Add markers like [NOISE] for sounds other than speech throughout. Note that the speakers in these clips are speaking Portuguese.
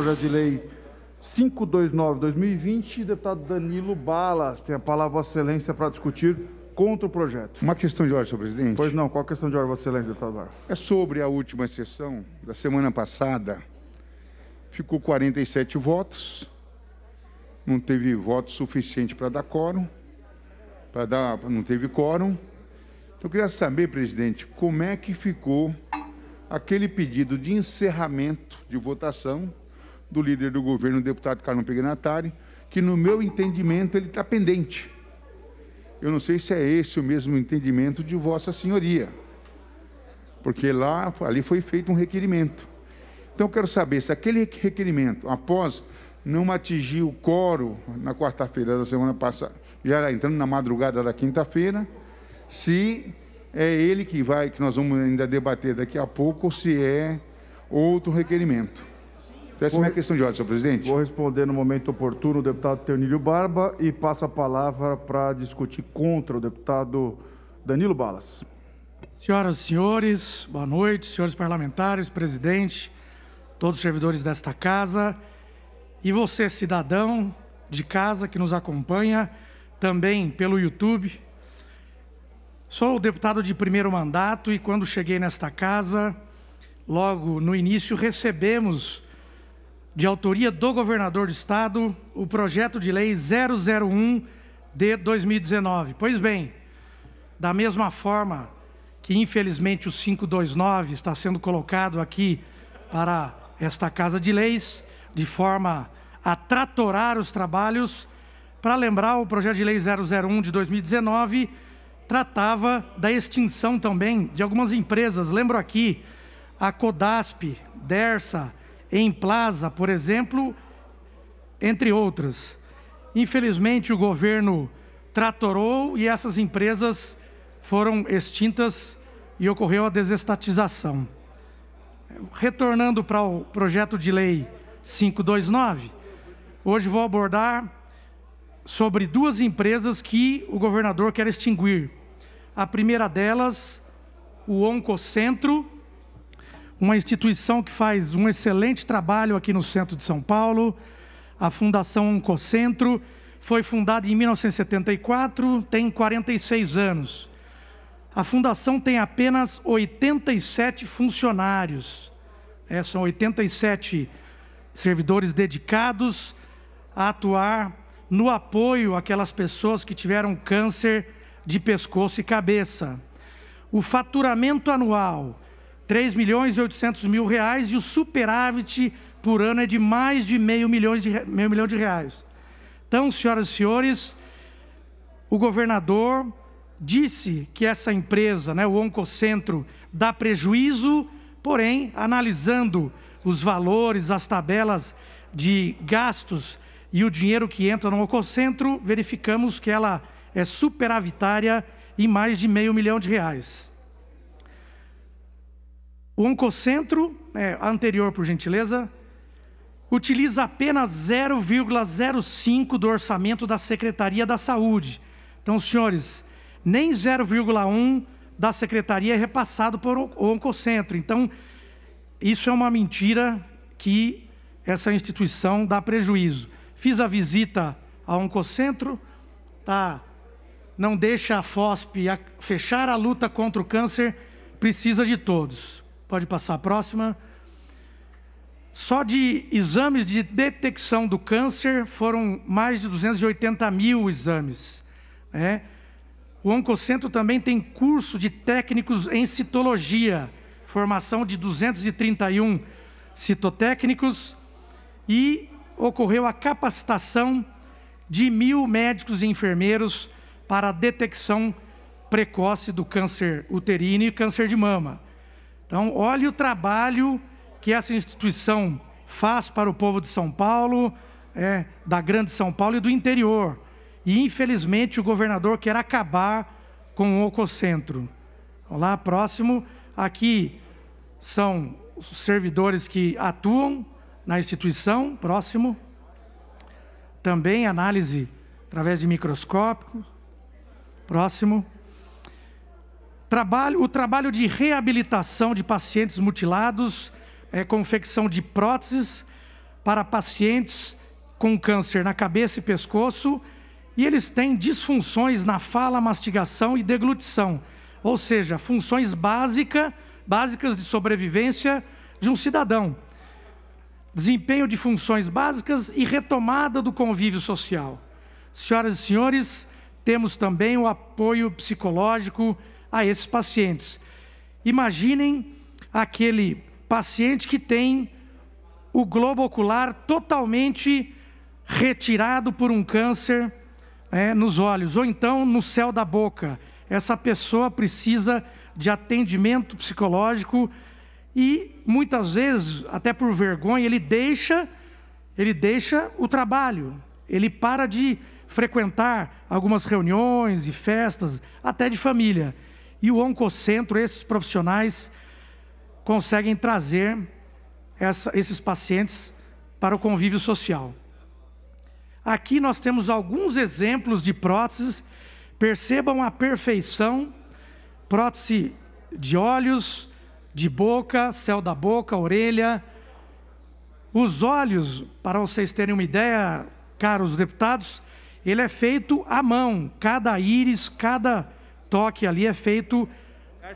projeto de lei 529-2020. Deputado Danilo Balas tem a palavra, Vossa Excelência, para discutir contra o projeto. Uma questão de ordem, senhor presidente. Pois não, qual a questão de ordem, Vossa Excelência, deputado Bar? É sobre a última sessão da semana passada. Ficou 47 votos, não teve voto suficiente para dar quórum, para dar, não teve quórum. Então, eu queria saber, presidente, como é que ficou aquele pedido de encerramento de votação do líder do governo, o deputado Carlos Pignatari, que no meu entendimento ele está pendente. Eu não sei se é esse o mesmo entendimento de Vossa Senhoria, porque lá ali foi feito um requerimento. Então eu quero saber se aquele requerimento, após não atingir o coro na quarta-feira da semana passada, já entrando na madrugada da quinta-feira, se é ele que vai, que nós vamos ainda debater daqui a pouco, ou se é outro requerimento. Então, essa é a minha questão de ordem, senhor presidente. Vou responder no momento oportuno o deputado Teonílio Barba e passo a palavra para discutir contra o deputado Danilo Balas. Senhoras e senhores, boa noite, senhores parlamentares, presidente, todos os servidores desta casa e você, cidadão de casa que nos acompanha também pelo YouTube. Sou o deputado de primeiro mandato e quando cheguei nesta casa, logo no início recebemos de autoria do governador do estado, o projeto de lei 001 de 2019. Pois bem, da mesma forma que infelizmente o 529 está sendo colocado aqui para esta casa de leis, de forma a tratorar os trabalhos, para lembrar, o projeto de lei 001 de 2019 tratava da extinção também de algumas empresas. Lembro aqui a Codasp, Dersa, em Plaza, por exemplo, entre outras. Infelizmente, o governo tratorou e essas empresas foram extintas e ocorreu a desestatização. Retornando para o projeto de lei 529, hoje vou abordar sobre duas empresas que o governador quer extinguir. A primeira delas, o Oncocentro, uma instituição que faz um excelente trabalho aqui no centro de São Paulo, a Fundação Oncocentro, foi fundada em 1974, tem 46 anos. A fundação tem apenas 87 funcionários. É, são 87 servidores dedicados a atuar no apoio àquelas pessoas que tiveram câncer de pescoço e cabeça. O faturamento anual 3 milhões e 800 mil reais e o superávit por ano é de mais de meio milhão de, meio milhão de reais. Então, senhoras e senhores, o governador disse que essa empresa, né, o Oncocentro, dá prejuízo, porém, analisando os valores, as tabelas de gastos e o dinheiro que entra no Oncocentro, verificamos que ela é superavitária em mais de meio milhão de reais. O Oncocentro, é, anterior por gentileza, utiliza apenas 0,05 do orçamento da Secretaria da Saúde. Então, senhores, nem 0,1 da secretaria é repassado por o Oncocentro. Então, isso é uma mentira que essa instituição dá prejuízo. Fiz a visita ao Oncocentro, tá? Não deixa a FOSP fechar a luta contra o câncer, precisa de todos. Pode passar a próxima. Só de exames de detecção do câncer foram mais de 280 mil exames. Né? O Oncocentro também tem curso de técnicos em citologia, formação de 231 citotécnicos e ocorreu a capacitação de mil médicos e enfermeiros para a detecção precoce do câncer uterino e câncer de mama. Então, olhe o trabalho que essa instituição faz para o povo de São Paulo, é, da Grande São Paulo e do interior. E, infelizmente, o governador quer acabar com o Ococentro. Lá próximo, aqui são os servidores que atuam na instituição, próximo. Também análise através de microscópio, próximo. Trabalho, o trabalho de reabilitação de pacientes mutilados, é, confecção de próteses para pacientes com câncer na cabeça e pescoço, e eles têm disfunções na fala, mastigação e deglutição, ou seja, funções básica, básicas de sobrevivência de um cidadão. Desempenho de funções básicas e retomada do convívio social. Senhoras e senhores, temos também o apoio psicológico, a esses pacientes. Imaginem aquele paciente que tem o globo ocular totalmente retirado por um câncer é, nos olhos, ou então no céu da boca. Essa pessoa precisa de atendimento psicológico e muitas vezes, até por vergonha, ele deixa, ele deixa o trabalho, ele para de frequentar algumas reuniões e festas, até de família e o Oncocentro, esses profissionais conseguem trazer essa, esses pacientes para o convívio social. Aqui nós temos alguns exemplos de próteses. Percebam a perfeição: prótese de olhos, de boca, céu da boca, orelha. Os olhos, para vocês terem uma ideia, caros deputados, ele é feito à mão. Cada íris, cada toque ali é feito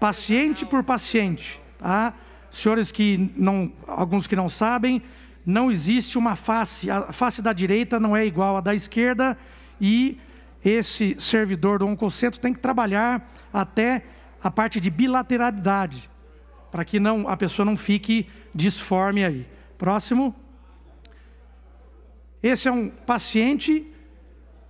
paciente por paciente. Tá? Senhores que não, alguns que não sabem, não existe uma face, a face da direita não é igual à da esquerda e esse servidor do Oncocentro tem que trabalhar até a parte de bilateralidade, para que não, a pessoa não fique disforme aí. Próximo. Esse é um paciente,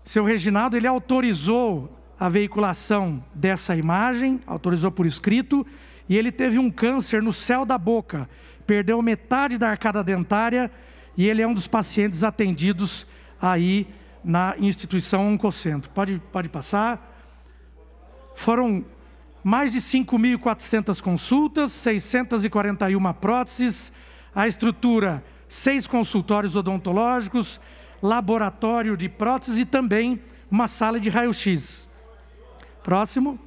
seu Reginaldo, ele autorizou a veiculação dessa imagem, autorizou por escrito, e ele teve um câncer no céu da boca, perdeu metade da arcada dentária e ele é um dos pacientes atendidos aí na instituição Oncocentro. Pode, pode passar. Foram mais de 5.400 consultas, 641 próteses, a estrutura, seis consultórios odontológicos, laboratório de prótese e também uma sala de raio-x. Próximo.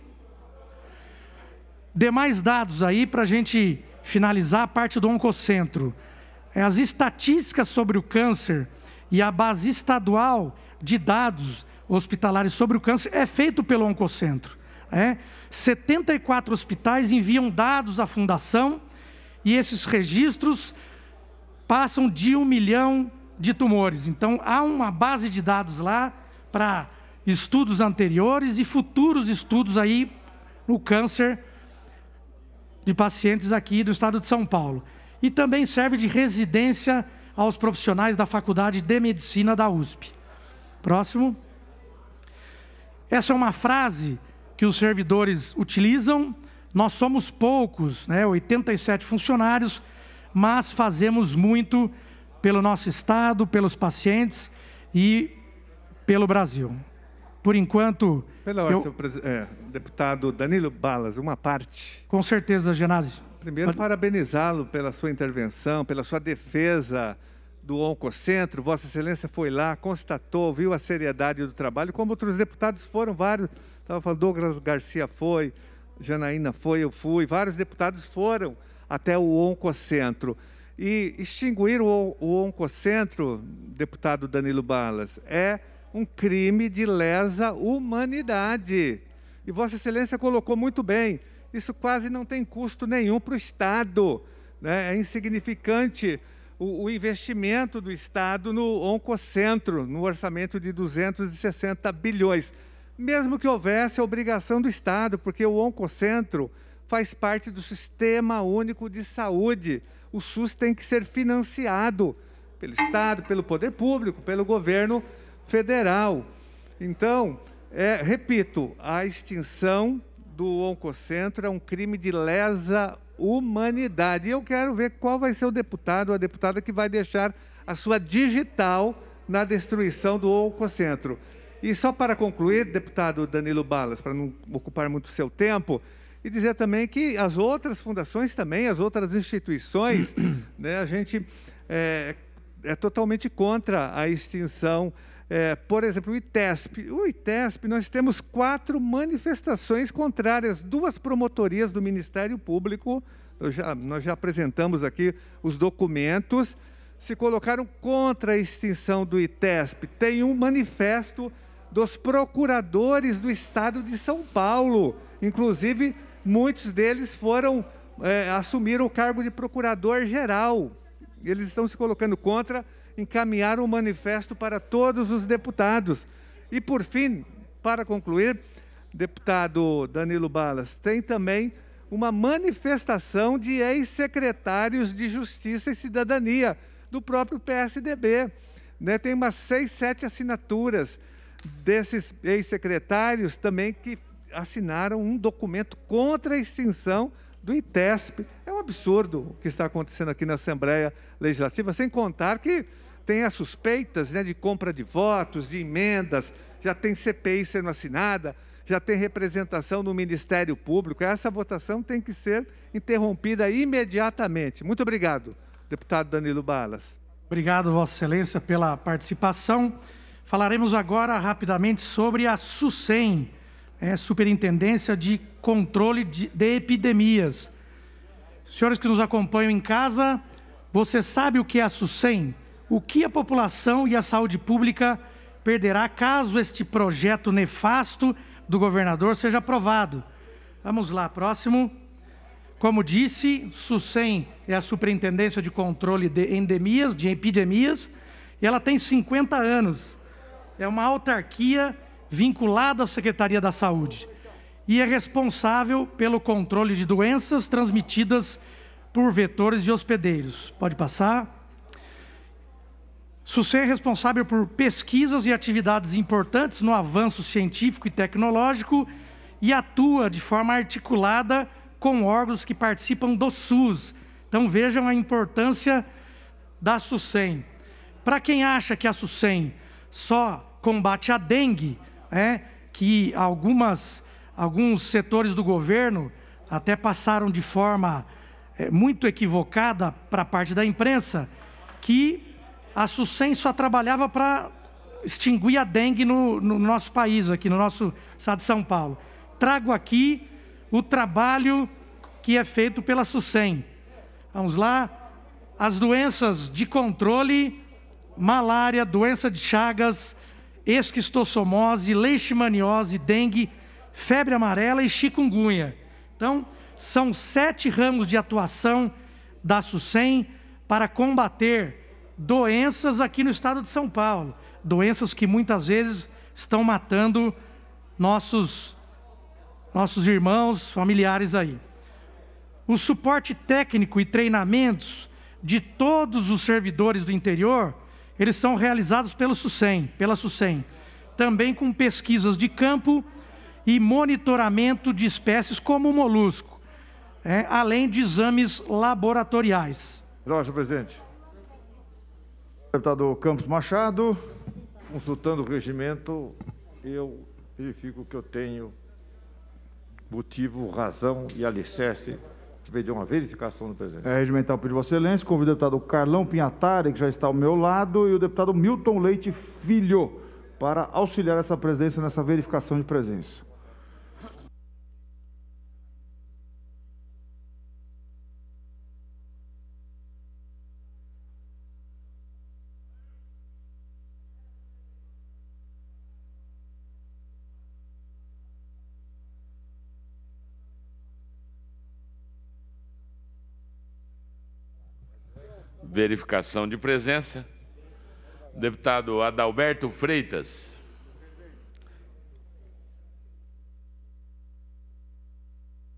Demais dados aí para a gente finalizar a parte do Oncocentro. É, as estatísticas sobre o câncer e a base estadual de dados hospitalares sobre o câncer é feito pelo Oncocentro. É? Né? 74 hospitais enviam dados à fundação e esses registros passam de um milhão de tumores. Então há uma base de dados lá para estudos anteriores e futuros estudos aí no câncer de pacientes aqui do estado de São Paulo. E também serve de residência aos profissionais da Faculdade de Medicina da USP. Próximo. Essa é uma frase que os servidores utilizam. Nós somos poucos, né, 87 funcionários, mas fazemos muito pelo nosso estado, pelos pacientes e pelo Brasil por enquanto. Pela ordem, eu... senhor pres... é, deputado Danilo Balas, uma parte. Com certeza, Genásio. Primeiro, Pode... parabenizá-lo pela sua intervenção, pela sua defesa do Oncocentro. Vossa Excelência foi lá, constatou, viu a seriedade do trabalho, como outros deputados foram, vários. Estava falando, Douglas Garcia foi, Janaína foi, eu fui, vários deputados foram até o Oncocentro. E extinguir o, o Oncocentro, deputado Danilo Balas, é um crime de lesa humanidade. E Vossa Excelência colocou muito bem: isso quase não tem custo nenhum para o Estado, né? é insignificante. O, o, investimento do Estado no Oncocentro, no orçamento de 260 bilhões. Mesmo que houvesse a obrigação do Estado, porque o Oncocentro faz parte do Sistema Único de Saúde. O SUS tem que ser financiado pelo Estado, pelo poder público, pelo governo, federal. Então, é, repito, a extinção do Oncocentro é um crime de lesa humanidade. E eu quero ver qual vai ser o deputado ou a deputada que vai deixar a sua digital na destruição do Oncocentro. E só para concluir, deputado Danilo Balas, para não ocupar muito o seu tempo, e dizer também que as outras fundações também, as outras instituições, [CLEARS THROAT] né, a gente é, é totalmente contra a extinção é, por exemplo, o ITESP. O ITESP, nós temos quatro manifestações contrárias, duas promotorias do Ministério Público. Já, nós já apresentamos aqui os documentos. Se colocaram contra a extinção do ITESP. Tem um manifesto dos procuradores do Estado de São Paulo. Inclusive, muitos deles foram é, assumiram o cargo de procurador-geral. Eles estão se colocando contra encaminhar um manifesto para todos os deputados. E, por fim, para concluir, deputado Danilo Balas, tem também uma manifestação de ex-secretários de Justiça e Cidadania do próprio PSDB. Né? Tem umas seis, sete assinaturas desses ex-secretários também que assinaram um documento contra a extinção do ITESP. É um absurdo o que está acontecendo aqui na Assembleia Legislativa, sem contar que tem as suspeitas né, de compra de votos, de emendas, já tem CPI sendo assinada, já tem representação no Ministério Público. Essa votação tem que ser interrompida imediatamente. Muito obrigado, deputado Danilo Balas. Obrigado, Vossa Excelência, pela participação. Falaremos agora rapidamente sobre a SUSEM, é, Superintendência de Controle de, de Epidemias. Senhores que nos acompanham em casa, você sabe o que é a SUSEM? o que a população e a saúde pública perderá caso este projeto nefasto do governador seja aprovado. Vamos lá, próximo. Como disse, SUSEM é a Superintendência de Controle de Endemias, de Epidemias, e ela tem 50 anos. É uma autarquia vinculada à Secretaria da Saúde e é responsável pelo controle de doenças transmitidas por vetores e hospedeiros. Pode passar. Se você é responsável por pesquisas e atividades importantes no avanço científico e tecnológico e atua de forma articulada com órgãos que participam do SUS. Então vejam a importância da SUSEM. Para quem acha que a SUSEM só combate a dengue, né, que algumas, alguns setores do governo até passaram de forma é, muito equivocada para a parte da imprensa, que a SUSEM só trabalhava para extinguir a dengue no, no, nosso país, aqui no nosso estado de São Paulo. Trago aqui o trabalho que é feito pela SUSEM. Vamos lá. As doenças de controle, malária, doença de Chagas, esquistossomose, leishmaniose, dengue, febre amarela e chikungunya. Então, são sete ramos de atuação da SUSEM para combater doenças aqui no estado de São Paulo, doenças que muitas vezes estão matando nossos nossos irmãos, familiares aí. O suporte técnico e treinamentos de todos os servidores do interior, eles são realizados pelo SUSEM, pela SUSEM, também com pesquisas de campo e monitoramento de espécies como o molusco, é, além de exames laboratoriais. Jorge, presidente. Deputado Campos Machado, consultando o regimento, eu verifico que eu tenho motivo, razão e alicerce de veio de uma verificação do presidente. É, regimental pediu Vossa Excelência, convido o deputado Carlão Pinhatari, que já está ao meu lado, e o deputado Milton Leite Filho, para auxiliar essa presidência nessa verificação de presença. Verificação de presença. Deputado Adalberto Freitas.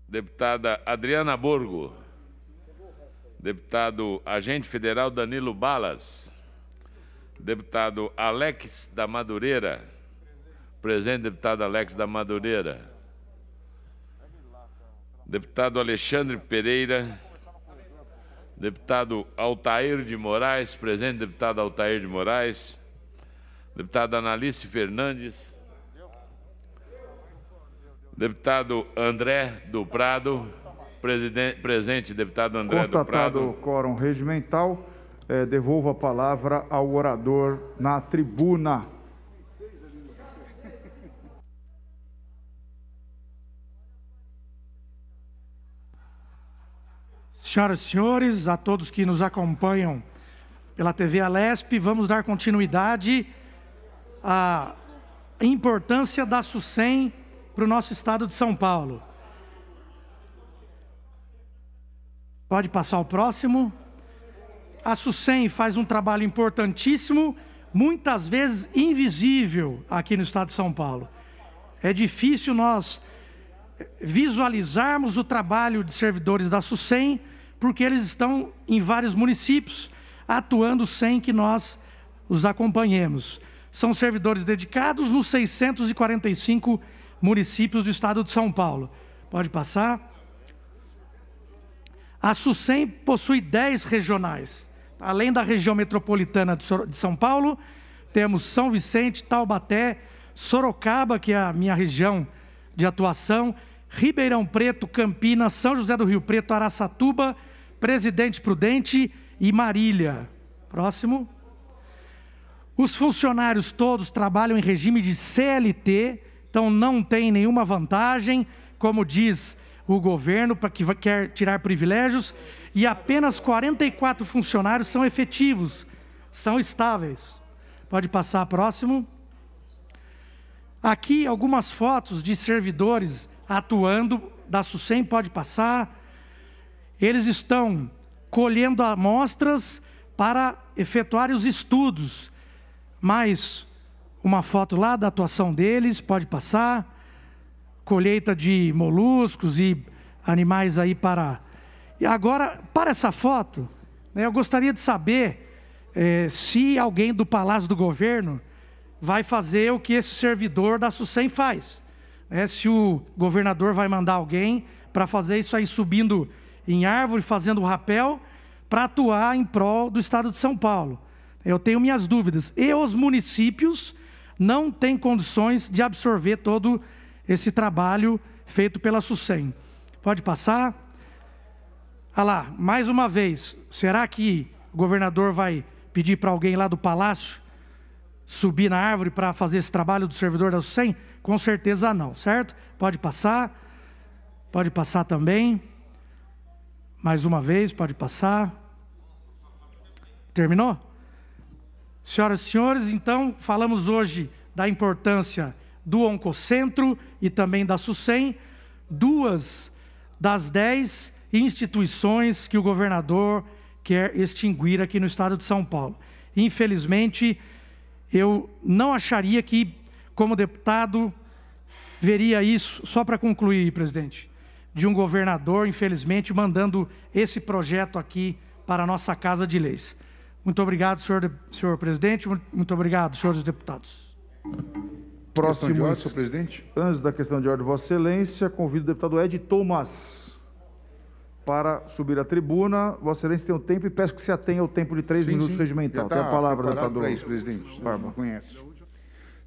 Deputada Adriana Borgo. Deputado Agente Federal Danilo Balas. Deputado Alex da Madureira. Presente, deputado Alex da Madureira. Deputado Alexandre Pereira deputado Altair de Moraes, presente deputado Altair de Moraes, deputada Analice Fernandes, deputado André do Prado, presente deputado André Constatado do Prado. Constatado o quórum regimental, eh, devolvo a palavra ao orador na tribuna. Senhoras e senhores, a todos que nos acompanham pela TV Alesp, vamos dar continuidade à importância da SUSEM para o nosso estado de São Paulo. Pode passar o próximo. A SUSEM faz um trabalho importantíssimo, muitas vezes invisível aqui no estado de São Paulo. É difícil nós visualizarmos o trabalho de servidores da SUSEM porque eles estão em vários municípios, atuando sem que nós os acompanhemos. São servidores dedicados nos 645 municípios do estado de São Paulo. Pode passar? A SUSEM possui 10 regionais. Além da região metropolitana de São Paulo, temos São Vicente, Taubaté, Sorocaba, que é a minha região de atuação, Ribeirão Preto, Campinas, São José do Rio Preto, Araçatuba, Presidente Prudente e Marília. Próximo. Os funcionários todos trabalham em regime de CLT, então não tem nenhuma vantagem, como diz o governo, para que quer tirar privilégios, e apenas 44 funcionários são efetivos, são estáveis. Pode passar próximo. Aqui algumas fotos de servidores atuando da SUSEM, pode passar eles estão colhendo amostras para efetuar os estudos. Mais uma foto lá da atuação deles, pode passar. Colheita de moluscos e animais aí para. E agora, para essa foto, né, eu gostaria de saber eh, se alguém do Palácio do Governo vai fazer o que esse servidor da SUSEM faz. Né, se o governador vai mandar alguém para fazer isso aí subindo em árvore fazendo rapel para atuar em prol do Estado de São Paulo. Eu tenho minhas dúvidas. E os municípios não têm condições de absorver todo esse trabalho feito pela SUSEM. Pode passar? Ah lá, mais uma vez, será que o governador vai pedir para alguém lá do palácio subir na árvore para fazer esse trabalho do servidor da SUSEM? Com certeza não, certo? Pode passar. Pode passar também. Mais uma vez, pode passar. Terminou? Senhoras e senhores, então falamos hoje da importância do Oncocentro e também da SUSEM, duas das dez instituições que o governador quer extinguir aqui no estado de São Paulo. Infelizmente, eu não acharia que, como deputado, veria isso. Só para concluir, presidente de um governador, infelizmente, mandando esse projeto aqui para a nossa Casa de Leis. Muito obrigado, senhor, senhor presidente. Muito obrigado, senhores deputados. Próximo, de ordem, senhor presidente. Antes da questão de ordem, Vossa Excelência, convido o deputado Ed Thomas para subir à tribuna. Vossa Excelência tem o um tempo e peço que se atenha ao tempo de três sim, minutos sim. regimental. Tá tem a tá palavra, deputado. Para isso, presidente. Conhece.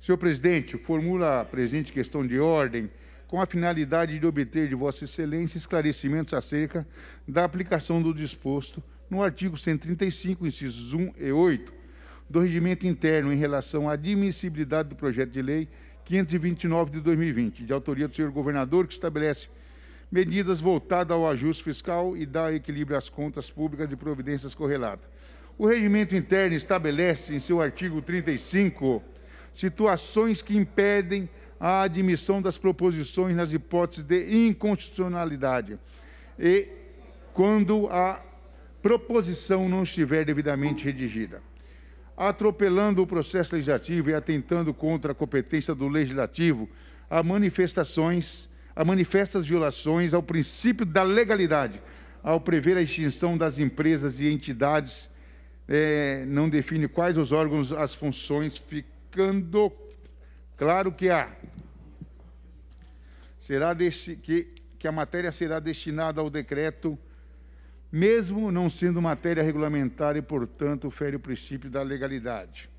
Senhor presidente, formula a presente questão de ordem com a finalidade de obter de Vossa Excelência esclarecimentos acerca da aplicação do disposto no artigo 135, incisos 1 e 8 do Regimento Interno em relação à admissibilidade do projeto de lei 529 de 2020, de autoria do senhor governador, que estabelece medidas voltadas ao ajuste fiscal e dá equilíbrio às contas públicas e providências correlatas. O regimento interno estabelece, em seu artigo 35, situações que impedem a admissão das proposições nas hipóteses de inconstitucionalidade e quando a proposição não estiver devidamente redigida. Atropelando o processo legislativo e atentando contra a competência do legislativo, a manifestações, a manifestas violações ao princípio da legalidade, ao prever a extinção das empresas e entidades, é, não define quais os órgãos, as funções, ficando Claro que há. Será que, que a matéria será destinada ao decreto, mesmo não sendo matéria regulamentar e, portanto, fere o princípio da legalidade.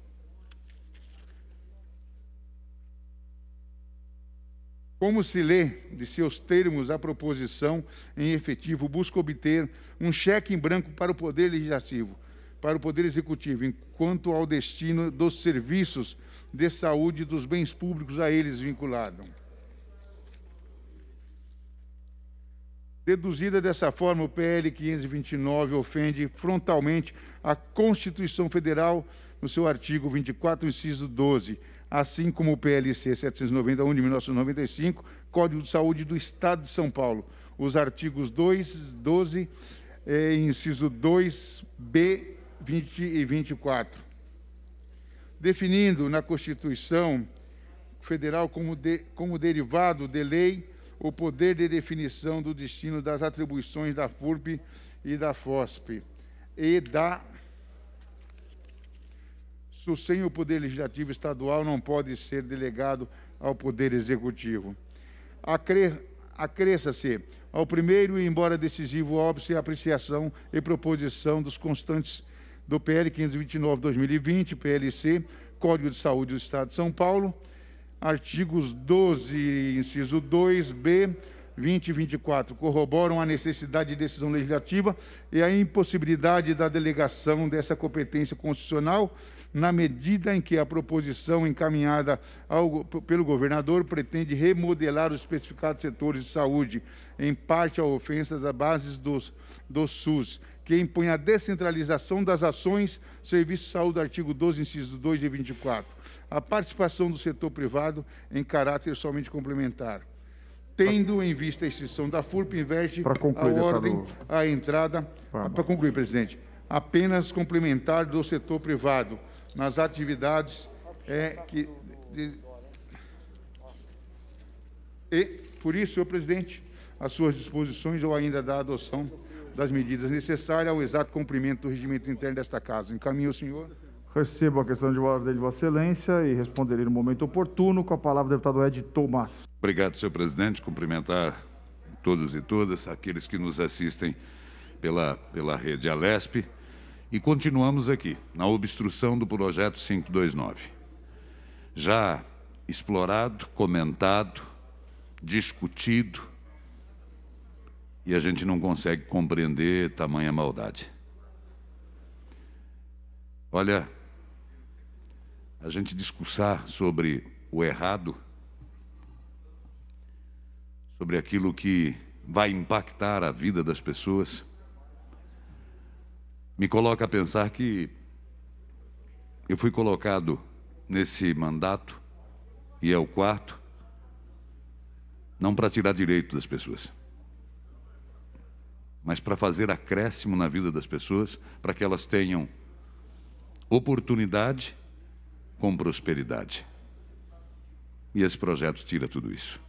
Como se lê de seus termos a proposição em efetivo, busca obter um cheque em branco para o Poder Legislativo, para o Poder Executivo, enquanto ao destino dos serviços de saúde dos bens públicos a eles vinculados. Deduzida dessa forma, o PL 529 ofende frontalmente a Constituição Federal no seu artigo 24, inciso 12, assim como o PLC 791 de 1995, Código de Saúde do Estado de São Paulo, os artigos 2, 12, eh, inciso 2, B, 20 e 24 definindo na Constituição Federal como, de, como derivado de lei o poder de definição do destino das atribuições da FURP e da FOSP e da sem o poder legislativo estadual não pode ser delegado ao poder executivo. Acre... Acresça-se ao primeiro e embora decisivo óbice a apreciação e proposição dos constantes do PL 529-2020, PLC, Código de Saúde do Estado de São Paulo, artigos 12, inciso 2b, 20 e 24 corroboram a necessidade de decisão legislativa e a impossibilidade da delegação dessa competência constitucional na medida em que a proposição encaminhada ao, pelo governador pretende remodelar os especificados setores de saúde, em parte à ofensa das bases do SUS que impõe a descentralização das ações, serviço de saúde, artigo 12, inciso 2 e 24. A participação do setor privado em caráter somente complementar. Tendo em vista a extinção da FURP, inverte concluir, a ordem, a entrada, para ah, concluir, presidente, apenas complementar do setor privado nas atividades é, que... De... E, por isso, senhor presidente, as suas disposições ou ainda da adoção das medidas necessárias ao exato cumprimento do regimento interno desta Casa. Encaminho o senhor. Recebo a questão de ordem de Vossa Excelência e responderei no momento oportuno com a palavra do deputado Ed Tomás. Obrigado, senhor presidente. Cumprimentar todos e todas, aqueles que nos assistem pela, pela rede Alesp. E continuamos aqui, na obstrução do projeto 529. Já explorado, comentado, discutido, e a gente não consegue compreender tamanha maldade. Olha, a gente discursar sobre o errado, sobre aquilo que vai impactar a vida das pessoas, me coloca a pensar que eu fui colocado nesse mandato, e é o quarto, não para tirar direito das pessoas mas para fazer acréscimo na vida das pessoas, para que elas tenham oportunidade com prosperidade. E esse projeto tira tudo isso.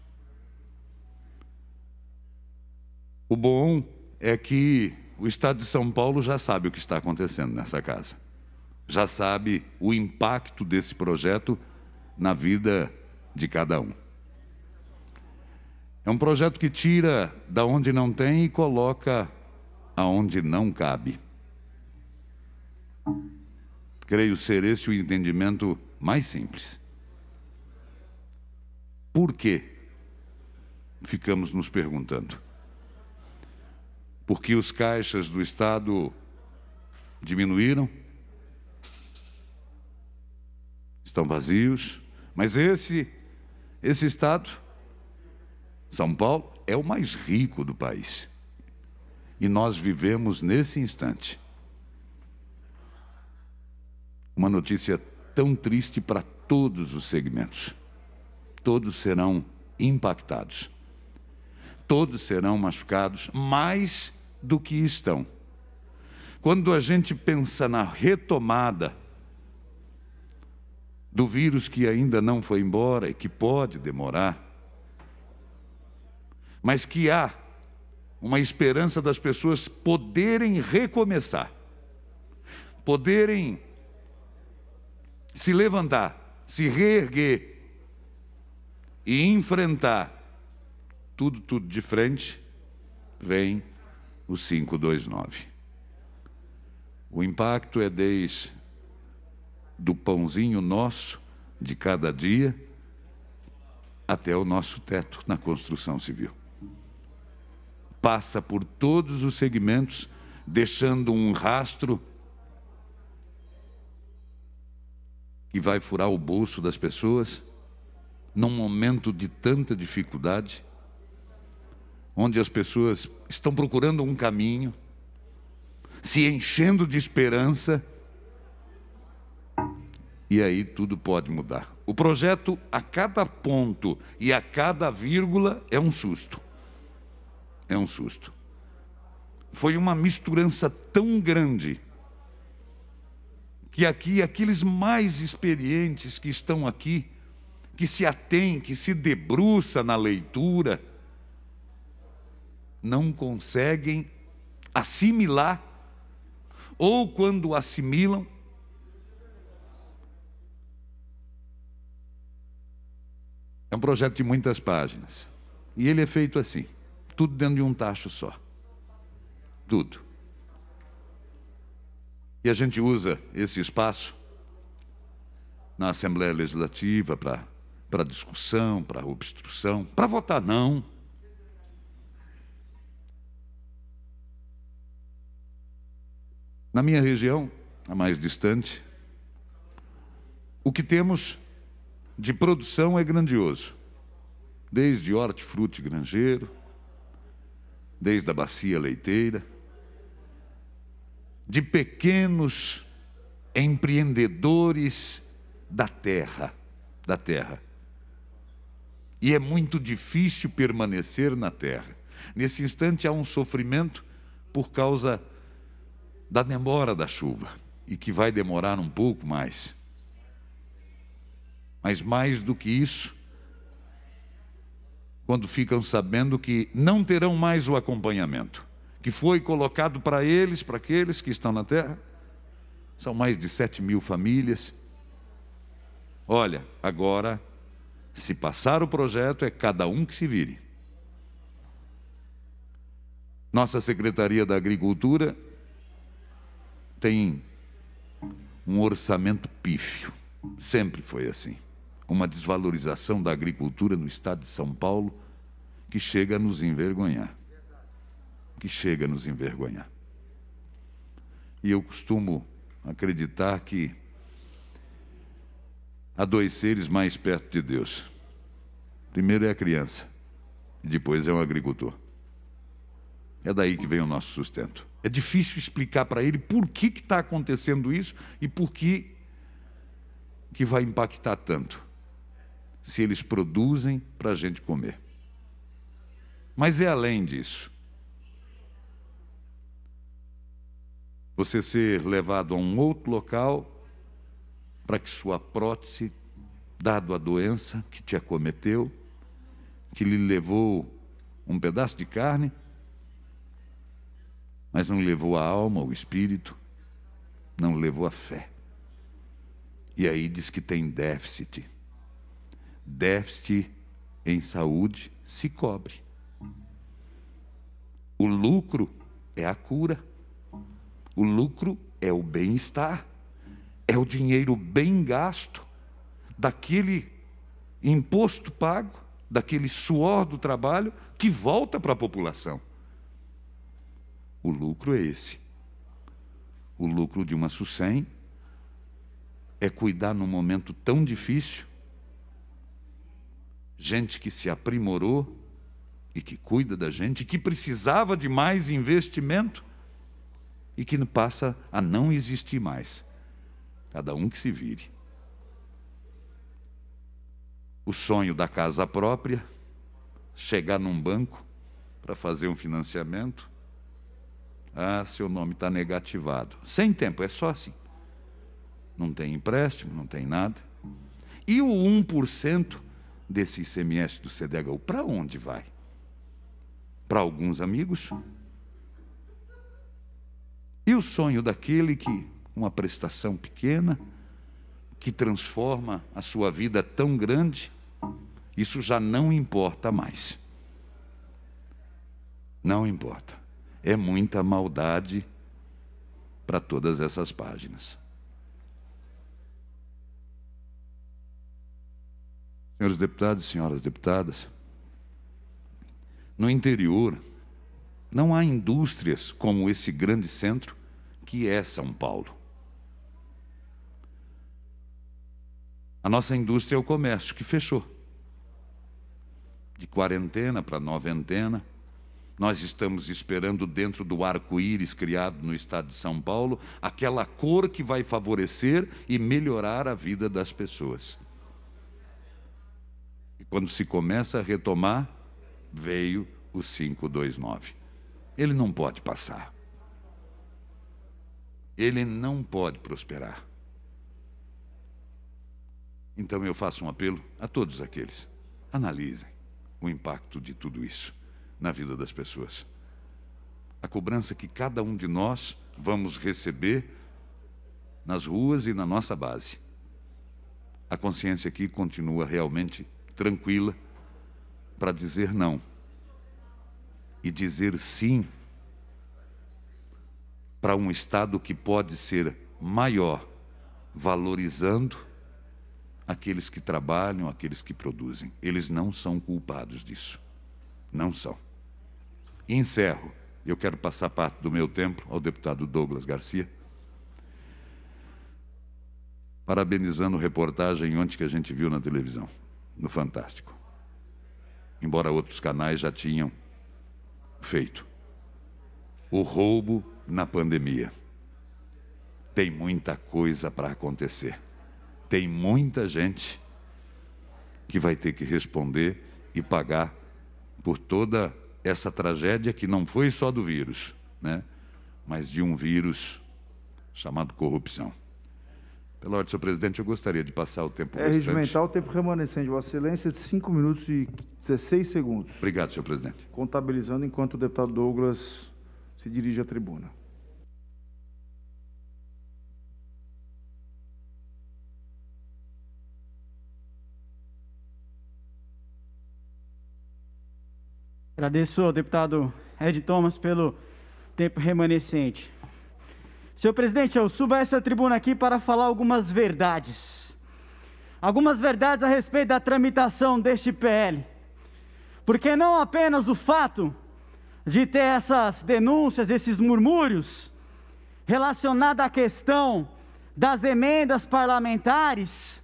O bom é que o Estado de São Paulo já sabe o que está acontecendo nessa casa, já sabe o impacto desse projeto na vida de cada um. É um projeto que tira da onde não tem e coloca aonde não cabe. Creio ser esse o entendimento mais simples. Por quê? Ficamos nos perguntando. Porque os caixas do Estado diminuíram, estão vazios, mas esse esse estado são Paulo é o mais rico do país. E nós vivemos nesse instante uma notícia tão triste para todos os segmentos. Todos serão impactados. Todos serão machucados mais do que estão. Quando a gente pensa na retomada do vírus que ainda não foi embora e que pode demorar, mas que há uma esperança das pessoas poderem recomeçar, poderem se levantar, se reerguer e enfrentar tudo, tudo de frente, vem o 529. O impacto é desde do pãozinho nosso de cada dia até o nosso teto na construção civil passa por todos os segmentos, deixando um rastro que vai furar o bolso das pessoas, num momento de tanta dificuldade, onde as pessoas estão procurando um caminho, se enchendo de esperança, e aí tudo pode mudar. O projeto, a cada ponto e a cada vírgula, é um susto é um susto. Foi uma misturança tão grande que aqui aqueles mais experientes que estão aqui, que se atém, que se debruça na leitura, não conseguem assimilar, ou quando assimilam, é um projeto de muitas páginas. E ele é feito assim. Tudo dentro de um tacho só. Tudo. E a gente usa esse espaço na Assembleia Legislativa para discussão, para obstrução, para votar não. Na minha região, a mais distante, o que temos de produção é grandioso. Desde hortifruti granjeiro, desde a bacia leiteira, de pequenos empreendedores da terra, da terra. E é muito difícil permanecer na terra. Nesse instante há um sofrimento por causa da demora da chuva e que vai demorar um pouco mais. Mas mais do que isso, quando ficam sabendo que não terão mais o acompanhamento que foi colocado para eles, para aqueles que estão na terra. São mais de 7 mil famílias. Olha, agora, se passar o projeto, é cada um que se vire. Nossa Secretaria da Agricultura tem um orçamento pífio, sempre foi assim uma desvalorização da agricultura no estado de São Paulo que chega a nos envergonhar. Que chega a nos envergonhar. E eu costumo acreditar que há dois seres mais perto de Deus. Primeiro é a criança, e depois é o um agricultor. É daí que vem o nosso sustento. É difícil explicar para ele por que está acontecendo isso e por que, que vai impactar tanto se eles produzem para a gente comer. Mas é além disso. Você ser levado a um outro local para que sua prótese, dado a doença que te acometeu, que lhe levou um pedaço de carne, mas não levou a alma, o espírito, não levou a fé. E aí diz que tem déficit déficit em saúde se cobre. O lucro é a cura. O lucro é o bem-estar. É o dinheiro bem gasto daquele imposto pago, daquele suor do trabalho que volta para a população. O lucro é esse. O lucro de uma SUSEM é cuidar num momento tão difícil gente que se aprimorou e que cuida da gente, que precisava de mais investimento e que passa a não existir mais. Cada um que se vire. O sonho da casa própria, chegar num banco para fazer um financiamento. Ah, seu nome está negativado. Sem tempo, é só assim. Não tem empréstimo, não tem nada. E o 1% desse ICMS do CDHU, para onde vai? Para alguns amigos? E o sonho daquele que uma prestação pequena, que transforma a sua vida tão grande, isso já não importa mais. Não importa. É muita maldade para todas essas páginas. senhores deputados senhoras deputadas, no interior não há indústrias como esse grande centro que é São Paulo. A nossa indústria é o comércio, que fechou. De quarentena para noventena, nós estamos esperando, dentro do arco-íris criado no estado de São Paulo, aquela cor que vai favorecer e melhorar a vida das pessoas. E quando se começa a retomar, veio o 529. Ele não pode passar. Ele não pode prosperar. Então eu faço um apelo a todos aqueles: analisem o impacto de tudo isso na vida das pessoas. A cobrança que cada um de nós vamos receber nas ruas e na nossa base. A consciência aqui continua realmente tranquila para dizer não e dizer sim para um Estado que pode ser maior, valorizando aqueles que trabalham, aqueles que produzem. Eles não são culpados disso. Não são. encerro. Eu quero passar parte do meu tempo ao deputado Douglas Garcia. Parabenizando a reportagem ontem que a gente viu na televisão no Fantástico. Embora outros canais já tinham feito. O roubo na pandemia. Tem muita coisa para acontecer. Tem muita gente que vai ter que responder e pagar por toda essa tragédia que não foi só do vírus, né? mas de um vírus chamado corrupção. Pela ordem, senhor presidente, eu gostaria de passar o tempo é regimental, o tempo remanescente, Vossa Excelência, é de 5 minutos e 16 segundos. Obrigado, senhor presidente. Contabilizando enquanto o deputado Douglas se dirige à tribuna. Agradeço ao deputado Ed Thomas pelo tempo remanescente. Senhor presidente, eu subo a essa tribuna aqui para falar algumas verdades. Algumas verdades a respeito da tramitação deste PL. Porque não apenas o fato de ter essas denúncias, esses murmúrios relacionados à questão das emendas parlamentares,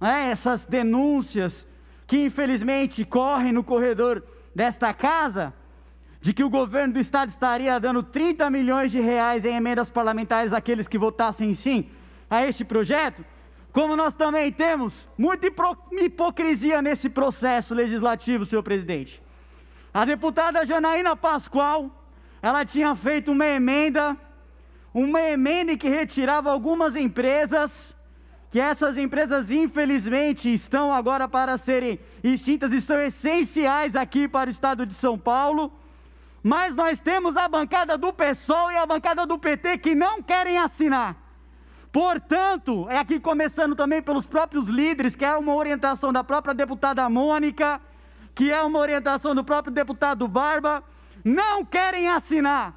né, essas denúncias que infelizmente correm no corredor desta casa, de que o governo do estado estaria dando 30 milhões de reais em emendas parlamentares àqueles que votassem sim a este projeto, como nós também temos muita hipocrisia nesse processo legislativo, senhor presidente. A deputada Janaína Pascoal, ela tinha feito uma emenda, uma emenda que retirava algumas empresas, que essas empresas infelizmente estão agora para serem extintas e são essenciais aqui para o estado de São Paulo mas nós temos a bancada do PSOL e a bancada do PT que não querem assinar. Portanto, é aqui começando também pelos próprios líderes, que é uma orientação da própria deputada Mônica, que é uma orientação do próprio deputado Barba, não querem assinar,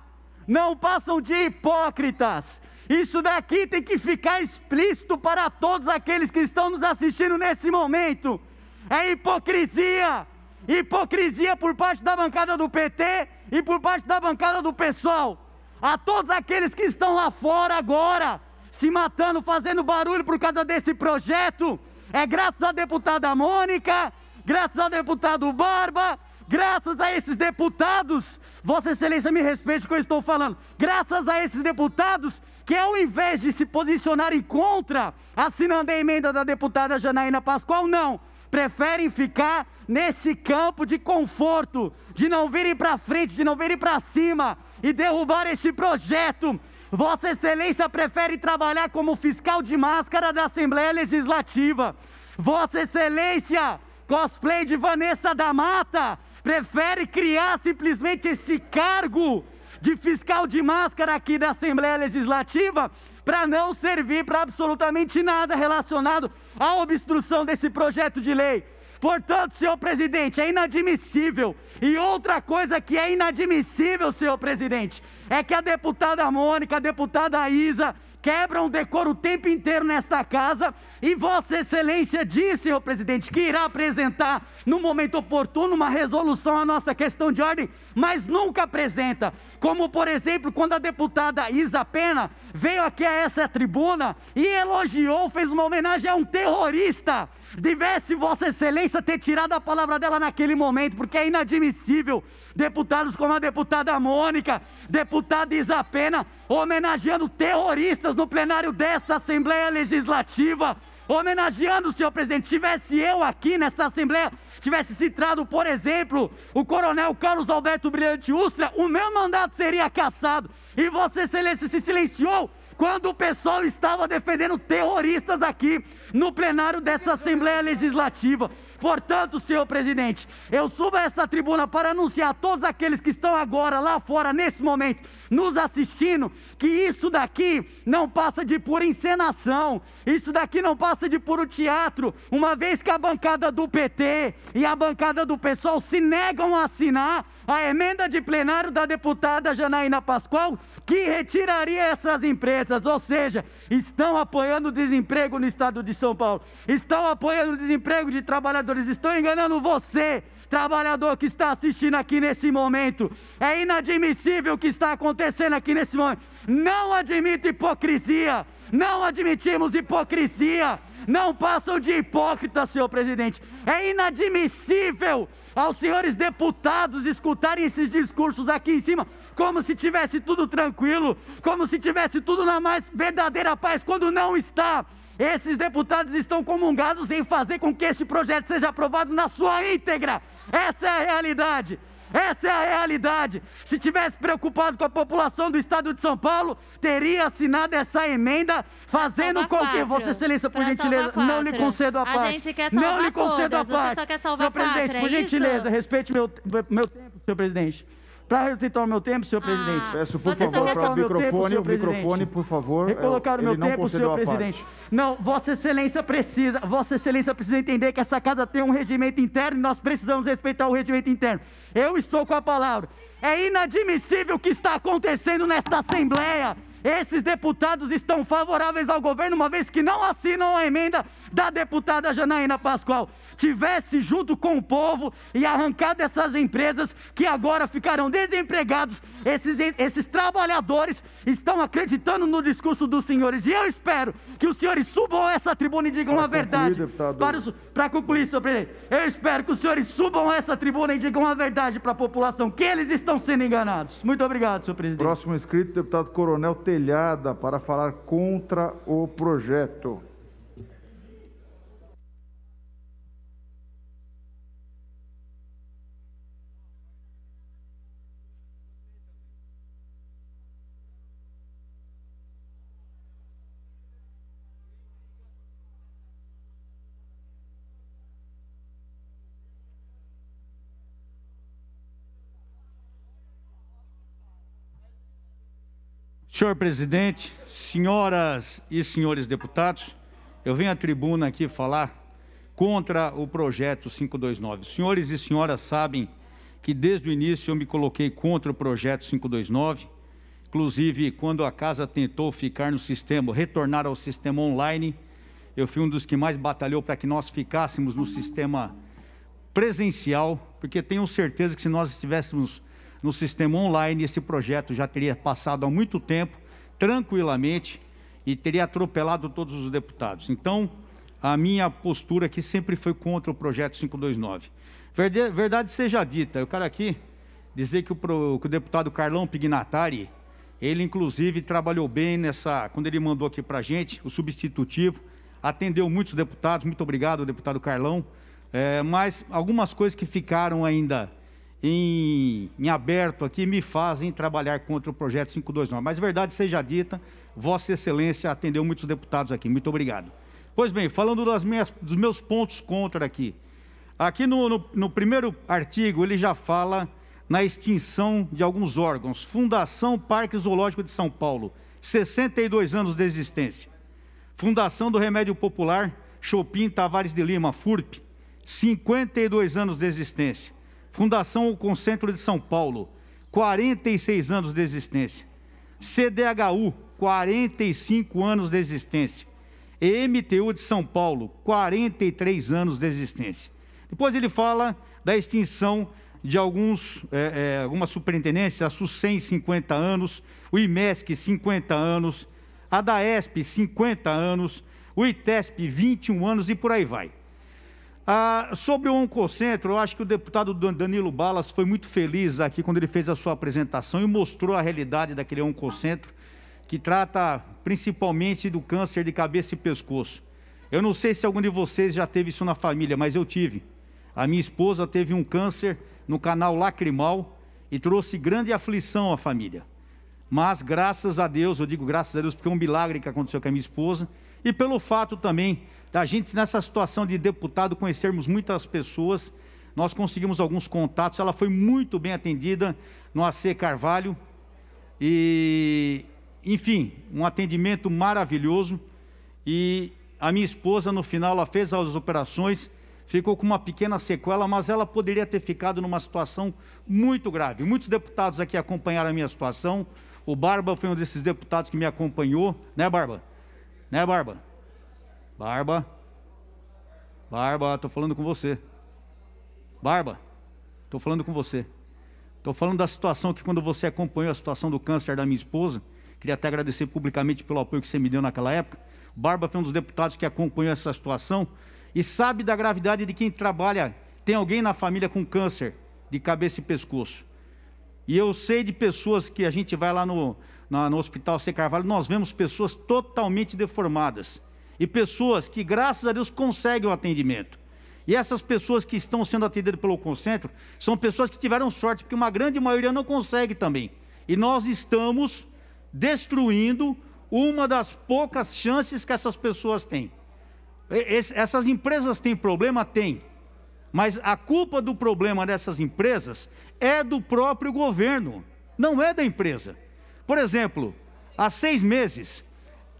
não passam de hipócritas. Isso daqui tem que ficar explícito para todos aqueles que estão nos assistindo nesse momento. É hipocrisia, hipocrisia por parte da bancada do PT e por parte da bancada do pessoal, a todos aqueles que estão lá fora agora, se matando, fazendo barulho por causa desse projeto. É graças à deputada Mônica, graças ao deputado Barba, graças a esses deputados, Vossa Excelência me respeite o que eu estou falando, graças a esses deputados que ao invés de se posicionarem contra, assinando a emenda da deputada Janaína Pascoal, não, preferem ficar nesse campo de conforto, de não virem para frente, de não virem para cima e derrubar este projeto. Vossa Excelência prefere trabalhar como fiscal de máscara da Assembleia Legislativa. Vossa Excelência, cosplay de Vanessa da Mata, prefere criar simplesmente esse cargo de fiscal de máscara aqui da Assembleia Legislativa para não servir para absolutamente nada relacionado à obstrução desse projeto de lei. Portanto, senhor presidente, é inadmissível. E outra coisa que é inadmissível, senhor presidente, é que a deputada Mônica, a deputada Isa, quebram um decoro o tempo inteiro nesta casa e Vossa Excelência diz, senhor presidente, que irá apresentar no momento oportuno uma resolução à nossa questão de ordem, mas nunca apresenta. Como, por exemplo, quando a deputada Isa Pena veio aqui a essa tribuna e elogiou, fez uma homenagem a um terrorista. Devesse Vossa Excelência ter tirado a palavra dela naquele momento, porque é inadmissível deputados como a deputada Mônica, deputada Isapena, homenageando terroristas no plenário desta Assembleia Legislativa homenageando o senhor presidente. Tivesse eu aqui nesta Assembleia, tivesse citado, por exemplo, o coronel Carlos Alberto Brilhante Ustra, o meu mandato seria cassado. E você, se silenciou quando o pessoal estava defendendo terroristas aqui no plenário dessa Assembleia Legislativa. Portanto, senhor presidente, eu subo a essa tribuna para anunciar a todos aqueles que estão agora lá fora, nesse momento, nos assistindo, que isso daqui não passa de pura encenação, isso daqui não passa de puro teatro, uma vez que a bancada do PT e a bancada do pessoal se negam a assinar a emenda de plenário da deputada Janaína Pascoal, que retiraria essas empresas, ou seja, estão apoiando o desemprego no estado de São Paulo, estão apoiando o desemprego de trabalhadores, estão enganando você, trabalhador que está assistindo aqui nesse momento. É inadmissível o que está acontecendo aqui nesse momento. Não admito hipocrisia, não admitimos hipocrisia não passam de hipócritas, senhor presidente. É inadmissível aos senhores deputados escutarem esses discursos aqui em cima, como se tivesse tudo tranquilo, como se tivesse tudo na mais verdadeira paz, quando não está. Esses deputados estão comungados em fazer com que este projeto seja aprovado na sua íntegra. Essa é a realidade. Essa é a realidade. Se tivesse preocupado com a população do estado de São Paulo, teria assinado essa emenda fazendo com que Vossa Excelência, por gentileza, não lhe concedo a, a parte. não lhe concedo todas. a parte. Você só quer salvar Senhor presidente, é por gentileza, isso? respeite meu, meu tempo, senhor presidente. Para respeitar o meu tempo, senhor ah. presidente. Peço, por favor, para o microfone, tempo, o presidente. microfone, por favor. Recolocar o é, meu tempo, senhor presidente. Não, Vossa Excelência precisa, Vossa Excelência precisa entender que essa casa tem um regimento interno e nós precisamos respeitar o regimento interno. Eu estou com a palavra. É inadmissível o que está acontecendo nesta Assembleia. Esses deputados estão favoráveis ao governo, uma vez que não assinam a emenda da deputada Janaína Pascoal. Tivesse junto com o povo e arrancado essas empresas que agora ficarão desempregados, esses, esses trabalhadores estão acreditando no discurso dos senhores. E eu espero que os senhores subam essa tribuna e digam para a verdade. Concluir, para, os, para concluir, senhor presidente, eu espero que os senhores subam essa tribuna e digam a verdade para a população, que eles estão sendo enganados. Muito obrigado, senhor presidente. Próximo inscrito, deputado Coronel espelhada para falar contra o projeto. Senhor presidente, senhoras e senhores deputados, eu venho à tribuna aqui falar contra o projeto 529. Senhores e senhoras sabem que desde o início eu me coloquei contra o projeto 529, inclusive quando a casa tentou ficar no sistema, retornar ao sistema online, eu fui um dos que mais batalhou para que nós ficássemos no sistema presencial, porque tenho certeza que se nós estivéssemos no sistema online, esse projeto já teria passado há muito tempo, tranquilamente, e teria atropelado todos os deputados. Então, a minha postura aqui sempre foi contra o projeto 529. Verdade seja dita, eu quero aqui dizer que o, que o deputado Carlão Pignatari, ele inclusive trabalhou bem nessa, quando ele mandou aqui para a gente, o substitutivo, atendeu muitos deputados, muito obrigado, deputado Carlão, é, mas algumas coisas que ficaram ainda em, em aberto aqui me fazem trabalhar contra o projeto 529. Mas verdade seja dita, Vossa Excelência atendeu muitos deputados aqui. Muito obrigado. Pois bem, falando das minhas, dos meus pontos contra aqui. Aqui no, no, no primeiro artigo ele já fala na extinção de alguns órgãos. Fundação Parque Zoológico de São Paulo, 62 anos de existência. Fundação do Remédio Popular, Chopin Tavares de Lima, FURP, 52 anos de existência. Fundação O Concentro de São Paulo, 46 anos de existência. CDHU, 45 anos de existência. EMTU de São Paulo, 43 anos de existência. Depois ele fala da extinção de alguns, é, é, algumas superintendências, a SUSEM, 50 anos, o IMESC, 50 anos, a DAESP, 50 anos, o ITESP, 21 anos e por aí vai. Ah, sobre o Oncocentro, eu acho que o deputado Danilo Balas foi muito feliz aqui quando ele fez a sua apresentação e mostrou a realidade daquele Oncocentro, que trata principalmente do câncer de cabeça e pescoço. Eu não sei se algum de vocês já teve isso na família, mas eu tive. A minha esposa teve um câncer no canal lacrimal e trouxe grande aflição à família. Mas graças a Deus, eu digo graças a Deus porque é um milagre que aconteceu com a minha esposa e pelo fato também da gente nessa situação de deputado conhecermos muitas pessoas. Nós conseguimos alguns contatos, ela foi muito bem atendida no AC Carvalho. E, enfim, um atendimento maravilhoso. E a minha esposa, no final, ela fez as operações, ficou com uma pequena sequela, mas ela poderia ter ficado numa situação muito grave. Muitos deputados aqui acompanharam a minha situação. O Barba foi um desses deputados que me acompanhou, né, Barba? Né, Barba? Barba. Barba, estou falando com você. Barba, estou falando com você. Estou falando da situação que, quando você acompanhou a situação do câncer da minha esposa, queria até agradecer publicamente pelo apoio que você me deu naquela época. Barba foi um dos deputados que acompanhou essa situação e sabe da gravidade de quem trabalha, tem alguém na família com câncer de cabeça e pescoço. E eu sei de pessoas que a gente vai lá no, no Hospital C. Carvalho, nós vemos pessoas totalmente deformadas e pessoas que, graças a Deus, conseguem o atendimento. E essas pessoas que estão sendo atendidas pelo Concentro são pessoas que tiveram sorte, porque uma grande maioria não consegue também. E nós estamos destruindo uma das poucas chances que essas pessoas têm. Essas empresas têm problema? Tem. Mas a culpa do problema dessas empresas é do próprio governo, não é da empresa. Por exemplo, há seis meses,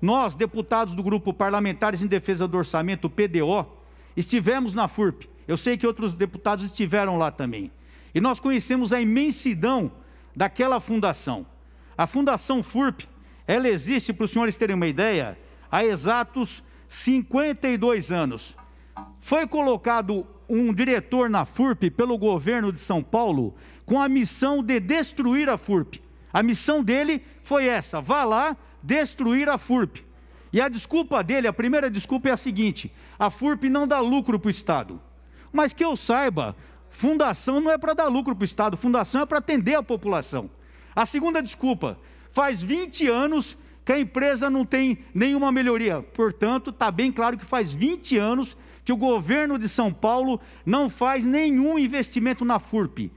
nós, deputados do Grupo Parlamentares em Defesa do Orçamento, PDO, estivemos na FURP. Eu sei que outros deputados estiveram lá também. E nós conhecemos a imensidão daquela fundação. A Fundação FURP, ela existe, para os senhores terem uma ideia, há exatos 52 anos. Foi colocado um diretor na FURP pelo governo de São Paulo com a missão de destruir a FURP. A missão dele foi essa: vá lá, destruir a FURP. E a desculpa dele, a primeira desculpa é a seguinte: a FURP não dá lucro para o Estado. Mas que eu saiba, fundação não é para dar lucro para o Estado, fundação é para atender a população. A segunda desculpa, faz 20 anos que a empresa não tem nenhuma melhoria. Portanto, está bem claro que faz 20 anos que o governo de São Paulo não faz nenhum investimento na FURP.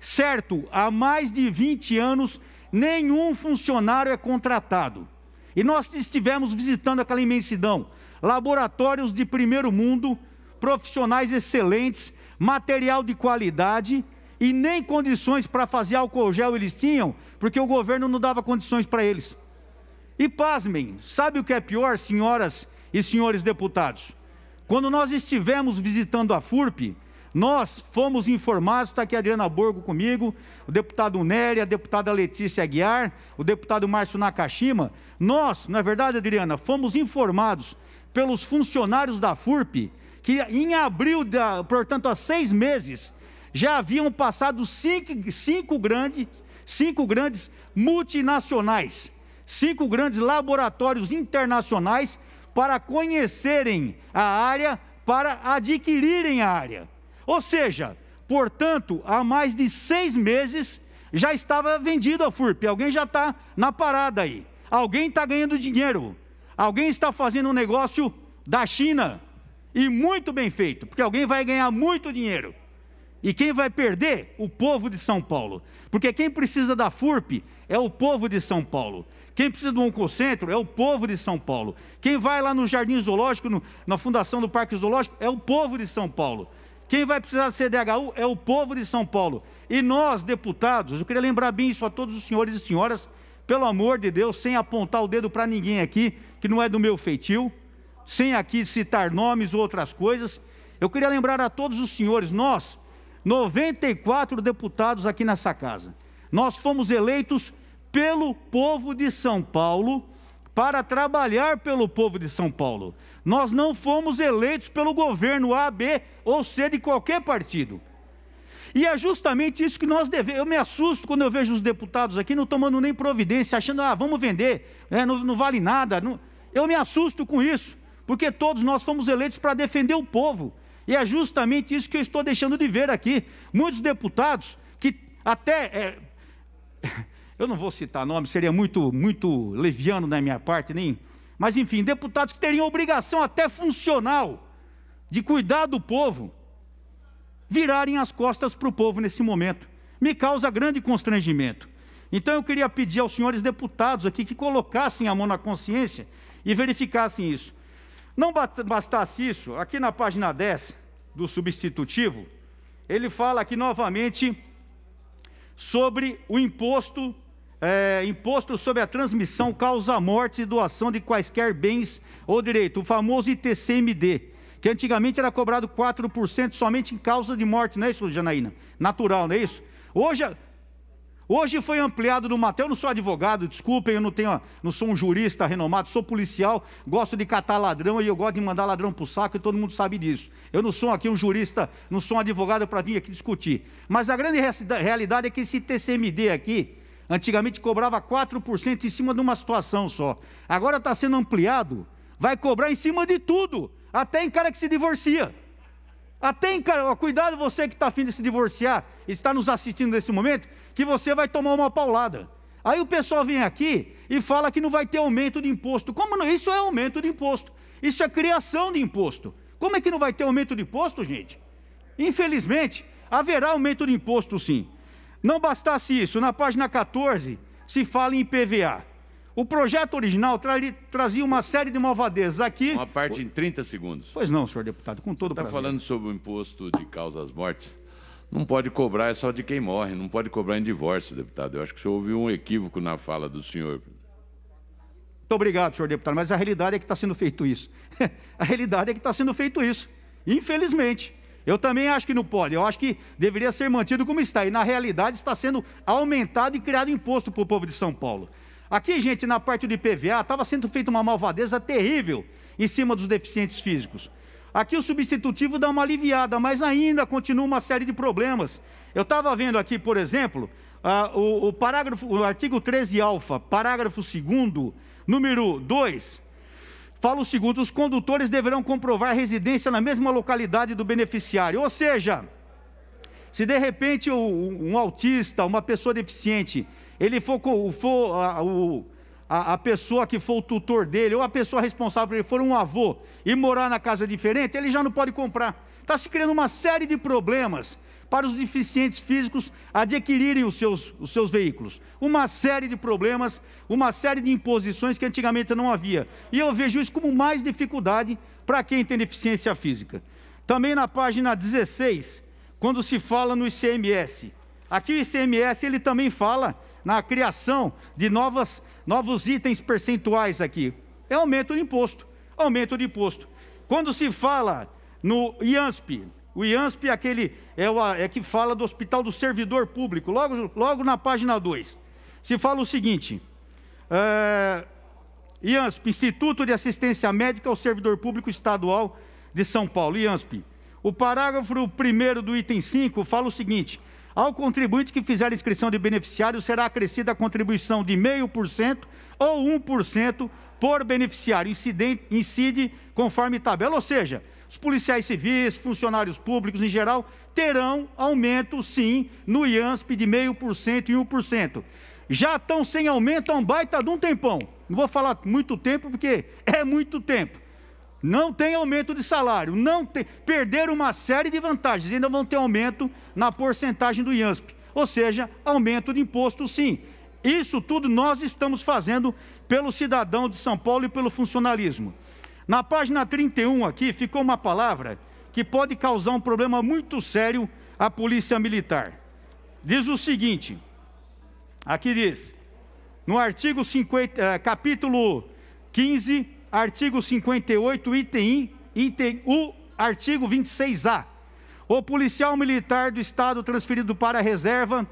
Certo, há mais de 20 anos nenhum funcionário é contratado. E nós estivemos visitando aquela imensidão laboratórios de primeiro mundo, profissionais excelentes, material de qualidade e nem condições para fazer álcool gel eles tinham, porque o governo não dava condições para eles. E pasmem, sabe o que é pior, senhoras e senhores deputados? Quando nós estivemos visitando a FURP, nós fomos informados, está aqui a Adriana Borgo comigo, o deputado Nery, a deputada Letícia Aguiar, o deputado Márcio Nakashima. Nós, não é verdade, Adriana, fomos informados pelos funcionários da FURP que em abril, da, portanto, há seis meses, já haviam passado cinco, cinco, grandes, cinco grandes multinacionais, cinco grandes laboratórios internacionais para conhecerem a área, para adquirirem a área. Ou seja, portanto, há mais de seis meses já estava vendido a FURP, alguém já está na parada aí, alguém está ganhando dinheiro, alguém está fazendo um negócio da China, e muito bem feito, porque alguém vai ganhar muito dinheiro. E quem vai perder? O povo de São Paulo. Porque quem precisa da FURP é o povo de São Paulo. Quem precisa do Oncocentro é o povo de São Paulo. Quem vai lá no Jardim Zoológico, no, na fundação do Parque Zoológico, é o povo de São Paulo. Quem vai precisar ser DHU é o povo de São Paulo. E nós, deputados, eu queria lembrar bem isso a todos os senhores e senhoras, pelo amor de Deus, sem apontar o dedo para ninguém aqui, que não é do meu feitio, sem aqui citar nomes ou outras coisas. Eu queria lembrar a todos os senhores, nós, 94 deputados aqui nessa casa, nós fomos eleitos pelo povo de São Paulo para trabalhar pelo povo de São Paulo. Nós não fomos eleitos pelo governo A, B ou C de qualquer partido. E é justamente isso que nós devemos. Eu me assusto quando eu vejo os deputados aqui não tomando nem providência, achando, ah, vamos vender, é, não, não, vale nada. Não... Eu me assusto com isso, porque todos nós fomos eleitos para defender o povo. E é justamente isso que eu estou deixando de ver aqui. Muitos deputados que até. É eu não vou citar nomes, seria muito, muito leviano da minha parte, nem. Mas enfim, deputados que teriam obrigação até funcional de cuidar do povo, virarem as costas para o povo nesse momento. Me causa grande constrangimento. Então eu queria pedir aos senhores deputados aqui que colocassem a mão na consciência e verificassem isso. Não bastasse isso, aqui na página 10 do substitutivo, ele fala aqui novamente sobre o imposto é, imposto sobre a transmissão, causa morte e doação de quaisquer bens ou direito, o famoso ITCMD, que antigamente era cobrado 4% somente em causa de morte, não é isso, Janaína? Natural, não é isso? Hoje, Hoje foi ampliado no Matheus, eu não sou advogado, desculpem, eu não tenho, não sou um jurista renomado, sou policial, gosto de catar ladrão e eu gosto de mandar ladrão para o saco e todo mundo sabe disso. Eu não sou aqui um jurista, não sou um advogado para vir aqui discutir. Mas a grande realidade é que esse TCMD aqui, Antigamente cobrava 4% em cima de uma situação só. Agora está sendo ampliado, vai cobrar em cima de tudo, até em cara que se divorcia. Até em cara, cuidado você que está afim de se divorciar e está nos assistindo nesse momento, que você vai tomar uma paulada. Aí o pessoal vem aqui e fala que não vai ter aumento de imposto. Como não? Isso é aumento de imposto. Isso é criação de imposto. Como é que não vai ter aumento de imposto, gente? Infelizmente, haverá aumento de imposto sim. Não bastasse isso, na página 14 se fala em IPVA. O projeto original tra trazia uma série de malvadezas aqui. Uma parte em 30 segundos. Pois não, senhor deputado, com todo o tá prazer. Está falando sobre o imposto de causas mortes. Não pode cobrar é só de quem morre, não pode cobrar em divórcio, deputado. Eu acho que o senhor ouviu um equívoco na fala do senhor. Muito obrigado, senhor deputado, mas a realidade é que está sendo feito isso. [LAUGHS] a realidade é que está sendo feito isso, infelizmente. Eu também acho que não pode. Eu acho que deveria ser mantido como está. E na realidade está sendo aumentado e criado imposto para o povo de São Paulo. Aqui, gente, na parte do IPVA, estava sendo feita uma malvadeza terrível em cima dos deficientes físicos. Aqui o substitutivo dá uma aliviada, mas ainda continua uma série de problemas. Eu estava vendo aqui, por exemplo, uh, o, o, parágrafo, o artigo 13 alfa, parágrafo 2 número 2, fala o seguinte: os condutores deverão comprovar residência na mesma localidade do beneficiário. Ou seja, se de repente um, autista, uma pessoa deficiente, ele for, for a, a, a, pessoa que for o tutor dele, ou a pessoa responsável por ele for um avô e morar na casa diferente, ele já não pode comprar. Está se criando uma série de problemas para os deficientes físicos adquirirem os seus, os seus veículos. Uma série de problemas, uma série de imposições que antigamente não havia. E eu vejo isso como mais dificuldade para quem tem deficiência física. Também na página 16, quando se fala no ICMS. Aqui o ICMS ele também fala na criação de novas, novos itens percentuais aqui. É aumento de imposto, aumento de imposto. Quando se fala no IANSP, o IANSP é aquele é, o, é que fala do Hospital do Servidor Público, logo, logo na página 2. Se fala o seguinte: é, IANSP, Instituto de Assistência Médica ao Servidor Público Estadual de São Paulo, IANSP. O parágrafo 1 do item 5 fala o seguinte: ao contribuinte que fizer inscrição de beneficiário, será acrescida a contribuição de 0,5% ou 1% por beneficiário. Incide, incide conforme tabela. Ou seja, os policiais civis, funcionários públicos em geral, terão aumento, sim, no IANSP de 0,5% e 1%. Já estão sem aumento há um baita de um tempão. Não vou falar muito tempo, porque [LAUGHS] é muito tempo. Não tem aumento de salário, não tem, perderam uma série de vantagens, ainda vão ter aumento na porcentagem do IANSP, ou seja, aumento de imposto sim. Isso tudo nós estamos fazendo pelo cidadão de São Paulo e pelo funcionalismo. Na página 31 aqui ficou uma palavra que pode causar um problema muito sério à polícia militar. Diz o seguinte: aqui diz, no artigo 50, eh, capítulo 15, artigo 58, item, item U, artigo 26A. O policial militar do Estado transferido para a reserva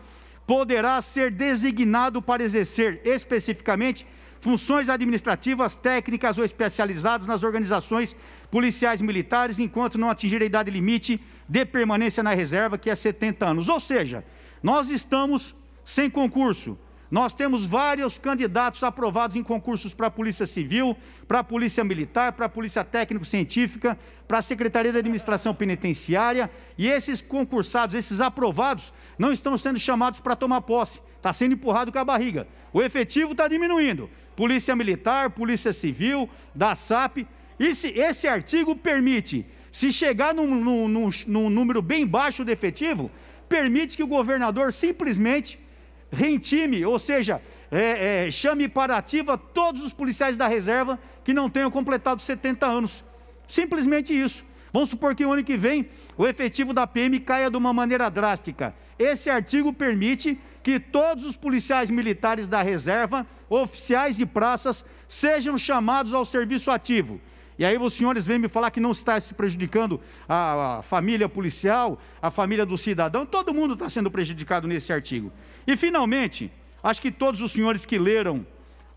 poderá ser designado para exercer especificamente funções administrativas, técnicas ou especializadas nas organizações policiais militares, enquanto não atingir a idade limite de permanência na reserva, que é 70 anos. Ou seja, nós estamos sem concurso. Nós temos vários candidatos aprovados em concursos para a Polícia Civil, para a Polícia Militar, para a Polícia Técnico-Científica, para a Secretaria da Administração Penitenciária, e esses concursados, esses aprovados, não estão sendo chamados para tomar posse. Está sendo empurrado com a barriga. O efetivo está diminuindo. Polícia Militar, Polícia Civil, da SAP. Esse, esse artigo permite, se chegar num, num, num, num número bem baixo de efetivo, permite que o governador simplesmente reintime, ou seja, é, é, chame para ativa todos os policiais da reserva que não tenham completado 70 anos. Simplesmente isso. Vamos supor que o ano que vem o efetivo da PM caia de uma maneira drástica. Esse artigo permite que todos os policiais militares da reserva, oficiais de praças, sejam chamados ao serviço ativo. E aí os senhores vêm me falar que não está se prejudicando a, a família policial, a família do cidadão, todo mundo está sendo prejudicado nesse artigo. E finalmente, acho que todos os senhores que leram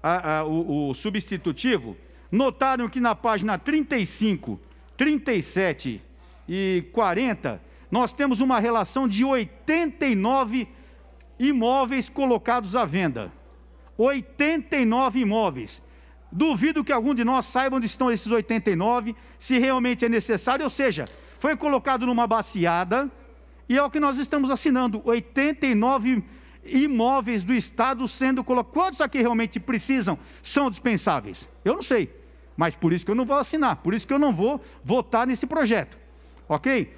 a, a, o, o substitutivo notaram que na página 35, 37 e 40, nós temos uma relação de 89 imóveis colocados à venda. 89 imóveis. Duvido que algum de nós saiba onde estão esses 89, se realmente é necessário, ou seja, foi colocado numa baciada, e é o que nós estamos assinando: 89 imóveis do Estado sendo colocados. Quantos aqui realmente precisam são dispensáveis? Eu não sei, mas por isso que eu não vou assinar, por isso que eu não vou votar nesse projeto, ok?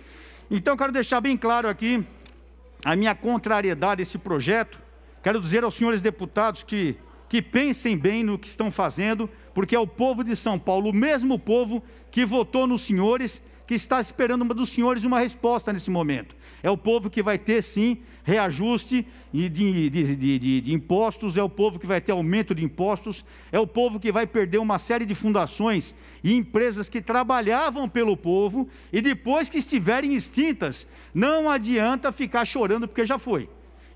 Então, quero deixar bem claro aqui a minha contrariedade a esse projeto, quero dizer aos senhores deputados que, que pensem bem no que estão fazendo, porque é o povo de São Paulo, o mesmo povo que votou nos senhores que está esperando dos senhores uma resposta nesse momento. É o povo que vai ter, sim, reajuste de, de, de, de, impostos, é o povo que vai ter aumento de impostos, é o povo que vai perder uma série de fundações e empresas que trabalhavam pelo povo e depois que estiverem extintas, não adianta ficar chorando porque já foi.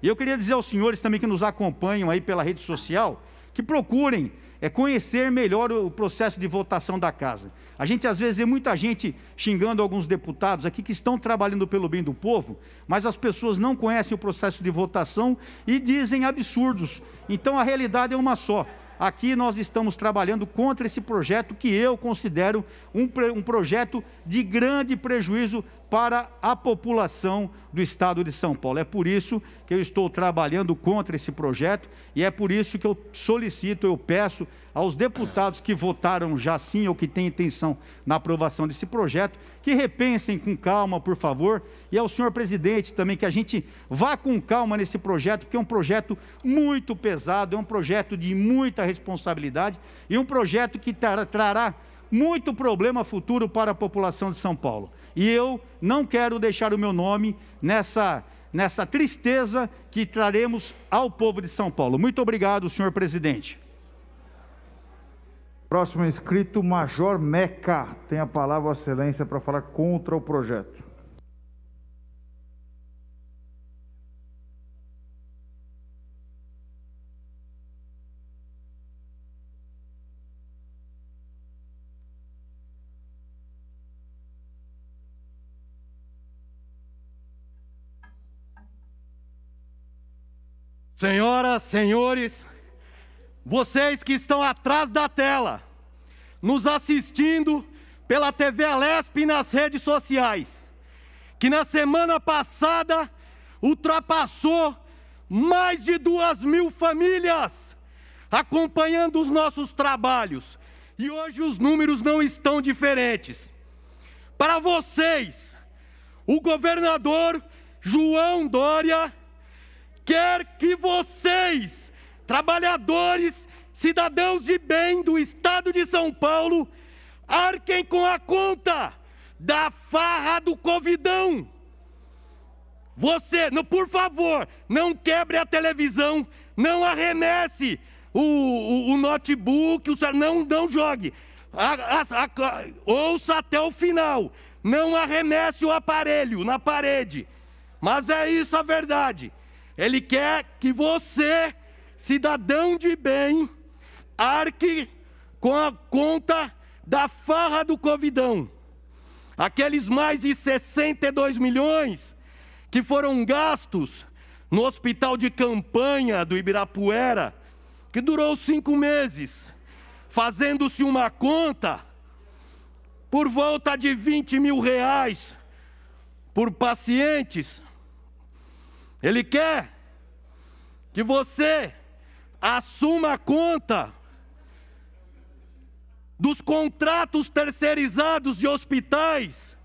E eu queria dizer aos senhores também que nos acompanham aí pela rede social que procurem é conhecer melhor o processo de votação da casa. A gente às vezes vê muita gente xingando alguns deputados aqui que estão trabalhando pelo bem do povo, mas as pessoas não conhecem o processo de votação e dizem absurdos. Então a realidade é uma só. Aqui nós estamos trabalhando contra esse projeto que eu considero um, um projeto de grande prejuízo para a população do estado de São Paulo. É por isso que eu estou trabalhando contra esse projeto e é por isso que eu solicito, eu peço aos deputados que votaram já sim ou que têm intenção na aprovação desse projeto, que repensem com calma, por favor, e ao senhor presidente também que a gente vá com calma nesse projeto, porque é um projeto muito pesado, é um projeto de muita responsabilidade e um projeto que trará muito problema futuro para a população de São Paulo. E eu não quero deixar o meu nome nessa, nessa tristeza que traremos ao povo de São Paulo. Muito obrigado, senhor presidente. Próximo inscrito, Major Meca. Tem a palavra, Excelência, para falar contra o projeto. Senhoras, senhores, vocês que estão atrás da tela, nos assistindo pela TV Alesp e nas redes sociais, que na semana passada ultrapassou mais de duas mil famílias acompanhando os nossos trabalhos. E hoje os números não estão diferentes. Para vocês, o governador João Dória quer que vocês, trabalhadores, cidadãos de bem do estado de São Paulo, arquem com a conta da farra do Covidão. Você, por favor, não quebre a televisão, não arremesse o, o, o notebook, o, não, não jogue. A, a, a, ouça até o final. Não arremesse o aparelho na parede. Mas é isso a verdade. Ele quer que você, cidadão de bem, arque com a conta da farra do Covidão. Aqueles mais de 62 milhões que foram gastos no hospital de campanha do Ibirapuera, que durou cinco meses, fazendo-se uma conta por volta de 20 mil reais por pacientes ele quer que você assuma a conta dos contratos terceirizados de hospitais,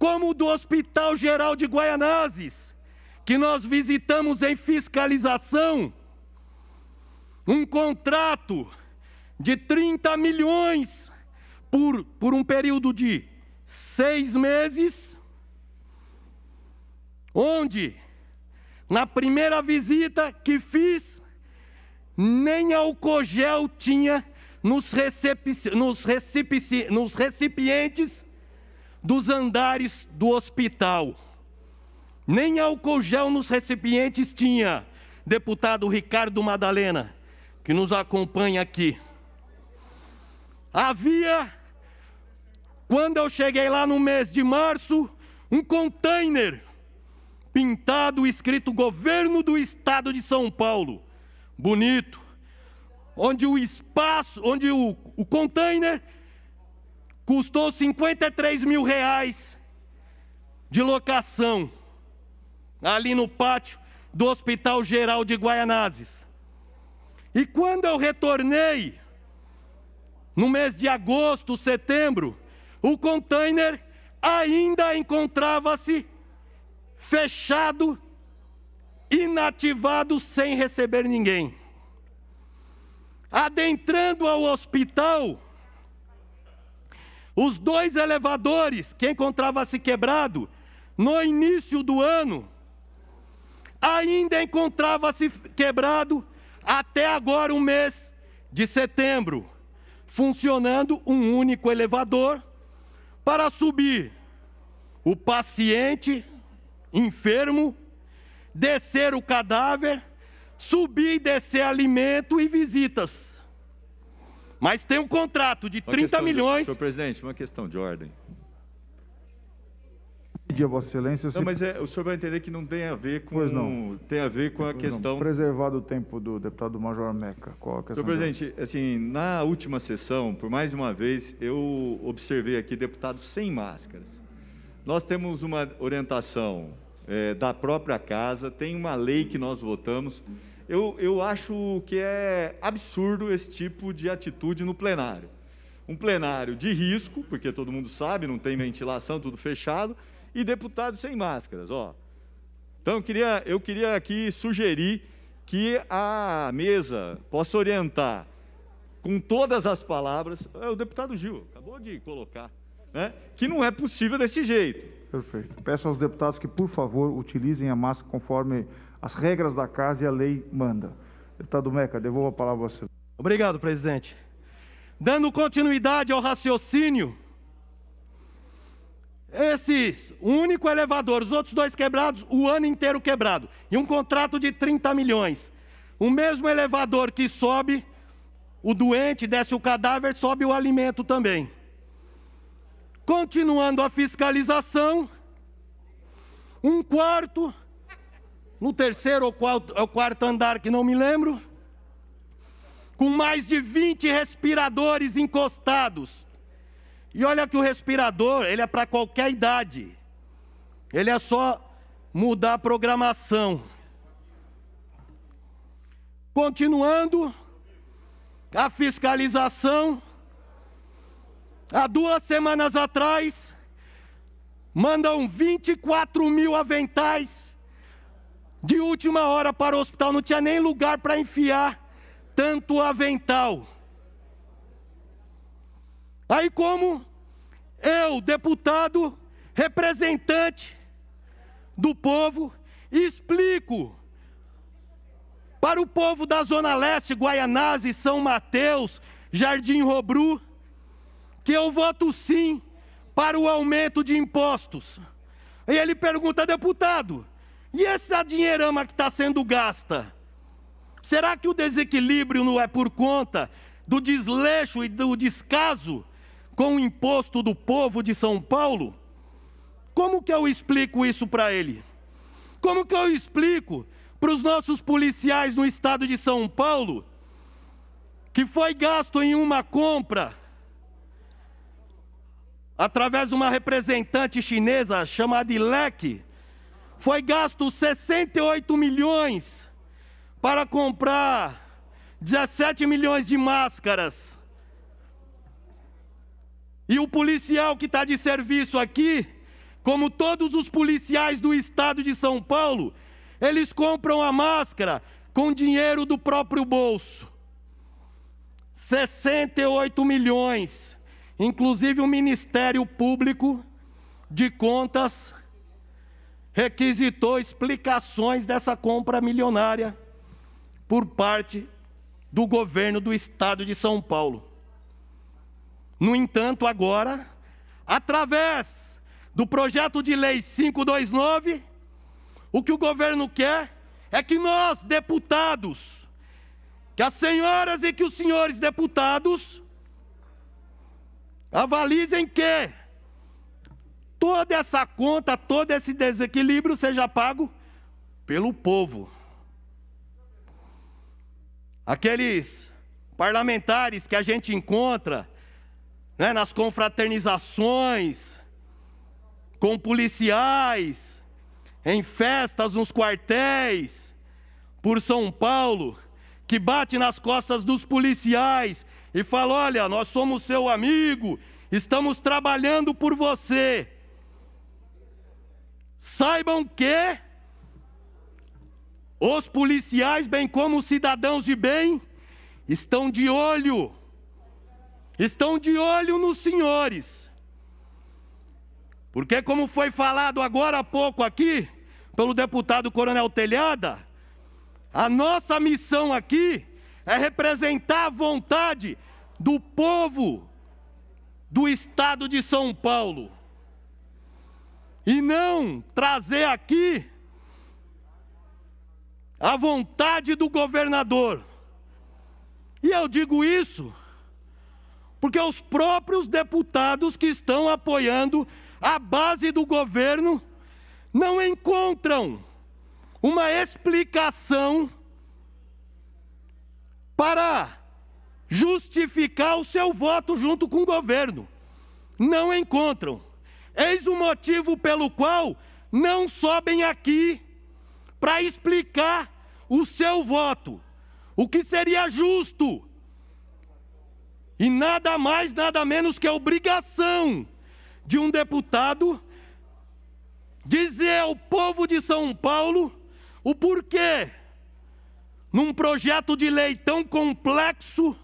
como o do Hospital Geral de Guaianazes, que nós visitamos em fiscalização, um contrato de 30 milhões por, por um período de seis meses, onde na primeira visita que fiz, nem álcool tinha nos, nos, nos recipientes dos andares do hospital. Nem álcool gel nos recipientes tinha, deputado Ricardo Madalena, que nos acompanha aqui. Havia, quando eu cheguei lá no mês de março, um container pintado escrito Governo do Estado de São Paulo. Bonito. Onde o espaço, onde o, o container custou 53 mil reais de locação, ali no pátio do Hospital Geral de Guaianazes. E quando eu retornei, no mês de agosto, setembro, o container ainda encontrava-se fechado, inativado sem receber ninguém. Adentrando ao hospital, os dois elevadores que encontrava-se quebrado no início do ano ainda encontrava-se quebrado até agora o um mês de setembro, funcionando um único elevador para subir o paciente enfermo, descer o cadáver, subir e descer alimento e visitas. Mas tem um contrato de 30 milhões. De, senhor presidente, uma questão de ordem. Pedir Vossa Excelência. Se... Não, mas é, o senhor vai entender que não tem a ver com. Pois não. Tem a ver com a pois questão. Não. Preservado o tempo do deputado Major Meca. Qual é a questão? Senhor presidente, de... assim, na última sessão, por mais de uma vez, eu observei aqui deputados sem máscaras. Nós temos uma orientação é, da própria casa, tem uma lei que nós votamos. Eu, eu acho que é absurdo esse tipo de atitude no plenário. Um plenário de risco, porque todo mundo sabe, não tem ventilação, tudo fechado, e deputados sem máscaras. Ó. Então, eu queria, eu queria aqui sugerir que a mesa possa orientar com todas as palavras. É o deputado Gil acabou de colocar né? que não é possível desse jeito. Perfeito. Peço aos deputados que, por favor, utilizem a máscara conforme as regras da casa e a lei manda. Deputado Meca, devolvo a palavra a você. Obrigado, presidente. Dando continuidade ao raciocínio, esses, o um único elevador, os outros dois quebrados, o ano inteiro quebrado. E um contrato de 30 milhões. O mesmo elevador que sobe, o doente desce o cadáver, sobe o alimento também. Continuando a fiscalização, um quarto, no terceiro ou quarto, ou quarto andar, que não me lembro, com mais de 20 respiradores encostados. E olha que o respirador, ele é para qualquer idade. Ele é só mudar a programação. Continuando a fiscalização, há duas semanas atrás, mandam 24 mil aventais de última hora para o hospital, não tinha nem lugar para enfiar tanto avental. Aí, como eu, deputado, representante do povo, explico para o povo da Zona Leste, Guaianazes, São Mateus, Jardim Robru, que eu voto sim para o aumento de impostos. E ele pergunta, deputado, e essa dinheirama que está sendo gasta? Será que o desequilíbrio não é por conta do desleixo e do descaso com o imposto do povo de São Paulo? Como que eu explico isso para ele? Como que eu explico para os nossos policiais no estado de São Paulo que foi gasto em uma compra através de uma representante chinesa chamada Ilek, foi gasto 68 milhões para comprar 17 milhões de máscaras. E o policial que está de serviço aqui, como todos os policiais do estado de São Paulo, eles compram a máscara com dinheiro do próprio bolso. 68 milhões. Inclusive, o Ministério Público de Contas requisitou explicações dessa compra milionária por parte do governo do estado de São Paulo. No entanto, agora, através do projeto de lei 529, o que o governo quer é que nós, deputados, que as senhoras e que os senhores deputados Avalizem que toda essa conta, todo esse desequilíbrio seja pago pelo povo. Aqueles parlamentares que a gente encontra né, nas confraternizações, com policiais, em festas nos quartéis, por São Paulo, que bate nas costas dos policiais e fala: Olha, nós somos seu amigo, estamos trabalhando por você. Saibam que os policiais, bem como os cidadãos de bem, estão de olho, estão de olho nos senhores. Porque, como foi falado agora há pouco aqui, pelo deputado Coronel Telhada, a nossa missão aqui é representar a vontade do povo do estado de São Paulo e não trazer aqui a vontade do governador. E eu digo isso porque os próprios deputados que estão apoiando a base do governo não encontram uma explicação para justificar o seu voto junto com o governo. Não encontram. Eis o motivo pelo qual não sobem aqui para explicar o seu voto, o que seria justo. E nada mais, nada menos que a obrigação de um deputado dizer ao povo de São Paulo o porquê, num projeto de lei tão complexo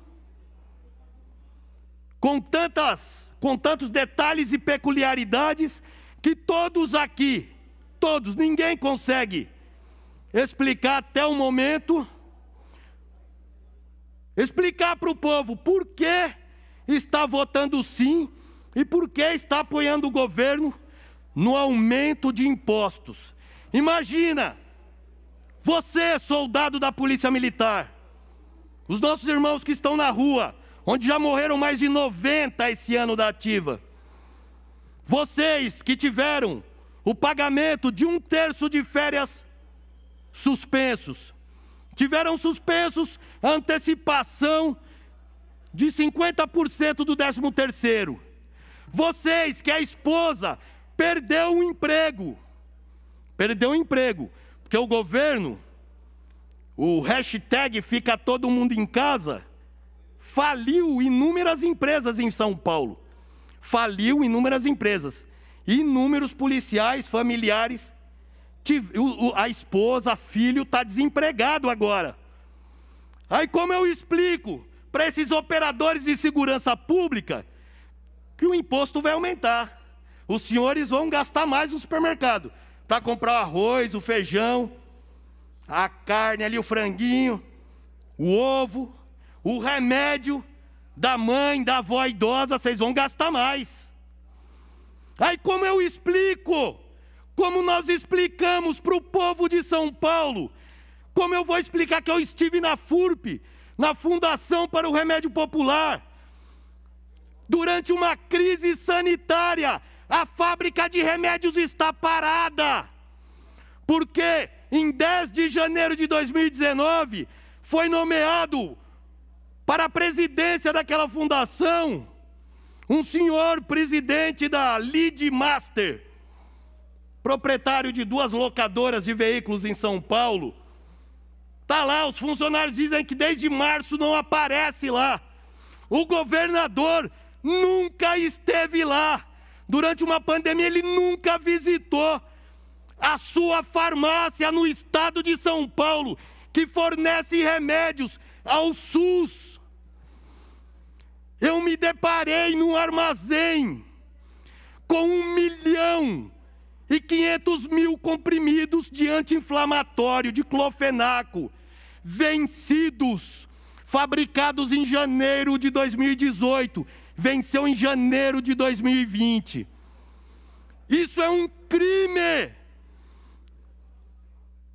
com, tantas, com tantos detalhes e peculiaridades que todos aqui, todos, ninguém consegue explicar até o momento, explicar para o povo por que está votando sim e por que está apoiando o governo no aumento de impostos. Imagina, você, soldado da Polícia Militar, os nossos irmãos que estão na rua, onde já morreram mais de 90 esse ano da ativa. Vocês que tiveram o pagamento de um terço de férias suspensos, tiveram suspensos a antecipação de 50% do 13 terceiro. Vocês que a esposa perdeu o emprego, perdeu o emprego, porque o governo, o hashtag fica todo mundo em casa, faliu inúmeras empresas em São Paulo. Faliu inúmeras empresas. Inúmeros policiais, familiares. A esposa, filho está desempregado agora. Aí, como eu explico para esses operadores de segurança pública que o imposto vai aumentar? Os senhores vão gastar mais no supermercado para comprar o arroz, o feijão, a carne ali, o franguinho, o ovo o remédio da mãe, da avó idosa, vocês vão gastar mais. Aí como eu explico? Como nós explicamos para o povo de São Paulo? Como eu vou explicar que eu estive na FURP, na Fundação para o Remédio Popular, durante uma crise sanitária? A fábrica de remédios está parada. Porque em 10 de janeiro de 2019 foi nomeado para a presidência daquela fundação um senhor presidente da Lead Master, proprietário de duas locadoras de veículos em São Paulo. Tá lá, os funcionários dizem que desde março não aparece lá. O governador nunca esteve lá. Durante uma pandemia ele nunca visitou a sua farmácia no estado de São Paulo, que fornece remédios ao SUS eu me deparei num armazém com um milhão e 500 mil comprimidos de anti-inflamatório, de clofenaco, vencidos, fabricados em janeiro de 2018, venceu em janeiro de 2020. Isso é um crime!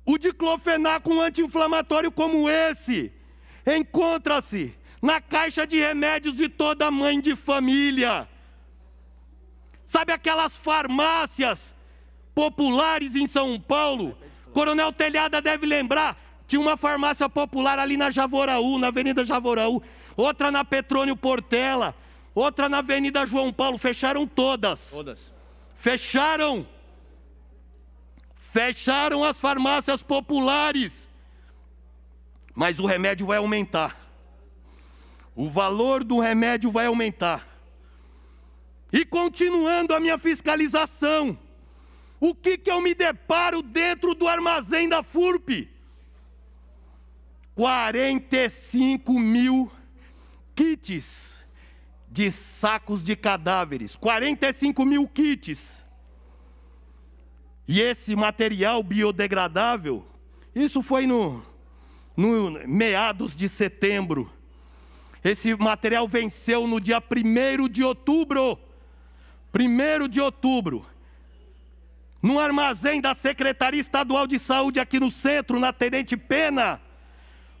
O diclofenaco, um anti-inflamatório como esse, encontra-se na caixa de remédios de toda mãe de família. Sabe aquelas farmácias populares em São Paulo? Coronel Telhada deve lembrar, tinha uma farmácia popular ali na Javoraú, na Avenida Javoraú, outra na Petrônio Portela, outra na Avenida João Paulo, fecharam todas. Todas. Fecharam. Fecharam as farmácias populares. Mas o remédio vai aumentar o valor do remédio vai aumentar. E continuando a minha fiscalização, o que, que eu me deparo dentro do armazém da FURP? 45 mil kits de sacos de cadáveres. 45 mil kits. E esse material biodegradável, isso foi no, no meados de setembro. Esse material venceu no dia 1 de outubro. 1 de outubro. No armazém da Secretaria Estadual de Saúde, aqui no centro, na Tenente Pena,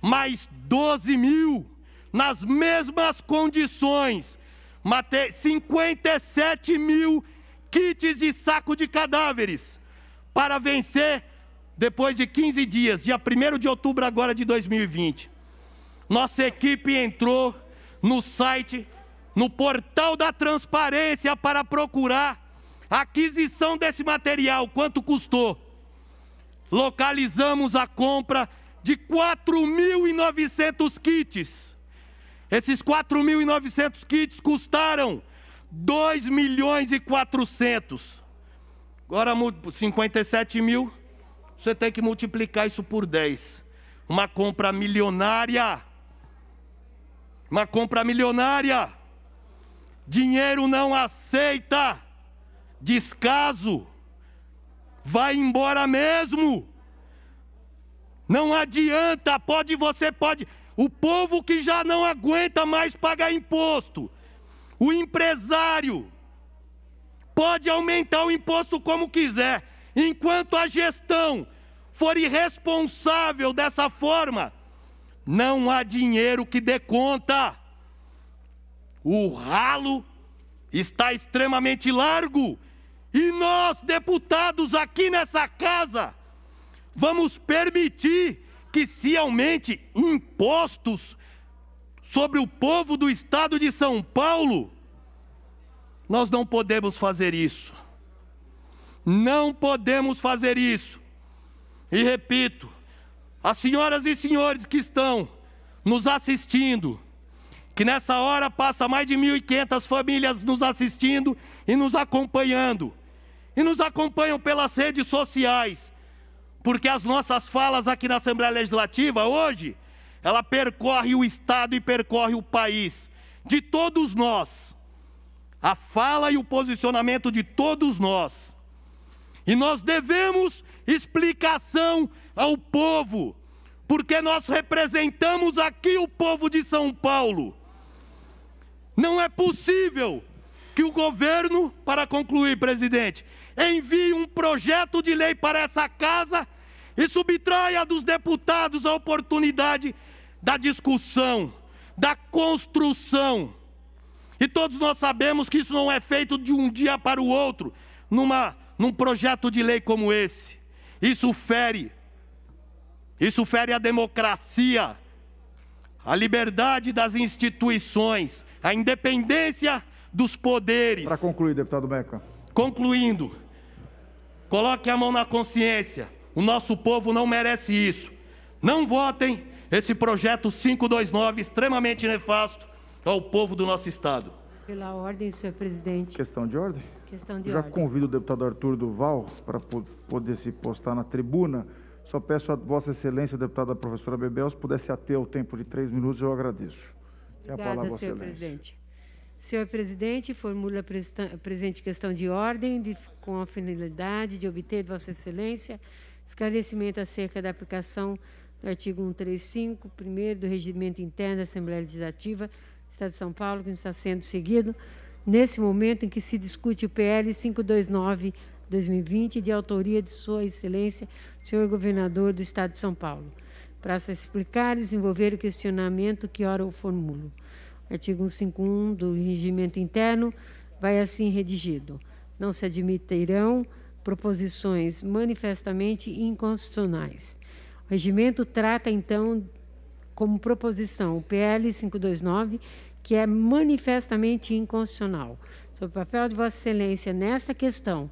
mais 12 mil, nas mesmas condições. 57 mil kits de saco de cadáveres para vencer depois de 15 dias, dia 1 de outubro agora de 2020. Nossa equipe entrou no site, no portal da transparência para procurar a aquisição desse material, quanto custou. Localizamos a compra de 4.900 kits. Esses 4.900 kits custaram 2 milhões e 400. Agora, 57 mil, você tem que multiplicar isso por 10. Uma compra milionária uma compra milionária. Dinheiro não aceita. Descaso. Vai embora mesmo. Não adianta, pode você pode. O povo que já não aguenta mais pagar imposto. O empresário pode aumentar o imposto como quiser, enquanto a gestão for irresponsável dessa forma, não há dinheiro que dê conta. O ralo está extremamente largo. E nós, deputados aqui nessa casa, vamos permitir que se aumente impostos sobre o povo do estado de São Paulo? Nós não podemos fazer isso. Não podemos fazer isso. E repito, as senhoras e senhores que estão nos assistindo, que nessa hora passa mais de 1.500 famílias nos assistindo e nos acompanhando, e nos acompanham pelas redes sociais, porque as nossas falas aqui na Assembleia Legislativa hoje, ela percorre o Estado e percorre o país, de todos nós, a fala e o posicionamento de todos nós. E nós devemos explicação ao povo, porque nós representamos aqui o povo de São Paulo. Não é possível que o governo, para concluir, presidente, envie um projeto de lei para essa casa e subtraia dos deputados a oportunidade da discussão, da construção. E todos nós sabemos que isso não é feito de um dia para o outro, numa, num projeto de lei como esse. Isso fere isso fere a democracia, a liberdade das instituições, a independência dos poderes. Para concluir, deputado Beca. Concluindo, coloque a mão na consciência. O nosso povo não merece isso. Não votem esse projeto 529 extremamente nefasto ao povo do nosso estado. Pela ordem, senhor presidente. Questão de ordem? Questão de Já ordem. convido o deputado Arthur Duval para poder se postar na tribuna. Só peço a Vossa Excelência, deputada professora Bebel, se pudesse ater o tempo de três minutos, eu agradeço. Obrigada, a palavra, senhor Vossa Excelência. Presidente. Senhor presidente, formula a presente questão de ordem de, com a finalidade de obter de Vossa Excelência esclarecimento acerca da aplicação do artigo 135, primeiro do Regimento Interno da Assembleia Legislativa do Estado de São Paulo, que está sendo seguido nesse momento em que se discute o PL 529 2020, de autoria de Sua Excelência, senhor governador do Estado de São Paulo, para se explicar e desenvolver o questionamento que ora eu formulo. Artigo 151 do Regimento Interno vai assim redigido. Não se admitirão proposições manifestamente inconstitucionais. O regimento trata, então, como proposição o PL 529, que é manifestamente inconstitucional. Sobre o papel de Vossa Excelência nesta questão,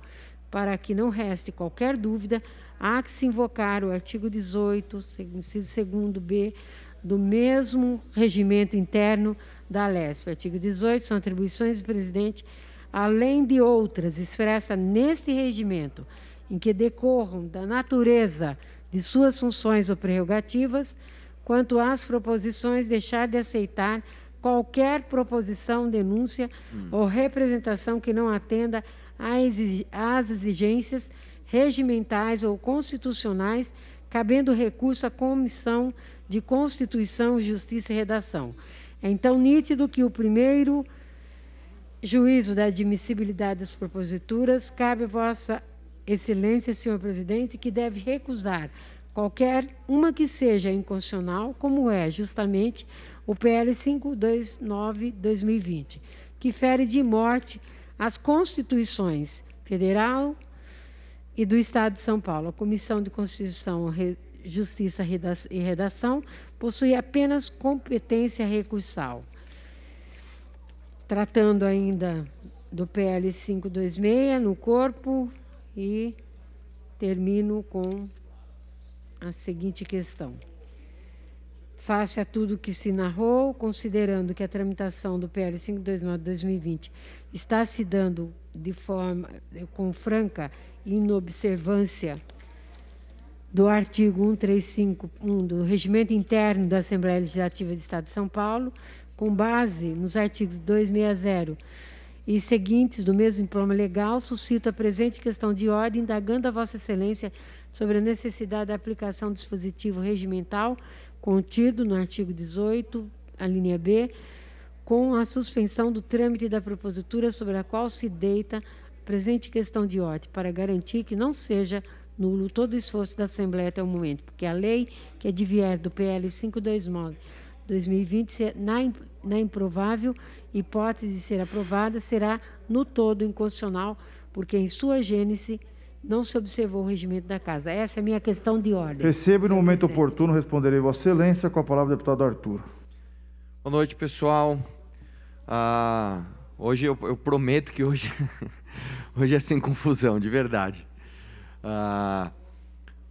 para que não reste qualquer dúvida, há que se invocar o artigo 18, inciso 2 B, do mesmo regimento interno da LESP. Artigo 18 são atribuições do presidente, além de outras expressas neste regimento, em que decorram da natureza de suas funções ou prerrogativas, quanto às proposições, deixar de aceitar qualquer proposição, denúncia hum. ou representação que não atenda às exigências regimentais ou constitucionais, cabendo recurso à Comissão de Constituição, Justiça e Redação. É então nítido que o primeiro juízo da admissibilidade das proposituras cabe a Vossa Excelência, senhor presidente, que deve recusar qualquer uma que seja inconstitucional, como é justamente o PL 529/2020, que fere de morte as constituições federal e do Estado de São Paulo. A Comissão de Constituição, Justiça e Redação possui apenas competência recursal. Tratando ainda do PL 526 no corpo e termino com a seguinte questão. Face a tudo que se narrou, considerando que a tramitação do PL 529 2020 está se dando de forma com franca inobservância do artigo 1351 do Regimento Interno da Assembleia Legislativa do Estado de São Paulo, com base nos artigos 260 e seguintes do mesmo diploma legal, suscito a presente questão de ordem, indagando a Vossa Excelência sobre a necessidade da aplicação do dispositivo regimental contido no artigo 18, a linha B, com a suspensão do trâmite da propositura sobre a qual se deita presente questão de ordem, para garantir que não seja nulo todo o esforço da Assembleia até o momento, porque a lei que advier é do PL 529 2020, na, na improvável hipótese de ser aprovada, será no todo inconstitucional, porque em sua gênese não se observou o regimento da casa. Essa é a minha questão de ordem. Recebo no momento oportuno, responderei Vossa Excelência com a palavra do deputado Arthur. Boa noite, pessoal. Ah, hoje eu, eu, prometo que hoje, [LAUGHS] hoje é sem confusão, de verdade. Ah,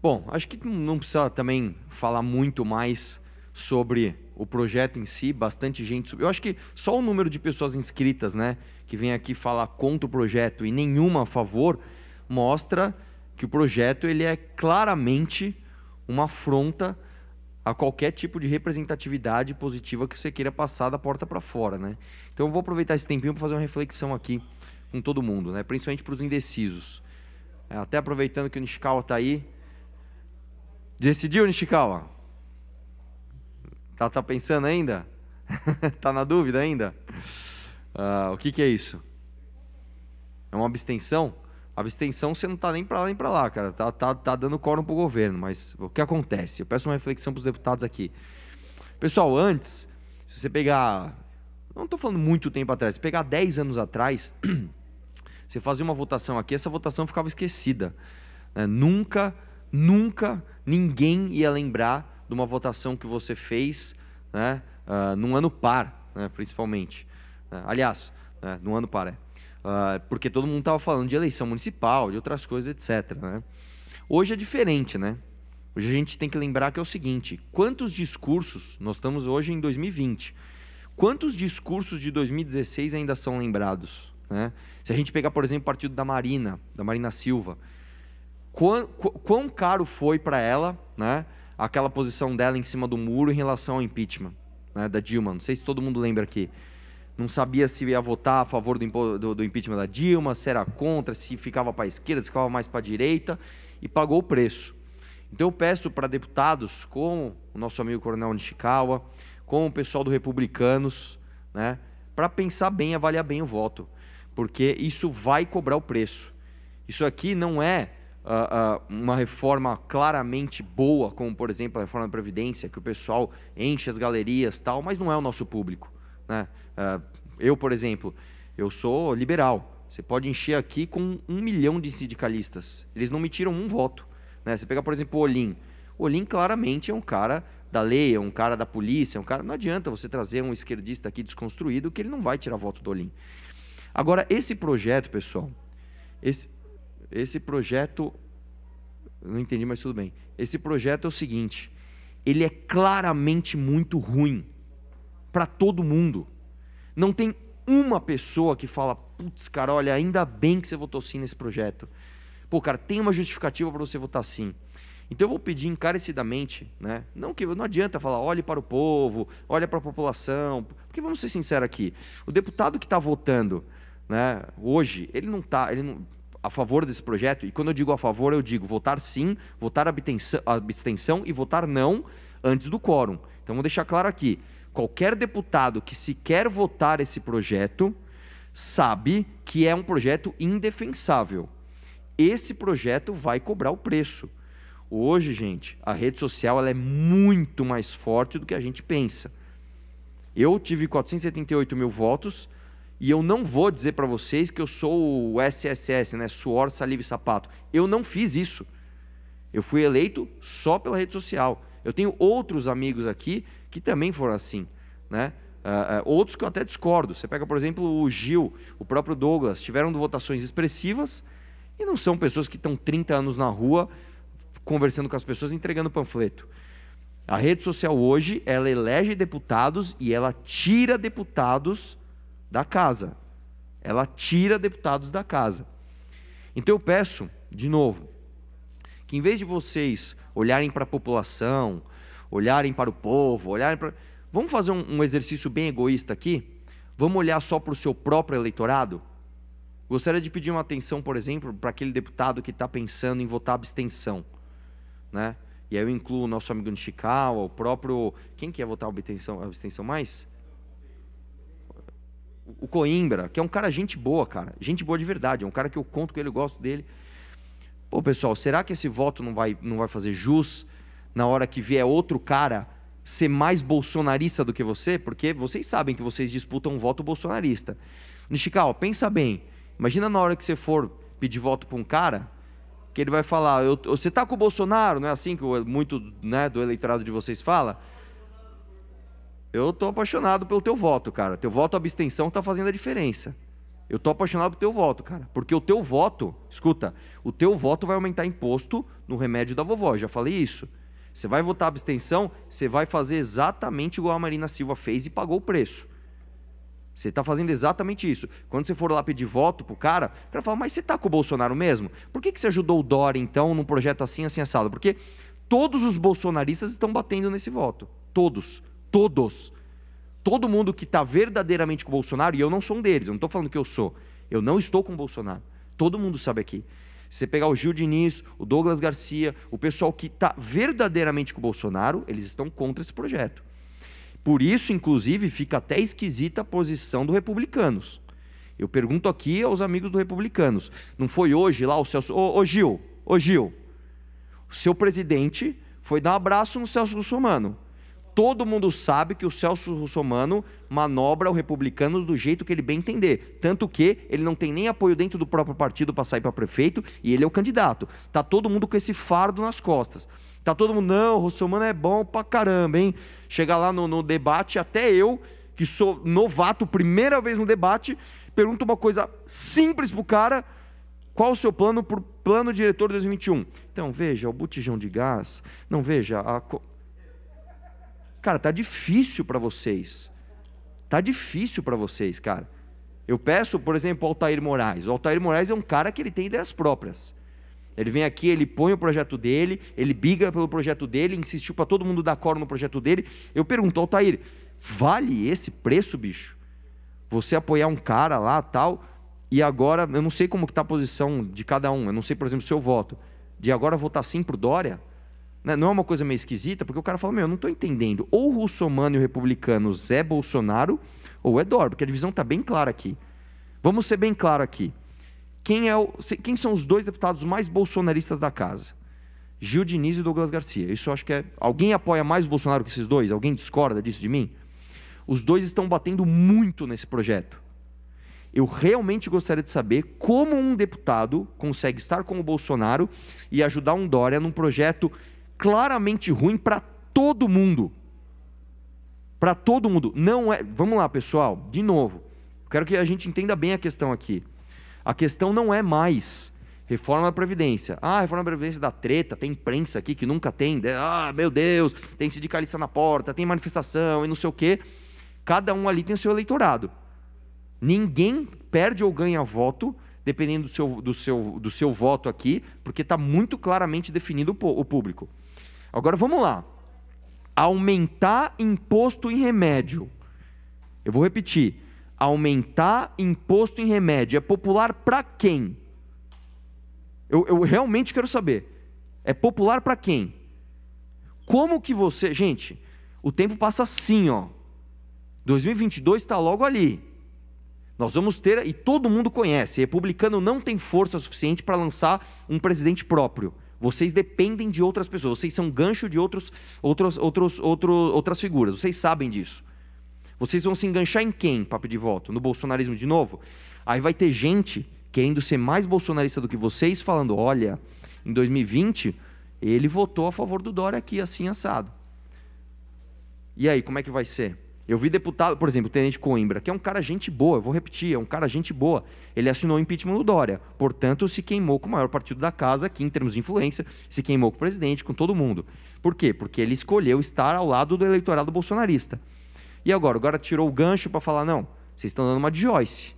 bom, acho que não precisa também falar muito mais sobre o projeto em si, bastante gente. Eu acho que só o número de pessoas inscritas, né, que vem aqui falar contra o projeto e nenhuma a favor, mostra que o projeto ele é claramente uma afronta a qualquer tipo de representatividade positiva que você queira passar da porta para fora, né? Então eu vou aproveitar esse tempinho para fazer uma reflexão aqui com todo mundo, né? Principalmente para os indecisos. É, até aproveitando que o Nishikawa está aí. Decidiu, Nishikawa? Tá, tá pensando ainda? [LAUGHS] tá na dúvida ainda? Uh, o que, que é isso? É uma abstenção? abstenção você não tá nem para lá nem para lá, cara. Tá, tá, tá dando quórum pro governo, mas o que acontece? Eu peço uma reflexão pros deputados aqui. Pessoal, antes, se você pegar. Não tô falando muito tempo atrás, se pegar 10 anos atrás, [CLEARS THROAT] você fazia uma votação aqui, essa votação ficava esquecida. Né? Nunca, nunca ninguém ia lembrar de uma votação que você fez né? Uh, num ano par, né? principalmente. Uh, aliás, uh, num ano par, é Uh, porque todo mundo estava falando de eleição municipal, de outras coisas, etc. Né? Hoje é diferente, né? Hoje a gente tem que lembrar que é o seguinte: quantos discursos, nós estamos hoje em 2020, quantos discursos de 2016 ainda são lembrados? Né? Se a gente pegar, por exemplo, o partido da Marina, da Marina Silva, quão, quão caro foi para ela né, aquela posição dela em cima do muro em relação ao impeachment né, da Dilma? Não sei se todo mundo lembra aqui não sabia se ia votar a favor do, do, do impeachment da Dilma, se era contra, se ficava para a esquerda, se ficava mais para a direita, e pagou o preço. Então eu peço para deputados, como o nosso amigo Coronel Nishikawa, como o pessoal do Republicanos, né, para pensar bem, avaliar bem o voto, porque isso vai cobrar o preço. Isso aqui não é Uh, uh, uma reforma claramente boa, como por exemplo a reforma da Previdência, que o pessoal enche as galerias tal, mas não é o nosso público. Né? Ah, eu, por exemplo, eu sou liberal. Você pode encher aqui com um milhão de sindicalistas. Eles não me tiram um voto. Né? Você pega, por exemplo, o Olim. O Olim claramente é um cara da lei, é um cara da polícia, é um cara. Não adianta você trazer um esquerdista aqui desconstruído que ele não vai tirar voto do Olim. Agora, esse projeto, pessoal, esse, esse projeto. Não entendi, mas tudo bem. Esse projeto é o seguinte: ele é claramente muito ruim para todo mundo. Não tem uma pessoa que fala, putz, cara, olha, ainda bem que você votou sim nesse projeto. Pô, cara, tem uma justificativa para você votar sim. Então eu vou pedir encarecidamente, né? Não que não adianta falar, olhe para o povo, olhe para a população, porque vamos ser sinceros aqui, o deputado que está votando, né? Hoje ele não está, ele não, a favor desse projeto. E quando eu digo a favor, eu digo votar sim, votar abstenção, abstenção e votar não antes do quórum. Então vou deixar claro aqui qualquer deputado que sequer votar esse projeto sabe que é um projeto indefensável. Esse projeto vai cobrar o preço. Hoje, gente, a rede social ela é muito mais forte do que a gente pensa. Eu tive 478 mil votos e eu não vou dizer para vocês que eu sou o SSS, né? Suor, saliva e sapato. Eu não fiz isso. Eu fui eleito só pela rede social. Eu tenho outros amigos aqui que também foram assim, né? Uh, uh, outros que eu até discordo. Você pega, por exemplo, o Gil, o próprio Douglas, tiveram votações expressivas e não são pessoas que estão 30 anos na rua conversando com as pessoas, entregando panfleto. A rede social hoje, ela elege deputados e ela tira deputados da casa. Ela tira deputados da casa. Então eu peço, de novo, que em vez de vocês olharem para a população, olharem para o povo, olharem para. Vamos fazer um, um exercício bem egoísta aqui? Vamos olhar só para o seu próprio eleitorado? Gostaria de pedir uma atenção, por exemplo, para aquele deputado que está pensando em votar abstenção. Né? E aí eu incluo o nosso amigo Nishikawa, o próprio. Quem quer votar abstenção, abstenção mais? O Coimbra, que é um cara gente boa, cara. Gente boa de verdade. É um cara que eu conto com ele, eu gosto dele. Pô, pessoal, será que esse voto não vai, não vai fazer jus na hora que vier outro cara ser mais bolsonarista do que você, porque vocês sabem que vocês disputam um voto bolsonarista. Nishikawa, pensa bem. Imagina na hora que você for pedir voto para um cara, que ele vai falar, você tá com o Bolsonaro, não é assim que muito né, do eleitorado de vocês fala? Eu tô apaixonado pelo teu voto, cara. Teu voto abstenção tá fazendo a diferença. Eu tô apaixonado pelo teu voto, cara. Porque o teu voto, escuta, o teu voto vai aumentar imposto no remédio da vovó, já falei isso. Você vai votar abstenção, você vai fazer exatamente igual a Marina Silva fez e pagou o preço. Você está fazendo exatamente isso. Quando você for lá pedir voto pro cara, o cara fala, mas você tá com o Bolsonaro mesmo? Por que, que você ajudou o Dória, então, num projeto assim, assim, assado? Porque todos os bolsonaristas estão batendo nesse voto. Todos. Todos. Todo mundo que está verdadeiramente com o Bolsonaro, e eu não sou um deles, eu não estou falando que eu sou. Eu não estou com o Bolsonaro. Todo mundo sabe aqui você pegar o Gil Diniz, o Douglas Garcia, o pessoal que está verdadeiramente com o Bolsonaro, eles estão contra esse projeto. Por isso, inclusive, fica até esquisita a posição do Republicanos. Eu pergunto aqui aos amigos do Republicanos. Não foi hoje lá o Celso. Ô, ô Gil, ô Gil, o seu presidente foi dar um abraço no Celso Russomano todo mundo sabe que o Celso Russomano manobra o republicano do jeito que ele bem entender. Tanto que ele não tem nem apoio dentro do próprio partido para sair para prefeito e ele é o candidato. Tá todo mundo com esse fardo nas costas. Tá todo mundo, não, o Russomano é bom pra caramba, hein? Chega lá no, no debate, até eu, que sou novato, primeira vez no debate, pergunto uma coisa simples pro cara. Qual o seu plano para plano diretor 2021? Então, veja, o botijão de gás. Não, veja, a, Cara, tá difícil para vocês. Tá difícil para vocês, cara. Eu peço, por exemplo, ao Altair Moraes. O Altair Moraes é um cara que ele tem ideias próprias. Ele vem aqui, ele põe o projeto dele, ele biga pelo projeto dele, insistiu para todo mundo dar cor no projeto dele. Eu pergunto, Altair, vale esse preço, bicho? Você apoiar um cara lá, tal, e agora, eu não sei como está a posição de cada um, eu não sei, por exemplo, o seu voto, de agora votar sim pro Dória, né? Não é uma coisa meio esquisita, porque o cara fala: Meu, eu não estou entendendo. Ou o russomano e o republicano Zé Bolsonaro, ou é Dor, porque a divisão está bem clara aqui. Vamos ser bem claro aqui. Quem, é o, quem são os dois deputados mais bolsonaristas da casa? Gil Diniz e Douglas Garcia. Isso eu acho que é. Alguém apoia mais o Bolsonaro que esses dois? Alguém discorda disso de mim? Os dois estão batendo muito nesse projeto. Eu realmente gostaria de saber como um deputado consegue estar com o Bolsonaro e ajudar um Dória num projeto claramente ruim para todo mundo. Para todo mundo. Não é, vamos lá, pessoal, de novo. Quero que a gente entenda bem a questão aqui. A questão não é mais reforma da previdência. Ah, reforma da previdência dá treta, tem imprensa aqui que nunca tem. Ah, meu Deus, tem sindicalista na porta, tem manifestação e não sei o quê. Cada um ali tem o seu eleitorado. Ninguém perde ou ganha voto dependendo do seu, do seu, do seu voto aqui, porque está muito claramente definido o público. Agora vamos lá. Aumentar imposto em remédio. Eu vou repetir. Aumentar imposto em remédio é popular para quem? Eu, eu realmente quero saber. É popular para quem? Como que você. Gente, o tempo passa assim, ó. 2022 está logo ali. Nós vamos ter, e todo mundo conhece, republicano não tem força suficiente para lançar um presidente próprio. Vocês dependem de outras pessoas, vocês são gancho de outros, outros, outros, outros, outras figuras, vocês sabem disso. Vocês vão se enganchar em quem, papo de voto? No bolsonarismo de novo? Aí vai ter gente querendo ser mais bolsonarista do que vocês, falando: olha, em 2020 ele votou a favor do Dória aqui, assim assado. E aí, como é que vai ser? Eu vi deputado, por exemplo, o Tenente Coimbra, que é um cara gente boa, vou repetir, é um cara gente boa. Ele assinou o impeachment do Dória, portanto, se queimou com o maior partido da casa, aqui em termos de influência, se queimou com o presidente, com todo mundo. Por quê? Porque ele escolheu estar ao lado do eleitorado bolsonarista. E agora, agora tirou o gancho para falar: não, vocês estão dando uma de Joyce.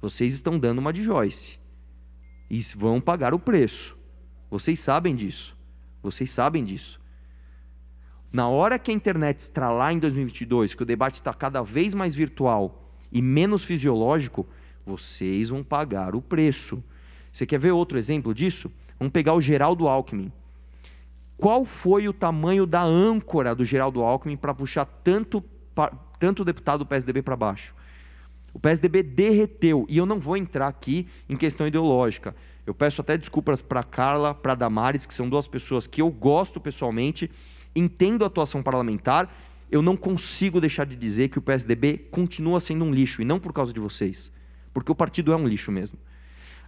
Vocês estão dando uma de Joyce. E vão pagar o preço. Vocês sabem disso. Vocês sabem disso. Na hora que a internet estralar em 2022, que o debate está cada vez mais virtual e menos fisiológico, vocês vão pagar o preço. Você quer ver outro exemplo disso? Vamos pegar o Geraldo Alckmin. Qual foi o tamanho da âncora do Geraldo Alckmin para puxar tanto, tanto deputado do PSDB para baixo? O PSDB derreteu, e eu não vou entrar aqui em questão ideológica. Eu peço até desculpas para Carla, para Damares, que são duas pessoas que eu gosto pessoalmente, entendo a atuação parlamentar, eu não consigo deixar de dizer que o PSDB continua sendo um lixo, e não por causa de vocês, porque o partido é um lixo mesmo.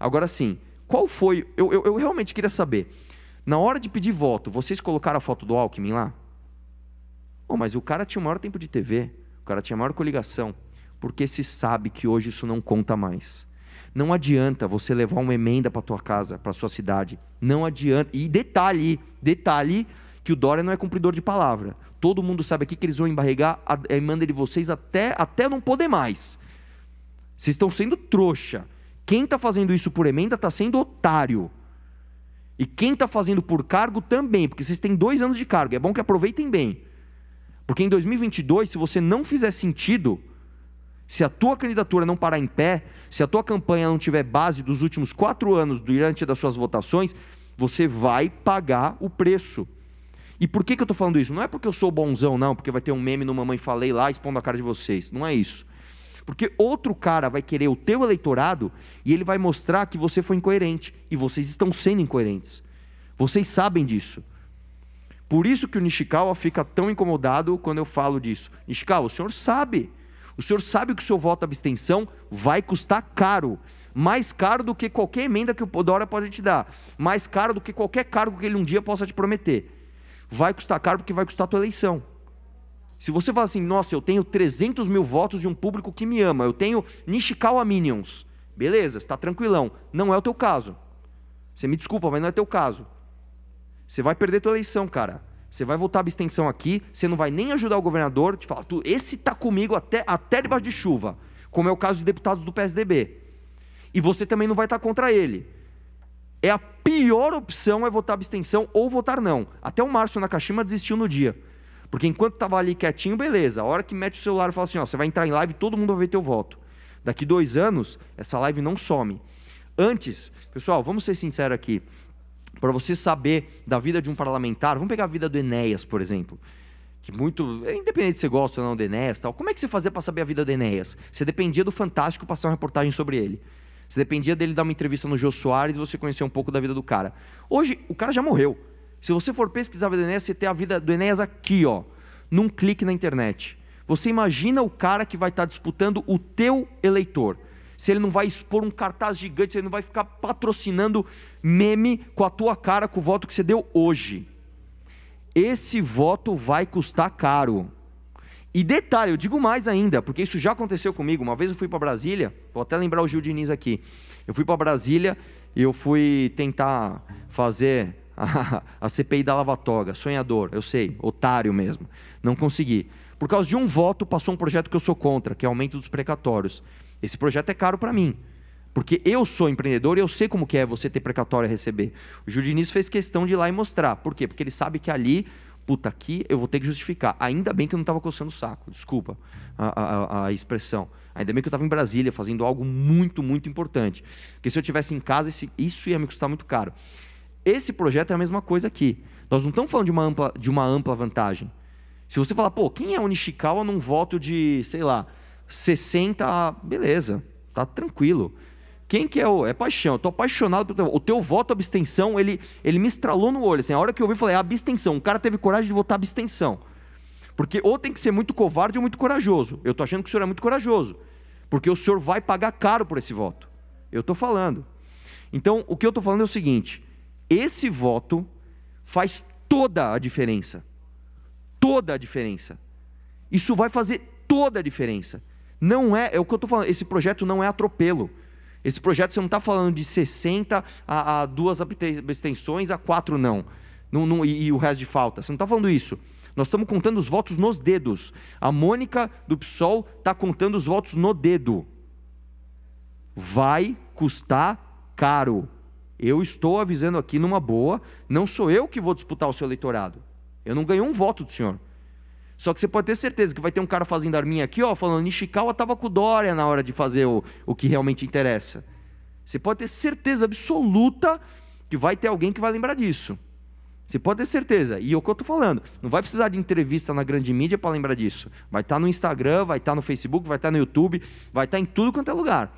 Agora sim, qual foi. Eu, eu, eu realmente queria saber. Na hora de pedir voto, vocês colocaram a foto do Alckmin lá? Oh, mas o cara tinha o maior tempo de TV, o cara tinha a maior coligação, porque se sabe que hoje isso não conta mais. Não adianta você levar uma emenda para tua casa, para sua cidade. Não adianta. E detalhe, detalhe, que o Dória não é cumpridor de palavra. Todo mundo sabe aqui que eles vão embarregar a, a emenda de vocês até, até não poder mais. Vocês estão sendo trouxa. Quem está fazendo isso por emenda está sendo otário. E quem está fazendo por cargo também, porque vocês têm dois anos de cargo. É bom que aproveitem bem. Porque em 2022, se você não fizer sentido, se a tua candidatura não parar em pé, se a tua campanha não tiver base dos últimos quatro anos durante das suas votações, você vai pagar o preço. E por que, que eu estou falando isso? Não é porque eu sou bonzão, não, porque vai ter um meme no Mamãe Falei lá expondo a cara de vocês. Não é isso. Porque outro cara vai querer o teu eleitorado e ele vai mostrar que você foi incoerente. E vocês estão sendo incoerentes. Vocês sabem disso. Por isso que o Nishikawa fica tão incomodado quando eu falo disso. Nishikawa, o senhor sabe. O senhor sabe que o seu voto abstenção vai custar caro. Mais caro do que qualquer emenda que o Podora pode te dar. Mais caro do que qualquer cargo que ele um dia possa te prometer vai custar caro porque vai custar a tua eleição. Se você fala assim, nossa, eu tenho 300 mil votos de um público que me ama, eu tenho Nishikawa Minions, beleza, está tranquilão. Não é o teu caso. Você me desculpa, mas não é teu caso. Você vai perder tua eleição, cara. Você vai votar abstenção aqui, você não vai nem ajudar o governador, te falar, tu, esse tá comigo até, até debaixo de chuva, como é o caso de deputados do PSDB. E você também não vai estar tá contra ele é a pior opção é votar abstenção ou votar não. Até o Márcio Nakashima desistiu no dia. Porque enquanto estava ali quietinho, beleza. A hora que mete o celular e fala assim, ó, você vai entrar em live, e todo mundo vai ver teu voto. Daqui dois anos, essa live não some. Antes, pessoal, vamos ser sinceros aqui. Para você saber da vida de um parlamentar, vamos pegar a vida do Enéas, por exemplo. Que muito. É independente se você gosta ou não do Enéas, tal, como é que você fazia para saber a vida do Enéas? Você dependia do Fantástico passar uma reportagem sobre ele. Você dependia dele dar uma entrevista no Jô Soares e você conhecer um pouco da vida do cara. Hoje, o cara já morreu. Se você for pesquisar a vida do Enéas, você tem a vida do Enéas aqui, ó, num clique na internet. Você imagina o cara que vai estar tá disputando o teu eleitor. Se ele não vai expor um cartaz gigante, se ele não vai ficar patrocinando meme com a tua cara, com o voto que você deu hoje. Esse voto vai custar caro. E detalhe, eu digo mais ainda, porque isso já aconteceu comigo. Uma vez eu fui para Brasília, vou até lembrar o Gil Diniz aqui. Eu fui para Brasília e eu fui tentar fazer [LAUGHS] a, a CPI da Lava Toga. Sonhador, eu sei, otário mesmo. Não consegui. Por causa de um voto, passou um projeto que eu sou contra, que é o aumento dos precatórios. Esse projeto é caro para mim. Porque eu sou empreendedor e eu sei como que é você ter precatório a receber. O Gil Diniz fez questão de ir lá e mostrar. Por quê? Porque ele sabe que ali puta, aqui eu vou ter que justificar. Ainda bem que eu não estava coçando o saco, desculpa a, a, a expressão. Ainda bem que eu estava em Brasília fazendo algo muito, muito importante. Porque se eu tivesse em casa, isso ia me custar muito caro. Esse projeto é a mesma coisa aqui. Nós não estamos falando de uma ampla, de uma ampla vantagem. Se você falar, pô, quem é o Nishikawa num voto de, sei lá, 60, beleza, tá tranquilo. Quem que é o. É paixão. Eu tô apaixonado pelo teu voto. O teu voto, abstenção, ele, ele me estralou no olho. Assim, a hora que eu ouvi, eu falei, abstenção. O cara teve coragem de votar abstenção. Porque ou tem que ser muito covarde ou muito corajoso. Eu tô achando que o senhor é muito corajoso. Porque o senhor vai pagar caro por esse voto. Eu tô falando. Então, o que eu tô falando é o seguinte: esse voto faz toda a diferença. Toda a diferença. Isso vai fazer toda a diferença. Não é, é o que eu tô falando, esse projeto não é atropelo. Esse projeto você não está falando de 60 a, a duas abstenções, a quatro não. não, não e, e, o resto de falta. Você não está falando isso. Nós estamos contando os votos nos dedos. A Mônica do PSOL está contando os votos no dedo. Vai custar caro. Eu estou avisando aqui numa boa, não sou eu que vou disputar o seu eleitorado. Eu não ganhei um voto do senhor. Só que você pode ter certeza que vai ter um cara fazendo arminha aqui, ó, falando Nishikawa tava com Dória na hora de fazer o, o que realmente interessa. Você pode ter certeza absoluta que vai ter alguém que vai lembrar disso. Você pode ter certeza. E é o que eu tô falando. Não vai precisar de entrevista na grande mídia para lembrar disso. Vai estar tá no Instagram, vai estar tá no Facebook, vai estar tá no YouTube, vai estar tá em tudo quanto é lugar.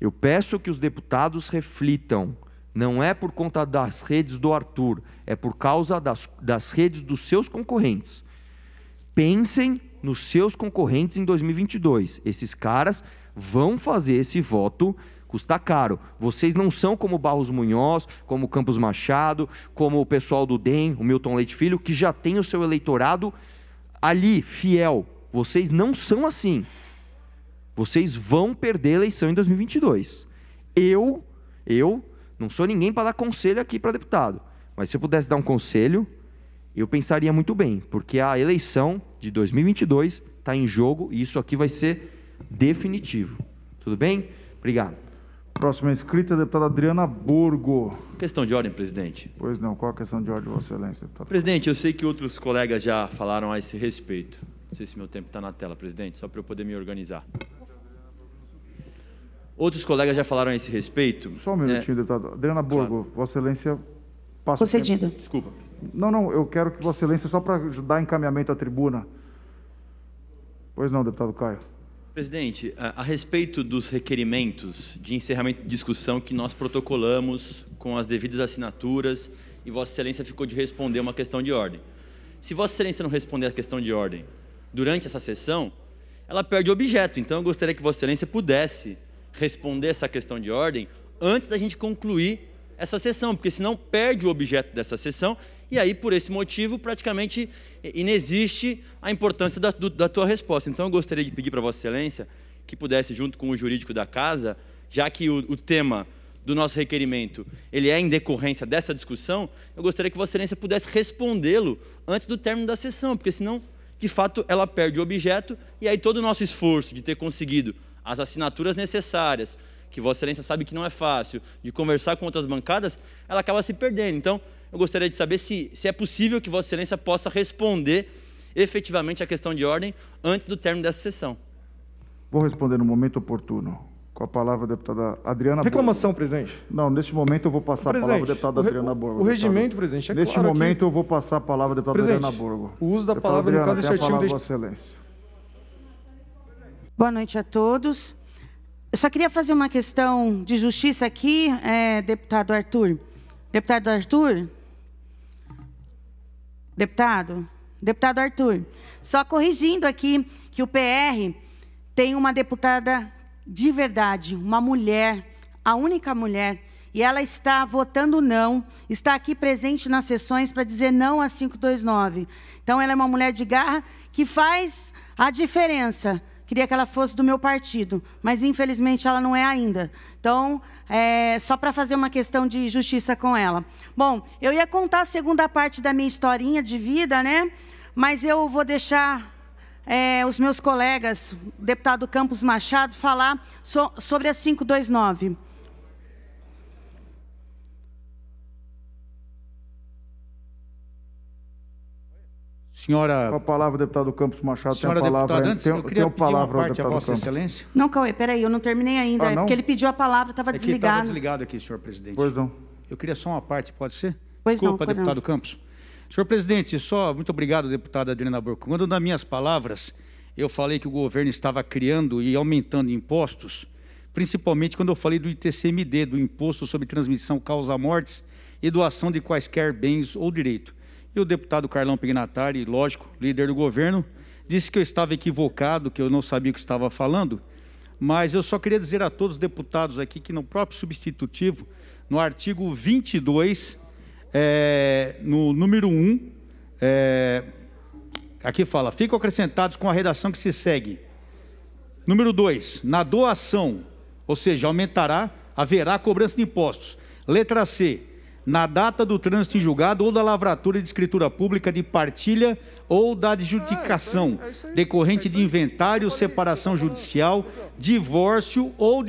Eu peço que os deputados reflitam não é por conta das redes do Arthur, é por causa das, das redes dos seus concorrentes. Pensem nos seus concorrentes em 2022. Esses caras vão fazer esse voto custar caro. Vocês não são como Barros Munhoz, como Campos Machado, como o pessoal do DEM, o Milton Leite Filho, que já tem o seu eleitorado ali, fiel. Vocês não são assim. Vocês vão perder a eleição em 2022. Eu, eu não sou ninguém para dar conselho aqui para deputado. Mas se eu pudesse dar um conselho, eu pensaria muito bem, porque a eleição de 2022 está em jogo e isso aqui vai ser definitivo. Tudo bem? Obrigado. Próxima inscrita, deputada Adriana Borgo. Questão de ordem, presidente. Pois não, qual a questão de ordem, Vossa Excelência, deputado? Presidente, eu sei que outros colegas já falaram a esse respeito. Não sei se meu tempo está na tela, presidente, só para eu poder me organizar. Outros colegas já falaram a esse respeito. Só um minutinho, né? deputado. Adriana Borgo, claro. Vossa Excelência passa. Concedida. Desculpa. Não, não, eu quero que Vossa Excelência, só para dar encaminhamento à tribuna. Pois não, deputado Caio. Presidente, a, a respeito dos requerimentos de encerramento de discussão que nós protocolamos com as devidas assinaturas e Vossa Excelência ficou de responder uma questão de ordem. Se Vossa Excelência não responder a questão de ordem durante essa sessão, ela perde o objeto. Então, eu gostaria que Vossa Excelência pudesse responder essa questão de ordem antes da gente concluir essa sessão, porque senão perde o objeto dessa sessão e aí, por esse motivo, praticamente inexiste a importância da, do, da tua resposta. Então, eu gostaria de pedir para Vossa Excelência que pudesse, junto com o jurídico da casa, já que o, o, tema do nosso requerimento ele é em decorrência dessa discussão, eu gostaria que Vossa Excelência pudesse respondê-lo antes do término da sessão, porque senão, de fato, ela perde o objeto e aí todo o nosso esforço de ter conseguido as assinaturas necessárias, que Vossa Excelência sabe que não é fácil, de conversar com outras bancadas, ela acaba se perdendo. Então, eu gostaria de saber se, se é possível que Vossa Excelência possa responder efetivamente a questão de ordem antes do término dessa sessão. Vou responder no momento oportuno. Com a palavra, deputada Adriana Reclamação, Borba. presidente. Não, neste momento eu vou passar presidente, é a palavra à deputada Adriana Borgo. O regimento, presidente, é Neste claro momento que... eu vou passar a palavra deputada presidente, Adriana Borgo. O uso da deputada palavra Adriana, no caso exceptivo... Deste... Vossa Excelência. Boa noite a todos. Eu só queria fazer uma questão de justiça aqui, é, deputado Arthur. Deputado Arthur? Deputado? Deputado Arthur. Só corrigindo aqui que o PR tem uma deputada de verdade, uma mulher, a única mulher, e ela está votando não, está aqui presente nas sessões para dizer não a 529. Então, ela é uma mulher de garra que faz a diferença. Queria que ela fosse do meu partido, mas infelizmente ela não é ainda. Então, é, só para fazer uma questão de justiça com ela. Bom, eu ia contar a segunda parte da minha historinha de vida, né? Mas eu vou deixar é, os meus colegas, o deputado Campos Machado, falar so, sobre a 529. Senhora. Com a palavra, deputado Campos Machado. Senhora tem a palavra, deputada, antes, tem, eu queria tem a palavra uma parte Vossa Excelência. Não, Cauê, peraí, eu não terminei ainda. Ah, não? É porque ele pediu a palavra, estava é desligado. Estava desligado aqui, senhor presidente. Pois não. Eu queria só uma parte, pode ser? Pois Desculpa, não, deputado não. Campos. Senhor presidente, só muito obrigado, deputada Adriana Burco. Quando nas minhas palavras eu falei que o governo estava criando e aumentando impostos, principalmente quando eu falei do ITCMD, do Imposto sobre Transmissão Causa Mortes e doação de quaisquer bens ou direito. E o deputado Carlão Pignatari, lógico, líder do governo, disse que eu estava equivocado, que eu não sabia o que estava falando, mas eu só queria dizer a todos os deputados aqui que no próprio substitutivo, no artigo 22, é, no número 1, é, aqui fala, ficam acrescentados com a redação que se segue. Número 2, na doação, ou seja, aumentará, haverá cobrança de impostos. Letra C, na data do trânsito em julgado ou da lavratura de escritura pública de partilha ou da adjudicação é, é decorrente é de inventário, separação judicial, divórcio ou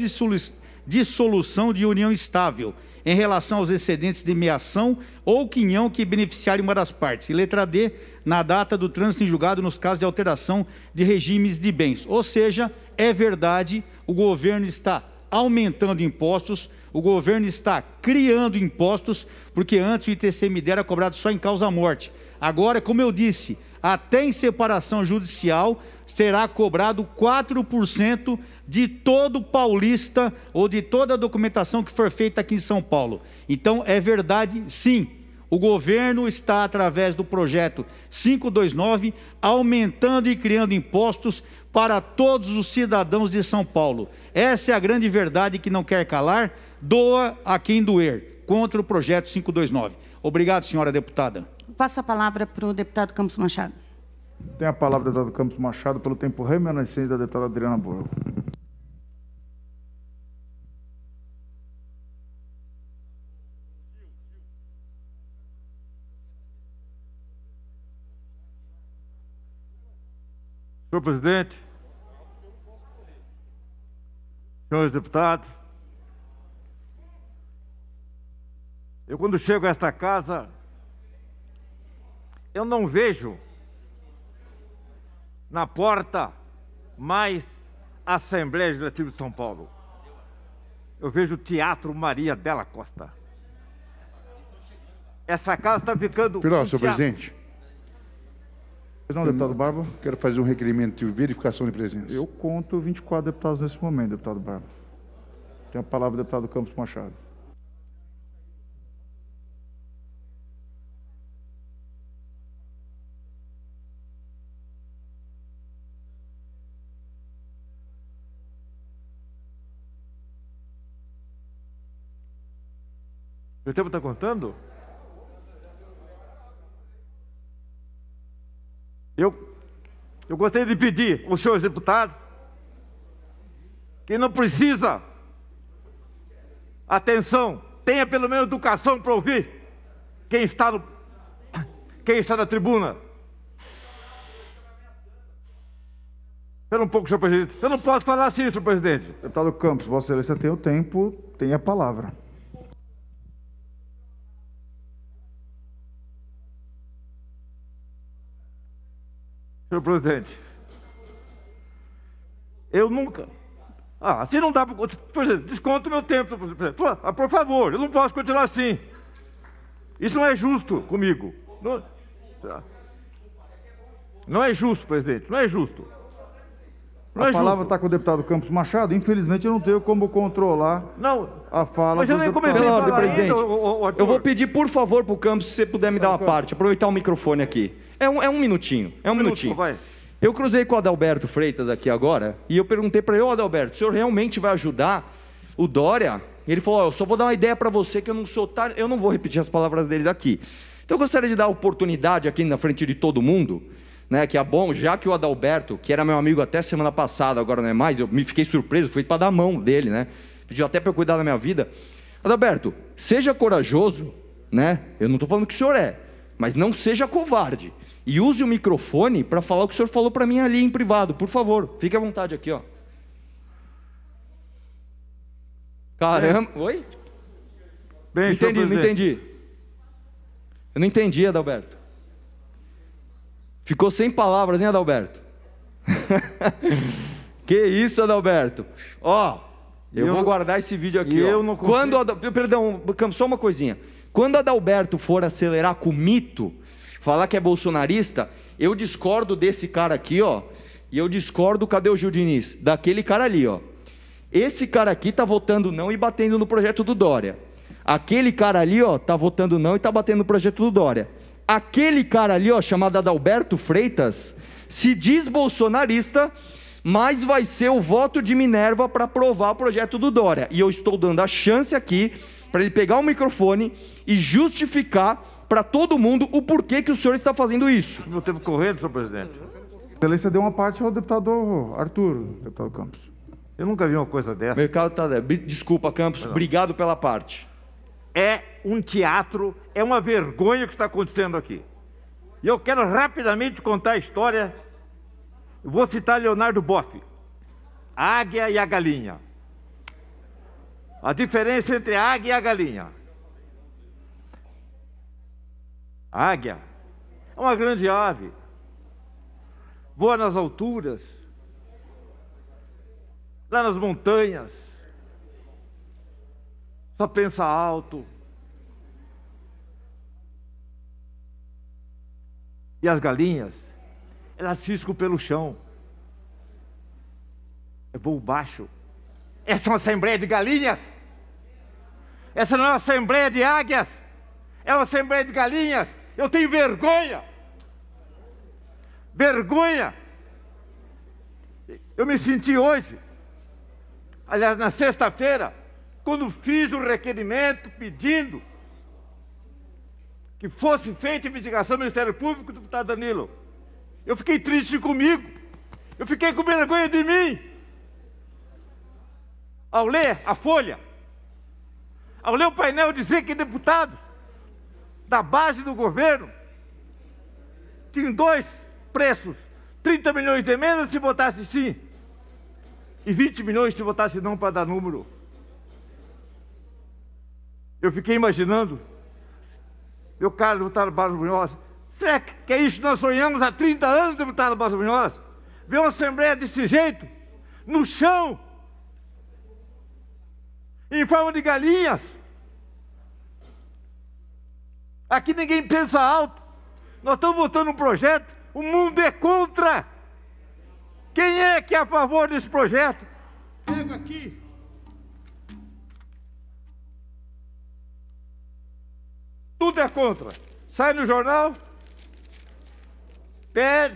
dissolução de união estável em relação aos excedentes de meação ou quinhão que beneficiarem uma das partes. E letra D, na data do trânsito em julgado nos casos de alteração de regimes de bens. Ou seja, é verdade, o governo está aumentando impostos o governo está criando impostos, porque antes o ITCMD era cobrado só em causa morte. Agora, como eu disse, até em separação judicial será cobrado 4% de todo paulista ou de toda a documentação que for feita aqui em São Paulo. Então, é verdade, sim. O governo está, através do projeto 529, aumentando e criando impostos para todos os cidadãos de São Paulo. Essa é a grande verdade que não quer calar doa a quem doer, contra o projeto 529. Obrigado, senhora deputada. Passo a palavra para o deputado Campos Machado. Tem a palavra, o deputado Campos Machado, pelo tempo remanescente da deputada Adriana Borgo. Senhor presidente, senhores deputados, Eu, quando chego a esta casa, eu não vejo na porta mais a Assembleia Legislativa de São Paulo. Eu vejo o Teatro Maria Della Costa. Essa casa está ficando. Piró, um senhor presidente. Não, deputado Barba. Quero fazer um requerimento de verificação de presença. Eu conto 24 deputados nesse momento, deputado Barba. Tem a palavra o deputado Campos Machado. Meu tempo está contando? Eu, eu gostaria de pedir aos senhores deputados que não precisa atenção, tenha pelo menos educação para ouvir quem está, no, quem está na tribuna. Espera um pouco, senhor presidente. Eu não posso falar assim, senhor presidente. Deputado Campos, Vossa Excelência tem o tempo, tem a palavra. Senhor presidente, eu nunca. Ah, assim não dá para. Desconto o meu tempo, presidente. Por, por favor, eu não posso continuar assim. Isso não é justo comigo. Não, tá. não é justo, presidente, não é justo. Não a é palavra está com o deputado Campos Machado. Infelizmente, eu não tenho como controlar não, a fala mas eu nem comecei a falar presidente. Ainda, o, o eu vou pedir, por favor, para o Campos, se você puder me dar uma parte, aproveitar o microfone aqui. É um, é um minutinho, é um, um minutinho. Minuto, eu cruzei com o Adalberto Freitas aqui agora e eu perguntei para ele, ô Adalberto, o senhor realmente vai ajudar o Dória? E ele falou, oh, eu só vou dar uma ideia para você que eu não sou tar... eu não vou repetir as palavras dele daqui. Então eu gostaria de dar oportunidade aqui na frente de todo mundo, né, que é bom, já que o Adalberto, que era meu amigo até semana passada, agora não é mais, eu me fiquei surpreso, foi para dar a mão dele, né? Pediu até para eu cuidar da minha vida. Adalberto, seja corajoso, né? Eu não estou falando que o senhor é, mas não seja covarde. E use o microfone para falar o que o senhor falou para mim ali em privado, por favor. Fique à vontade aqui, ó. Caramba, Bem, é. oi? Bem, entendi, não entendi. Eu não entendi, Adalberto. Ficou sem palavras, hein, Adalberto? [LAUGHS] que isso, Adalberto? Ó, eu, eu vou guardar esse vídeo aqui. Eu ó. não consigo... Quando, perdão, só uma coisinha. Quando Adalberto for acelerar com mito, falar que é bolsonarista, eu discordo desse cara aqui, ó. E eu discordo, cadê o Gil Diniz? Daquele cara ali, ó. Esse cara aqui tá votando não e batendo no projeto do Dória. Aquele cara ali, ó, tá votando não e tá batendo no projeto do Dória. Aquele cara ali, ó, chamado Adalberto Freitas, se diz bolsonarista, mas vai ser o voto de Minerva para aprovar o projeto do Dória. E eu estou dando a chance aqui para ele pegar o microfone e justificar para todo mundo o porquê que o senhor está fazendo isso. Não teve correto, senhor presidente? Excelência deu uma parte ao deputado Arthur, deputado Campos. Eu nunca vi uma coisa dessa. Mercado tá, é, desculpa, Campos, Não. obrigado pela parte. É um teatro, é uma vergonha o que está acontecendo aqui. E eu quero rapidamente contar a história. Vou citar Leonardo Boff, a águia e a galinha. A diferença entre a águia e a galinha. A águia é uma grande ave, voa nas alturas, lá nas montanhas, só pensa alto. E as galinhas, elas ciscam pelo chão. É voo baixo. Essa é uma assembleia de galinhas. Essa não é uma assembleia de águias, é uma assembleia de galinhas. Eu tenho vergonha. Vergonha. Eu me senti hoje, aliás, na sexta-feira, quando fiz o requerimento pedindo que fosse feita investigação do Ministério Público, deputado Danilo. Eu fiquei triste comigo. Eu fiquei com vergonha de mim. Ao ler a folha, ao ler o painel dizer que deputados da base do governo tinham dois preços, 30 milhões de emendas se votasse sim e 20 milhões se votasse não para dar número. Eu fiquei imaginando, meu caro deputado Barros Munhoz, será que é isso que nós sonhamos há 30 anos, deputado Barros Munhoz? Ver uma Assembleia desse jeito, no chão, em forma de galinhas, Aqui ninguém pensa alto. Nós estamos votando um projeto, o mundo é contra. Quem é que é a favor desse projeto? Pego aqui. Tudo é contra. Sai no jornal. PL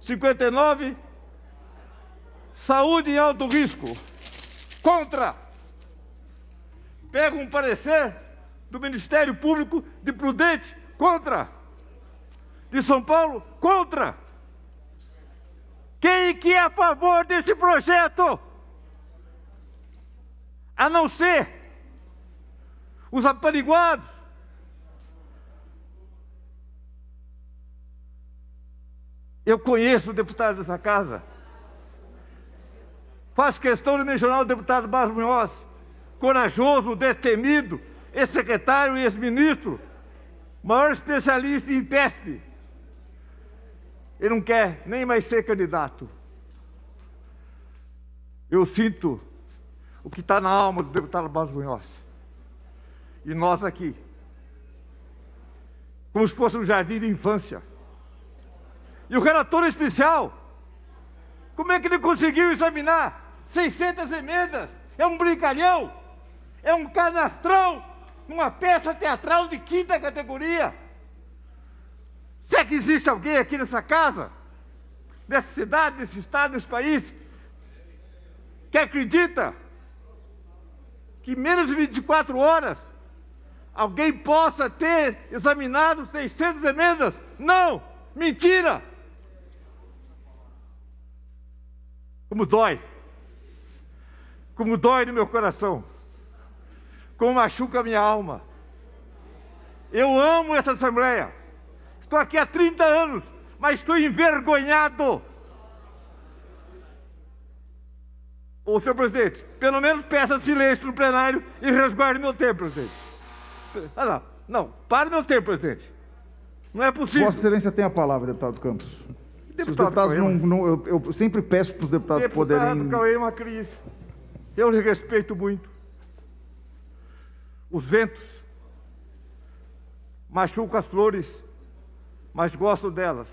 59. Saúde em alto risco. Contra. Pega um parecer do Ministério Público de Prudente, contra. De São Paulo, contra. Quem que é a favor desse projeto? A não ser os apaniguados. Eu conheço o deputado dessa casa. Faço questão de mencionar o deputado Barros Munhoz, corajoso, destemido, ex-secretário e ex-ministro, maior especialista em TESP. Ele não quer nem mais ser candidato. Eu sinto o que está na alma do deputado Basgunhós. E nós aqui. Como se fosse um jardim de infância. E o relator especial, como é que ele conseguiu examinar 600 emendas? É um brincalhão? É um canastrão? uma peça teatral de quinta categoria. Será que existe alguém aqui nessa casa, nessa cidade, nesse estado, nesse país, que acredita que em menos de 24 horas alguém possa ter examinado 600 emendas? Não! Mentira! Como dói! Como dói no meu coração como machuca a minha alma. Eu amo essa Assembleia. Estou aqui há 30 anos, mas estou envergonhado. Ô, senhor presidente, pelo menos peça silêncio no plenário e resguarde meu tempo, presidente. Ah, não, não, para meu tempo, presidente. Não é possível. Vossa Excelência tem a palavra, deputado Campos. Deputado deputados não, não eu, eu, sempre peço para os deputados deputado poderem. Deputado Cauê é crise. eu lhe respeito muito os ventos, machuco as flores, mas gosto delas.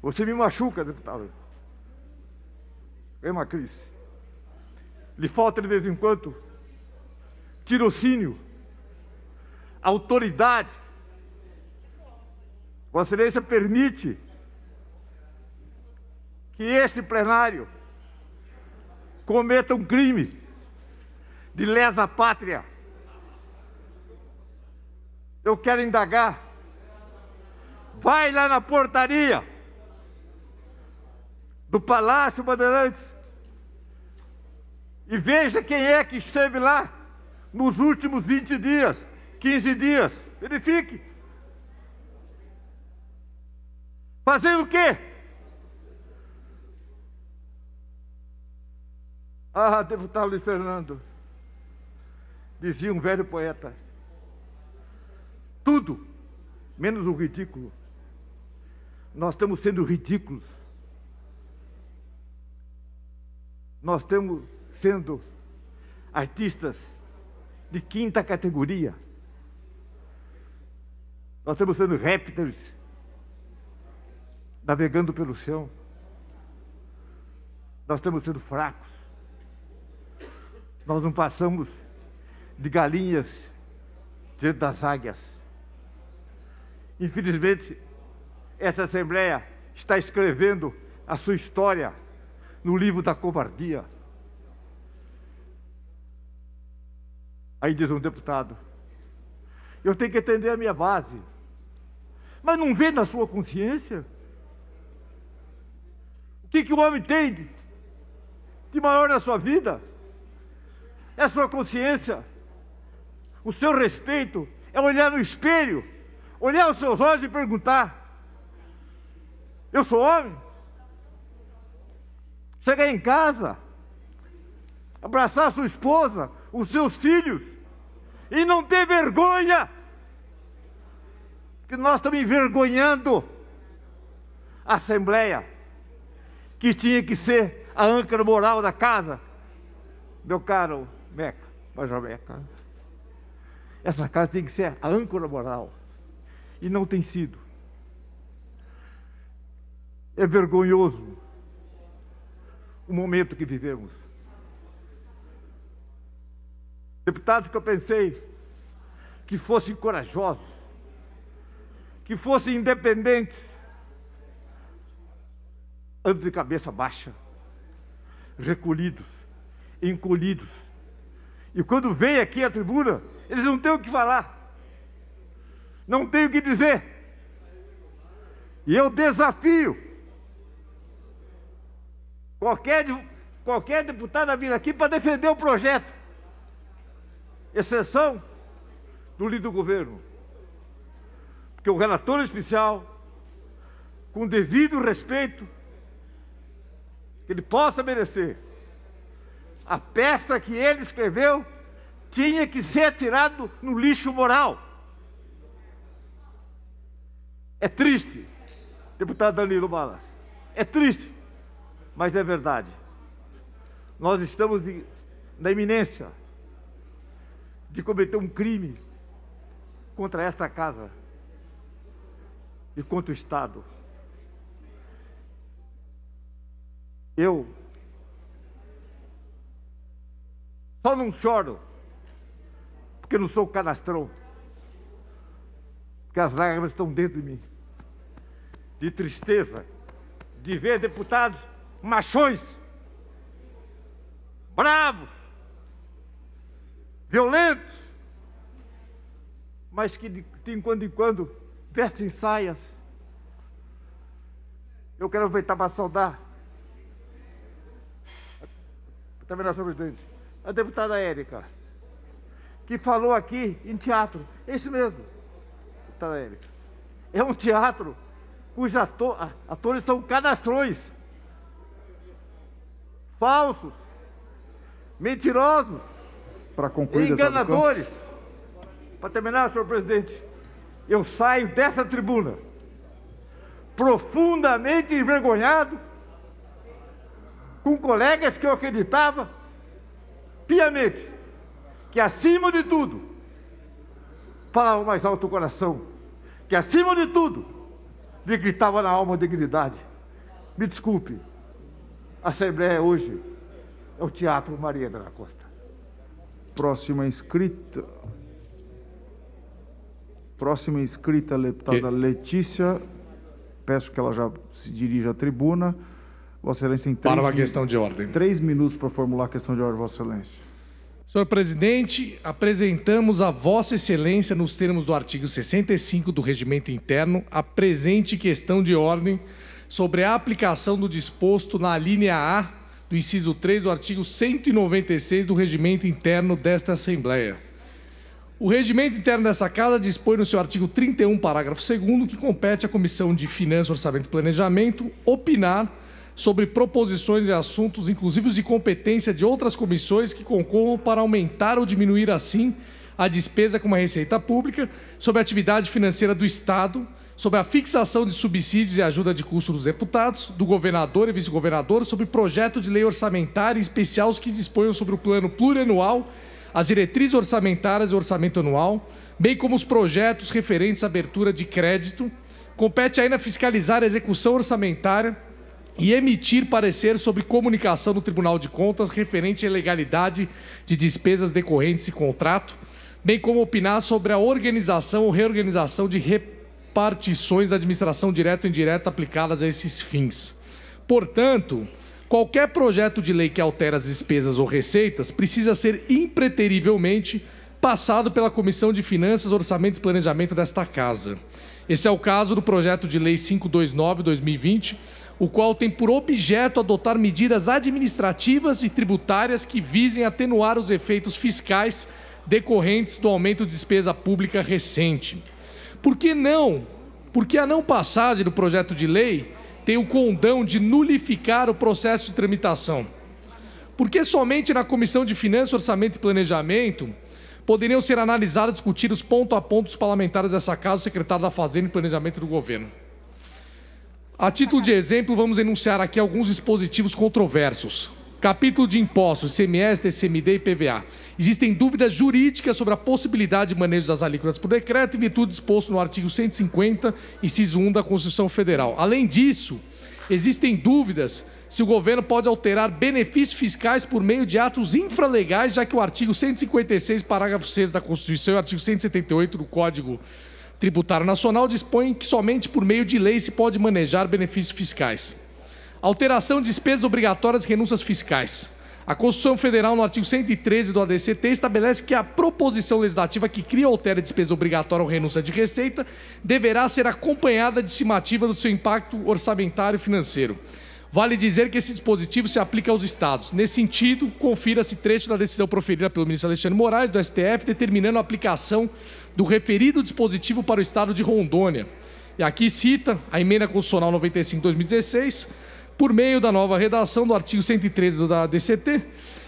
Você me machuca, deputado. É uma crise. Lhe falta de vez em quando tirocínio, autoridade. Vossa Excelência permite que este plenário cometa um crime de lesa pátria. Eu quero indagar. Vai lá na portaria do Palácio Bandeirantes e veja quem é que esteve lá nos últimos 20 dias, 15 dias. Verifique. Fazendo o quê? Ah, deputado Luiz Fernando, dizia um velho poeta tudo, menos o ridículo. Nós estamos sendo ridículos. Nós estamos sendo artistas de quinta categoria. Nós estamos sendo répteis navegando pelo chão. Nós estamos sendo fracos. Nós não passamos de galinhas diante das águias. Infelizmente, essa Assembleia está escrevendo a sua história no livro da covardia. Aí diz um deputado: Eu tenho que atender a minha base. Mas não vê na sua consciência? O que, que o homem tem de, de maior na sua vida? É a sua consciência, o seu respeito, é olhar no espelho olhar os seus olhos e perguntar: Eu sou homem? Chegar em casa, abraçar sua esposa, os seus filhos, e não ter vergonha, que nós estamos envergonhando a Assembleia, que tinha que ser a âncora moral da casa, meu caro Meca, Major Meca. Essa casa tem que ser a âncora moral e não tem sido. É vergonhoso o momento que vivemos. Deputados que eu pensei que fossem corajosos, que fossem independentes, andam de cabeça baixa, recolhidos, encolhidos. E quando vem aqui à tribuna, eles não têm o que falar. Não tenho o que dizer. E eu desafio qualquer, qualquer deputado a vir aqui para defender o projeto, exceção do líder do governo. Porque o relator especial, com devido respeito, que ele possa merecer, a peça que ele escreveu tinha que ser atirado no lixo moral. É triste, deputado Danilo Balas, é triste, mas é verdade. Nós estamos de, na iminência de cometer um crime contra esta casa e contra o Estado. Eu só não choro porque não sou canastrão que as lágrimas estão dentro de mim. De tristeza de ver deputados machões, bravos, violentos, mas que de, de quando em quando vestem saias. Eu quero aproveitar para saudar. Está vendo, presidente? A deputada Érica, que falou aqui em teatro. É isso mesmo. Tá, é um teatro cujos ator, atores são cadastrões, falsos, mentirosos, para concluir, enganadores. Para terminar, senhor presidente, eu saio dessa tribuna profundamente envergonhado com colegas que eu acreditava piamente que, acima de tudo, Falava mais alto o coração, que acima de tudo, lhe gritava na alma a dignidade. Me desculpe, a Assembleia hoje é o Teatro Maria da Costa. Próxima inscrita. Próxima inscrita, deputada que... Letícia. Peço que ela já se dirija à tribuna. Vossa Excelência, em três Para uma minutos, questão de ordem. Três minutos para formular a questão de ordem, Vossa Excelência. Senhor presidente, apresentamos a Vossa Excelência, nos termos do artigo 65 do Regimento Interno, a presente questão de ordem sobre a aplicação do disposto na linha A do inciso 3 do artigo 196 do Regimento Interno desta Assembleia. O regimento interno dessa casa dispõe no seu artigo 31, parágrafo 2 que compete à Comissão de Finanças, Orçamento e Planejamento opinar sobre proposições e assuntos, inclusive de competência de outras comissões que concorram para aumentar ou diminuir assim a despesa com a receita pública, sobre a atividade financeira do Estado, sobre a fixação de subsídios e ajuda de custo dos deputados, do governador e vice-governador, sobre projeto de lei orçamentária especial os que disponham sobre o plano plurianual, as diretrizes orçamentárias e orçamento anual, bem como os projetos referentes à abertura de crédito. Compete ainda fiscalizar a execução orçamentária e emitir parecer sobre comunicação do Tribunal de Contas referente à legalidade de despesas decorrentes de contrato, bem como opinar sobre a organização ou reorganização de repartições da administração direta ou indireta aplicadas a esses fins. Portanto, qualquer projeto de lei que altere as despesas ou receitas precisa ser impreterivelmente passado pela Comissão de Finanças, Orçamento e Planejamento desta Casa. Esse é o caso do projeto de lei 529/2020 o qual tem por objeto adotar medidas administrativas e tributárias que visem atenuar os efeitos fiscais decorrentes do aumento de despesa pública recente. Por que não? Porque a não passagem do projeto de lei tem o condão de nulificar o processo de tramitação. Porque somente na Comissão de Finanças, Orçamento e Planejamento poderiam ser analisados e discutidos ponto a ponto os parlamentares dessa casa, o secretário da Fazenda e Planejamento do Governo. A título de exemplo, vamos enunciar aqui alguns dispositivos controversos. Capítulo de impostos, CMS, TCMD e PVA. Existem dúvidas jurídicas sobre a possibilidade de manejo das alíquotas por decreto em virtude disposto no artigo 150, inciso 1 da Constituição Federal. Além disso, existem dúvidas se o governo pode alterar benefícios fiscais por meio de atos infralegais, já que o artigo 156, parágrafo 6 da Constituição e o artigo 178 do Código Tributário Nacional dispõe que somente por meio de lei se pode manejar benefícios fiscais. Alteração de despesas obrigatórias e renúncias fiscais. A Constituição Federal, no artigo 113 do ADCT, estabelece que a proposição legislativa que cria ou altera despesa obrigatória ou renúncia de receita deverá ser acompanhada de estimativa do seu impacto orçamentário financeiro. Vale dizer que esse dispositivo se aplica aos estados. Nesse sentido, confira-se trecho da decisão proferida pelo ministro Alexandre Moraes, do STF, determinando a aplicação do referido dispositivo para o Estado de Rondônia. E aqui cita a emenda constitucional 95/2016, por meio da nova redação do artigo 113 da DCT,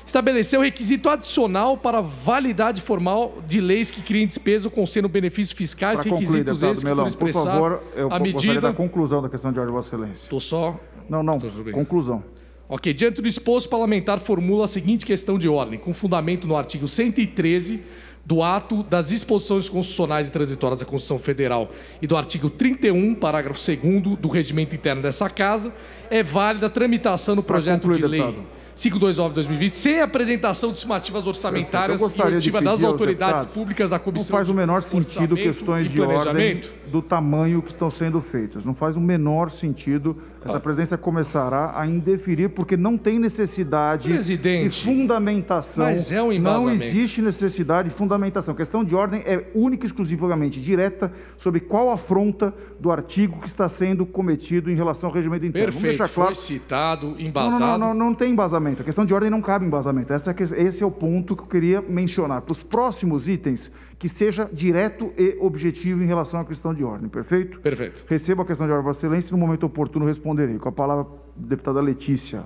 estabeleceu requisito adicional para validade formal de leis que criem despesa ou concedam benefícios fiscais para requisitos concluir, esses Melão, que por favor, eu a medida da conclusão da questão de ordem vossa excelência. Tô só Não, não, conclusão. OK, diante do disposto o parlamentar formula a seguinte questão de ordem, com fundamento no artigo 113 do ato das disposições constitucionais e transitórias da Constituição Federal e do artigo 31, parágrafo 2 do regimento interno dessa Casa, é válida a tramitação do projeto concluir, de lei. Deputado. 529 2020, sem apresentação de estimativas orçamentárias objetiva das autoridades públicas da Comissão. Não faz o menor sentido questões de ordem do tamanho que estão sendo feitas. Não faz o menor sentido. Essa ah. presença começará a indeferir, porque não tem necessidade Presidente, de fundamentação. Mas é um não existe necessidade de fundamentação. A questão de ordem é única e exclusivamente direta sobre qual afronta do artigo que está sendo cometido em relação ao regimento interno. Perfeito, claro. foi citado, embasado. não, não, não, não tem embasamento embasamento. A questão de ordem não cabe embasamento. É esse é o ponto que eu queria mencionar. Para os próximos itens, que seja direto e objetivo em relação à questão de ordem, perfeito? Perfeito. receba a questão de ordem, Vossa Excelência, no momento oportuno responderei. Com a palavra, deputada Letícia.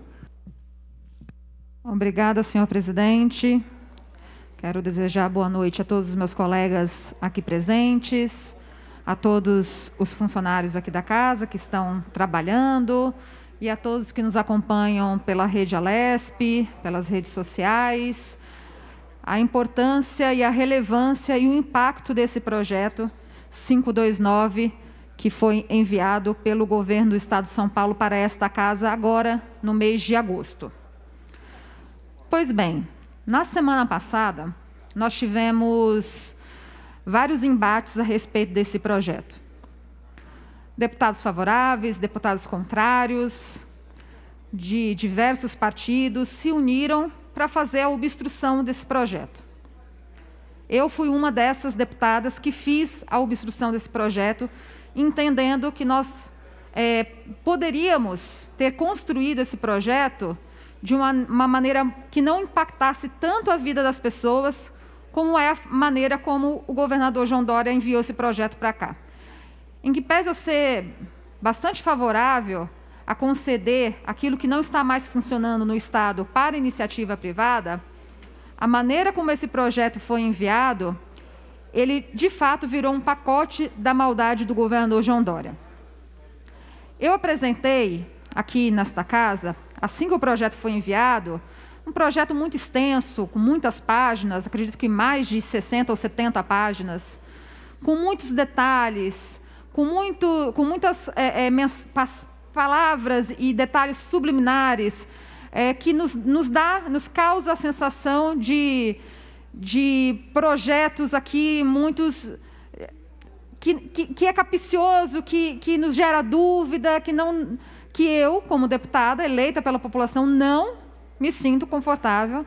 Obrigada, senhor presidente. Quero desejar boa noite a todos os meus colegas aqui presentes, a todos os funcionários aqui da casa que estão trabalhando, e a todos que nos acompanham pela rede Alesp, pelas redes sociais, a importância e a relevância e o impacto desse projeto 529 que foi enviado pelo governo do estado de São Paulo para esta casa agora no mês de agosto. Pois bem, na semana passada nós tivemos vários embates a respeito desse projeto. Deputados favoráveis, deputados contrários, de diversos partidos, se uniram para fazer a obstrução desse projeto. Eu fui uma dessas deputadas que fiz a obstrução desse projeto, entendendo que nós é, poderíamos ter construído esse projeto de uma, uma, maneira que não impactasse tanto a vida das pessoas, como é a maneira como o governador João Dória enviou esse projeto para cá. Em que pese eu ser bastante favorável a conceder aquilo que não está mais funcionando no Estado para iniciativa privada, a maneira como esse projeto foi enviado, ele de fato virou um pacote da maldade do governador João Dória. Eu apresentei aqui nesta casa, assim que o projeto foi enviado, um projeto muito extenso, com muitas páginas, acredito que mais de 60 ou 70 páginas, com muitos detalhes, com, muito, com muitas é, é, palavras e detalhes subliminares é, que nos, nos dá, nos causa a sensação de, de projetos aqui, muitos que, que, que, é capcioso, que, que nos gera dúvida, que não que eu, como deputada eleita pela população, não me sinto confortável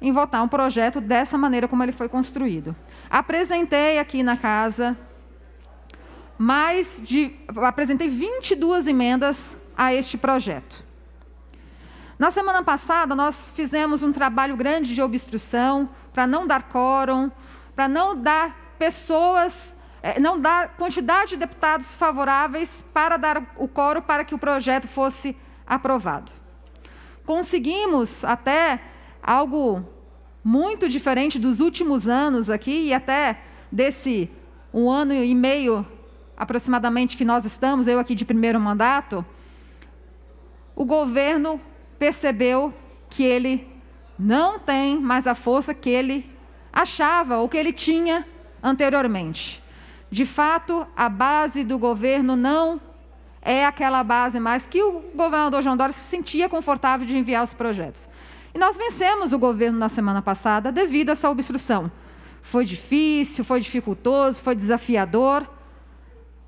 em votar um projeto dessa maneira como ele foi construído. Apresentei aqui na casa mais de apresentei 22 emendas a este projeto. Na semana passada nós fizemos um trabalho grande de obstrução para não dar quórum, para não dar pessoas, é, não dar quantidade de deputados favoráveis para dar o quórum para que o projeto fosse aprovado. Conseguimos até algo muito diferente dos últimos anos aqui e até desse um ano e meio aproximadamente que nós estamos, eu aqui de primeiro mandato, o governo percebeu que ele não tem mais a força que ele achava ou que ele tinha anteriormente. De fato, a base do governo não é aquela base mais que o governador João Dória se sentia confortável de enviar os projetos. E nós vencemos o governo na semana passada devido a essa obstrução. Foi difícil, foi dificultoso, foi desafiador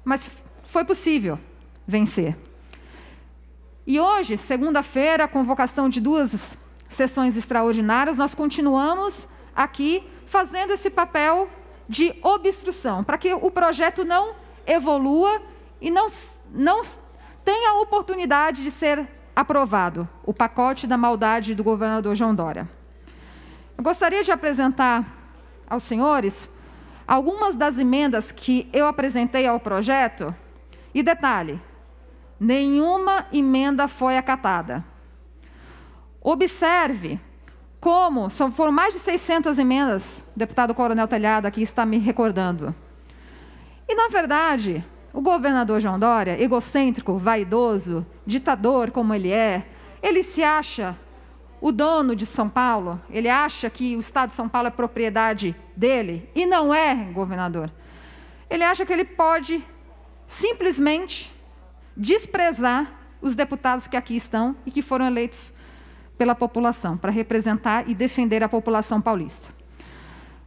mas foi possível vencer. E hoje, segunda-feira, convocação de duas sessões extraordinárias, nós continuamos aqui fazendo esse papel de obstrução, para que o projeto não evolua e não, não tenha a oportunidade de ser aprovado o pacote da maldade do governador João Dória. Eu gostaria de apresentar aos senhores algumas das emendas que eu apresentei ao projeto, e detalhe, nenhuma emenda foi acatada. Observe como são, foram mais de 600 emendas, deputado Coronel Telhado aqui está me recordando. E, na verdade, o governador João Dória, egocêntrico, vaidoso, ditador como ele é, ele se acha o dono de São Paulo, ele acha que o Estado de São Paulo é propriedade dele e não é governador. Ele acha que ele pode simplesmente desprezar os deputados que aqui estão e que foram eleitos pela população, para representar e defender a população paulista.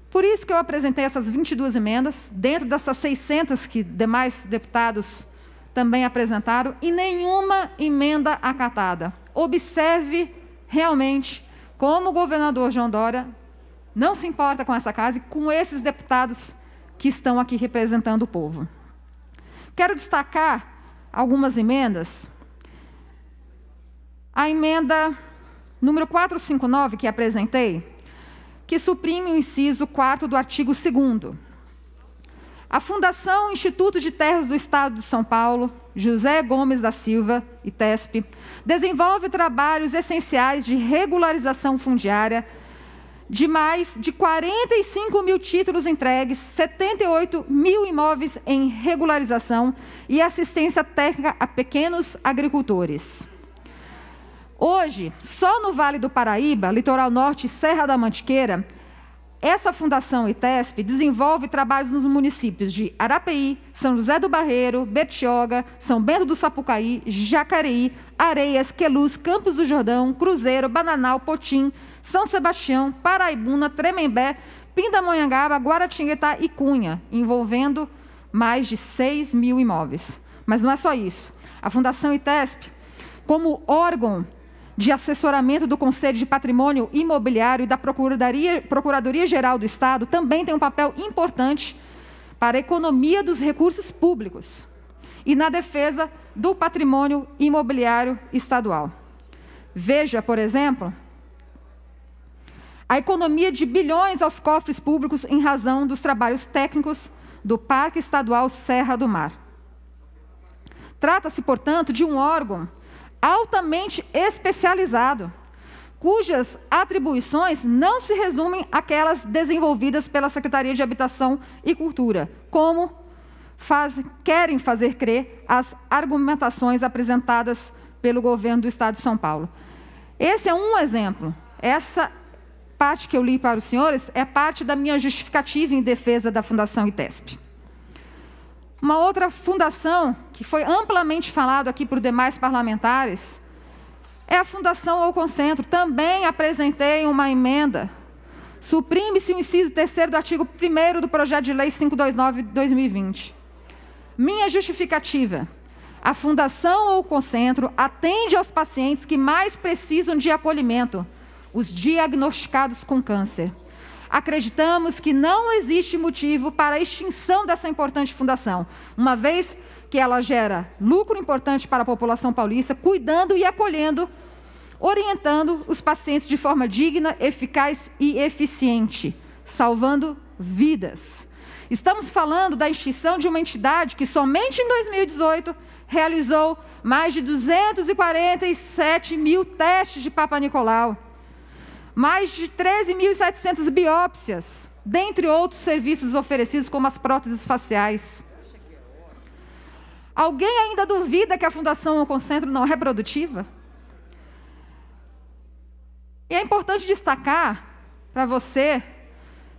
Por isso que eu apresentei essas 22 emendas, dentro dessas 600 que demais deputados também apresentaram, e nenhuma emenda acatada. Observe realmente como o governador João Dória não se importa com essa casa e com esses deputados que estão aqui representando o povo. Quero destacar algumas emendas. A emenda número 459 que apresentei, que suprime o inciso 4 do artigo 2 A Fundação Instituto de Terras do Estado de São Paulo, José Gomes da Silva, ITESP, desenvolve trabalhos essenciais de regularização fundiária de mais de 45 mil títulos entregues, 78 mil imóveis em regularização e assistência técnica a pequenos agricultores. Hoje, só no Vale do Paraíba, Litoral Norte e Serra da Mantiqueira, essa fundação ITESP desenvolve trabalhos nos municípios de Arapeí, São José do Barreiro, Betioga, São Bento do Sapucaí, Jacareí, Areias, Queluz, Campos do Jordão, Cruzeiro, Bananal, Potim, são Sebastião, Paraibuna, Tremembé, Pindamonhangaba, Guaratinguetá e Cunha, envolvendo mais de 6 mil imóveis. Mas não é só isso. A Fundação ITESP, como órgão de assessoramento do Conselho de Patrimônio Imobiliário e da Procuradoria, Procuradoria Geral do Estado, também tem um papel importante para a economia dos recursos públicos e na defesa do patrimônio imobiliário estadual. Veja, por exemplo, a economia de bilhões aos cofres públicos em razão dos trabalhos técnicos do Parque Estadual Serra do Mar. Trata-se, portanto, de um órgão altamente especializado, cujas atribuições não se resumem àquelas desenvolvidas pela Secretaria de Habitação e Cultura, como faz, querem fazer crer as argumentações apresentadas pelo governo do Estado de São Paulo. Esse é um exemplo. Essa parte que eu li para os senhores é parte da minha justificativa em defesa da Fundação ITESP. Uma outra fundação que foi amplamente falado aqui por demais parlamentares é a Fundação ou Concentro. Também apresentei uma emenda. Suprime-se o inciso terceiro do artigo 1 do projeto de lei 529/2020. Minha justificativa: a Fundação ou Concentro atende aos pacientes que mais precisam de acolhimento os diagnosticados com câncer. Acreditamos que não existe motivo para a extinção dessa importante fundação, uma vez que ela gera lucro importante para a população paulista, cuidando e acolhendo, orientando os pacientes de forma digna, eficaz e eficiente, salvando vidas. Estamos falando da extinção de uma entidade que somente em 2018 realizou mais de 247 mil testes de Papa Nicolau mais de 13.700 biópsias, dentre outros serviços oferecidos, como as próteses faciais. Alguém ainda duvida que a Fundação Concentro não é produtiva? E é importante destacar para você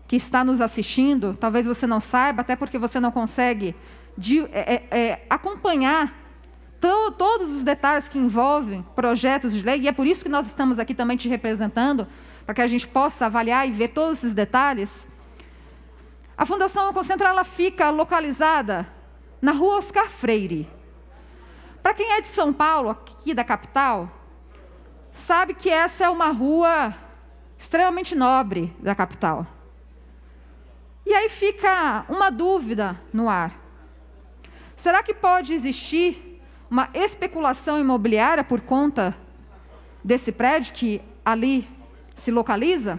que está nos assistindo, talvez você não saiba, até porque você não consegue de, é, é, é, acompanhar to, todos os detalhes que envolvem projetos de lei, e é por isso que nós estamos aqui também te representando, para que a gente possa avaliar e ver todos esses detalhes. A Fundação Concentra ela fica localizada na Rua Oscar Freire. Para quem é de São Paulo, aqui da capital, sabe que essa é uma rua extremamente nobre da capital. E aí fica uma dúvida no ar. Será que pode existir uma especulação imobiliária por conta desse prédio que ali se localiza?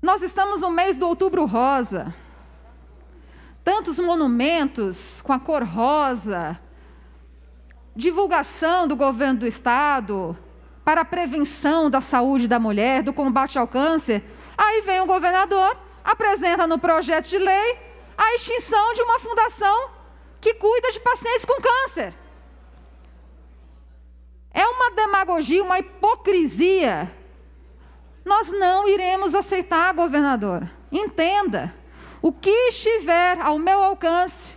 Nós estamos no mês do outubro rosa. Tantos monumentos com a cor rosa, divulgação do governo do estado para a prevenção da saúde da mulher, do combate ao câncer. Aí vem o governador, apresenta no projeto de lei a extinção de uma fundação que cuida de pacientes com câncer demagogia, uma hipocrisia. Nós não iremos aceitar, governadora. Entenda, o que estiver ao meu alcance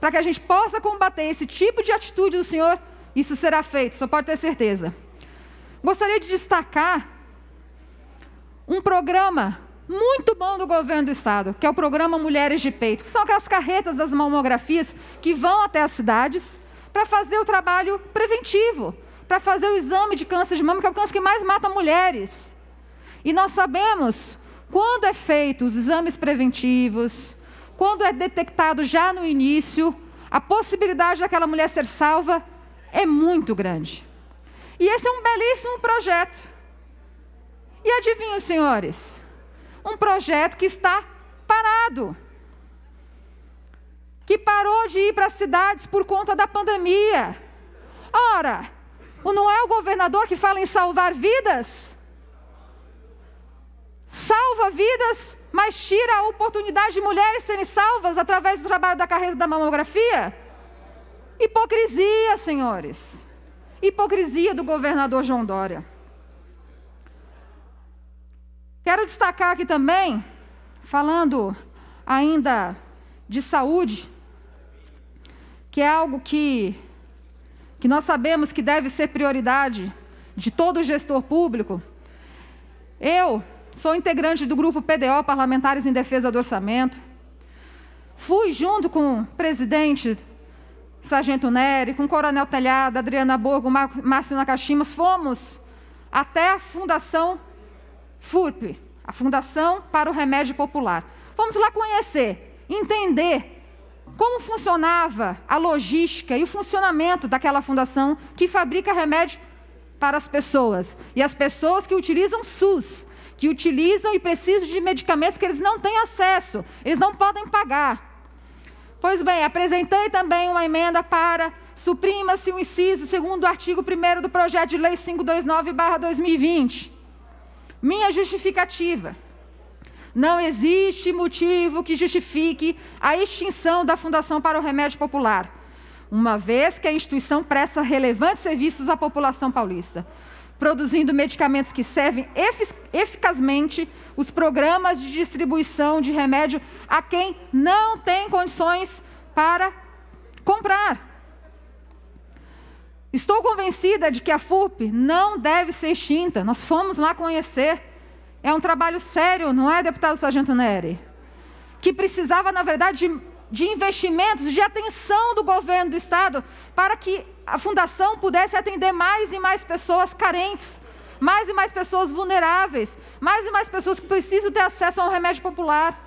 para que a gente possa combater esse tipo de atitude do senhor, isso será feito, só pode ter certeza. Gostaria de destacar um programa muito bom do governo do estado, que é o programa Mulheres de Peito, que são aquelas carretas das mamografias que vão até as cidades para fazer o trabalho preventivo, para fazer o exame de câncer de mama, que é o câncer que mais mata mulheres. E nós sabemos quando é feito os exames preventivos, quando é detectado já no início, a possibilidade daquela mulher ser salva é muito grande. E esse é um belíssimo projeto. E adivinham, senhores, um projeto que está parado. Que parou de ir para as cidades por conta da pandemia. Ora, não é o governador que fala em salvar vidas? Salva vidas, mas tira a oportunidade de mulheres serem salvas através do trabalho da carreira da mamografia? Hipocrisia, senhores. Hipocrisia do governador João Dória. Quero destacar aqui também, falando ainda de saúde, que é algo que que nós sabemos que deve ser prioridade de todo gestor público. Eu sou integrante do grupo PDO Parlamentares em Defesa do Orçamento. Fui junto com o presidente Sargento Neri, com o Coronel Telhada, Adriana Borgo, Márcio Nakashima, fomos até a Fundação FURP, a Fundação para o Remédio Popular. Vamos lá conhecer, entender como funcionava a logística e o funcionamento daquela fundação que fabrica remédio para as pessoas. E as pessoas que utilizam SUS, que utilizam e precisam de medicamentos que eles não têm acesso, eles não podem pagar. Pois bem, apresentei também uma emenda para suprima-se o inciso segundo o artigo 1 do projeto de lei 529/2020. Minha justificativa não existe motivo que justifique a extinção da Fundação para o Remédio Popular, uma vez que a instituição presta relevantes serviços à população paulista, produzindo medicamentos que servem eficazmente os programas de distribuição de remédio a quem não tem condições para comprar. Estou convencida de que a FURP não deve ser extinta. Nós fomos lá conhecer. É um trabalho sério, não é, deputado Sargento Neri? Que precisava, na verdade, de, de investimentos, de atenção do governo do Estado, para que a fundação pudesse atender mais e mais pessoas carentes, mais e mais pessoas vulneráveis, mais e mais pessoas que precisam ter acesso a um remédio popular.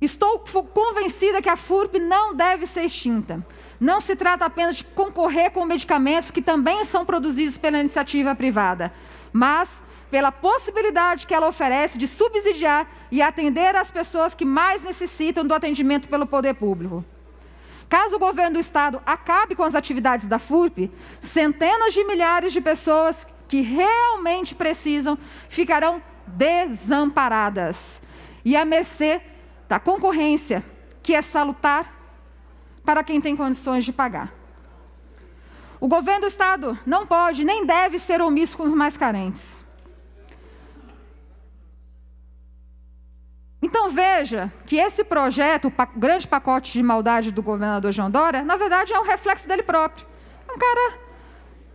Estou convencida que a FURP não deve ser extinta. Não se trata apenas de concorrer com medicamentos que também são produzidos pela iniciativa privada, mas pela possibilidade que ela oferece de subsidiar e atender as pessoas que mais necessitam do atendimento pelo poder público. Caso o governo do Estado acabe com as atividades da FURP, centenas de milhares de pessoas que realmente precisam ficarão desamparadas e à mercê da concorrência, que é salutar para quem tem condições de pagar. O governo do Estado não pode nem deve ser omisso com os mais carentes. Então veja que esse projeto, o grande pacote de maldade do governador João Dória, na verdade é um reflexo dele próprio. É um cara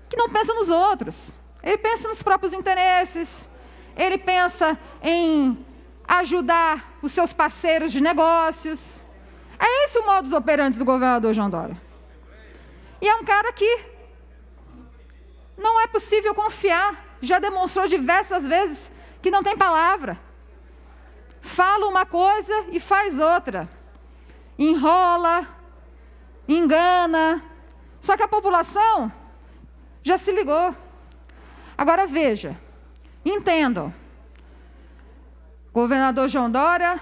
que não pensa nos outros. Ele pensa nos próprios interesses, ele pensa em ajudar os seus parceiros de negócios, é esse o modus operandi do governador João Dória. E é um cara que não é possível confiar, já demonstrou diversas vezes que não tem palavra. Fala uma coisa e faz outra. Enrola, engana. Só que a população já se ligou. Agora veja, entendam. O governador João Dória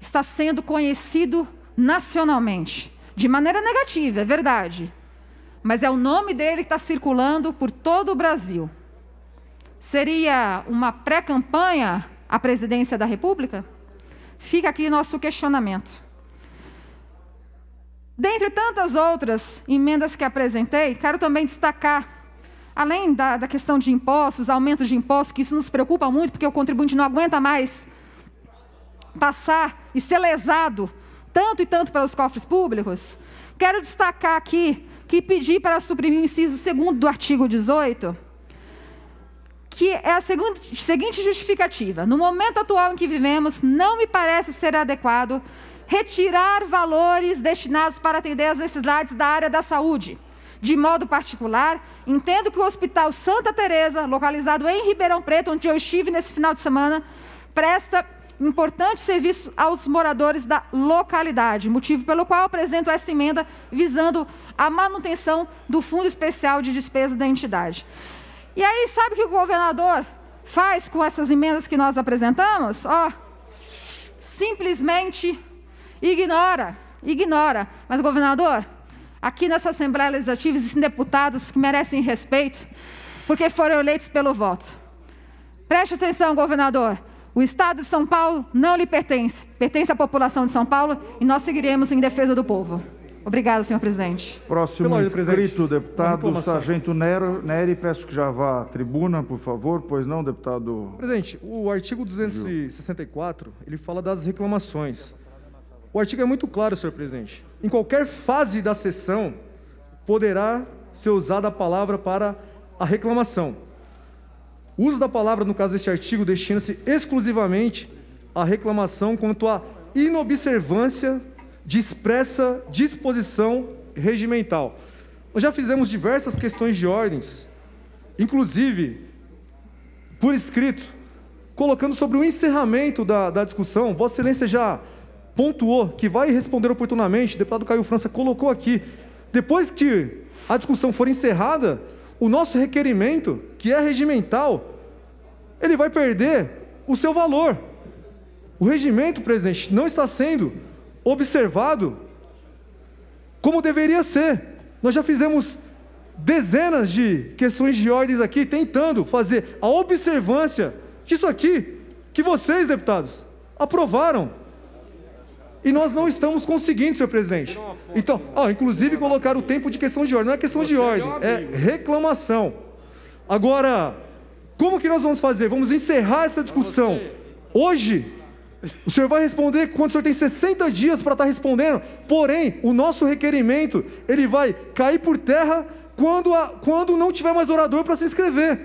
está sendo conhecido nacionalmente. De maneira negativa, é verdade. Mas é o nome dele que está circulando por todo o Brasil. Seria uma pré-campanha à presidência da República? Fica aqui nosso questionamento. Dentre tantas outras emendas que apresentei, quero também destacar, além da, da questão de impostos, aumento de impostos, que isso nos preocupa muito, porque o contribuinte não aguenta mais passar e ser lesado tanto e tanto para os cofres públicos? Quero destacar aqui que pedi para suprimir o inciso 2 do artigo 18, que é a seguinte justificativa: no momento atual em que vivemos, não me parece ser adequado retirar valores destinados para atender às necessidades da área da saúde. De modo particular, entendo que o Hospital Santa Teresa, localizado em Ribeirão Preto, onde eu estive nesse final de semana, presta importante serviço aos moradores da localidade, motivo pelo qual apresento esta emenda visando a manutenção do Fundo Especial de Despesa da entidade. E aí, sabe o que o governador faz com essas emendas que nós apresentamos? Ó, oh, simplesmente ignora, ignora. Mas, governador, aqui nessa Assembleia Legislativa existem deputados que merecem respeito porque foram eleitos pelo voto. Preste atenção, governador. O Estado de São Paulo não lhe pertence, pertence à população de São Paulo e nós seguiremos em defesa do povo. Obrigada, senhor presidente. Próximo Pelo inscrito, deputado Sargento Nero, peço que já vá à tribuna, por favor, pois não, deputado... Presidente, o artigo 264, ele fala das reclamações. O artigo é muito claro, senhor presidente. Em qualquer fase da sessão, poderá ser usada a palavra para a reclamação. O uso da palavra, no caso deste artigo, destina-se exclusivamente à reclamação quanto à inobservância de expressa disposição regimental. Nós já fizemos diversas questões de ordens, inclusive por escrito, colocando sobre o encerramento da, da discussão. Vossa Excelência já pontuou que vai responder oportunamente, o deputado Caio França colocou aqui. Depois que a discussão for encerrada, o nosso requerimento, que é regimental, ele vai perder o seu valor. O regimento, presidente, não está sendo observado como deveria ser. Nós já fizemos dezenas de questões de ordens aqui tentando fazer a observância disso aqui que vocês, deputados, aprovaram e nós não estamos conseguindo, senhor presidente. Então, né? ó, inclusive colocar o tempo de questão de ordem. Não é questão de ordem, é reclamação. Agora, como que nós vamos fazer? Vamos encerrar essa discussão hoje? O senhor vai responder quando o senhor tem 60 dias para estar tá respondendo. Porém, o nosso requerimento, ele vai cair por terra quando, a, quando não tiver mais orador para se inscrever.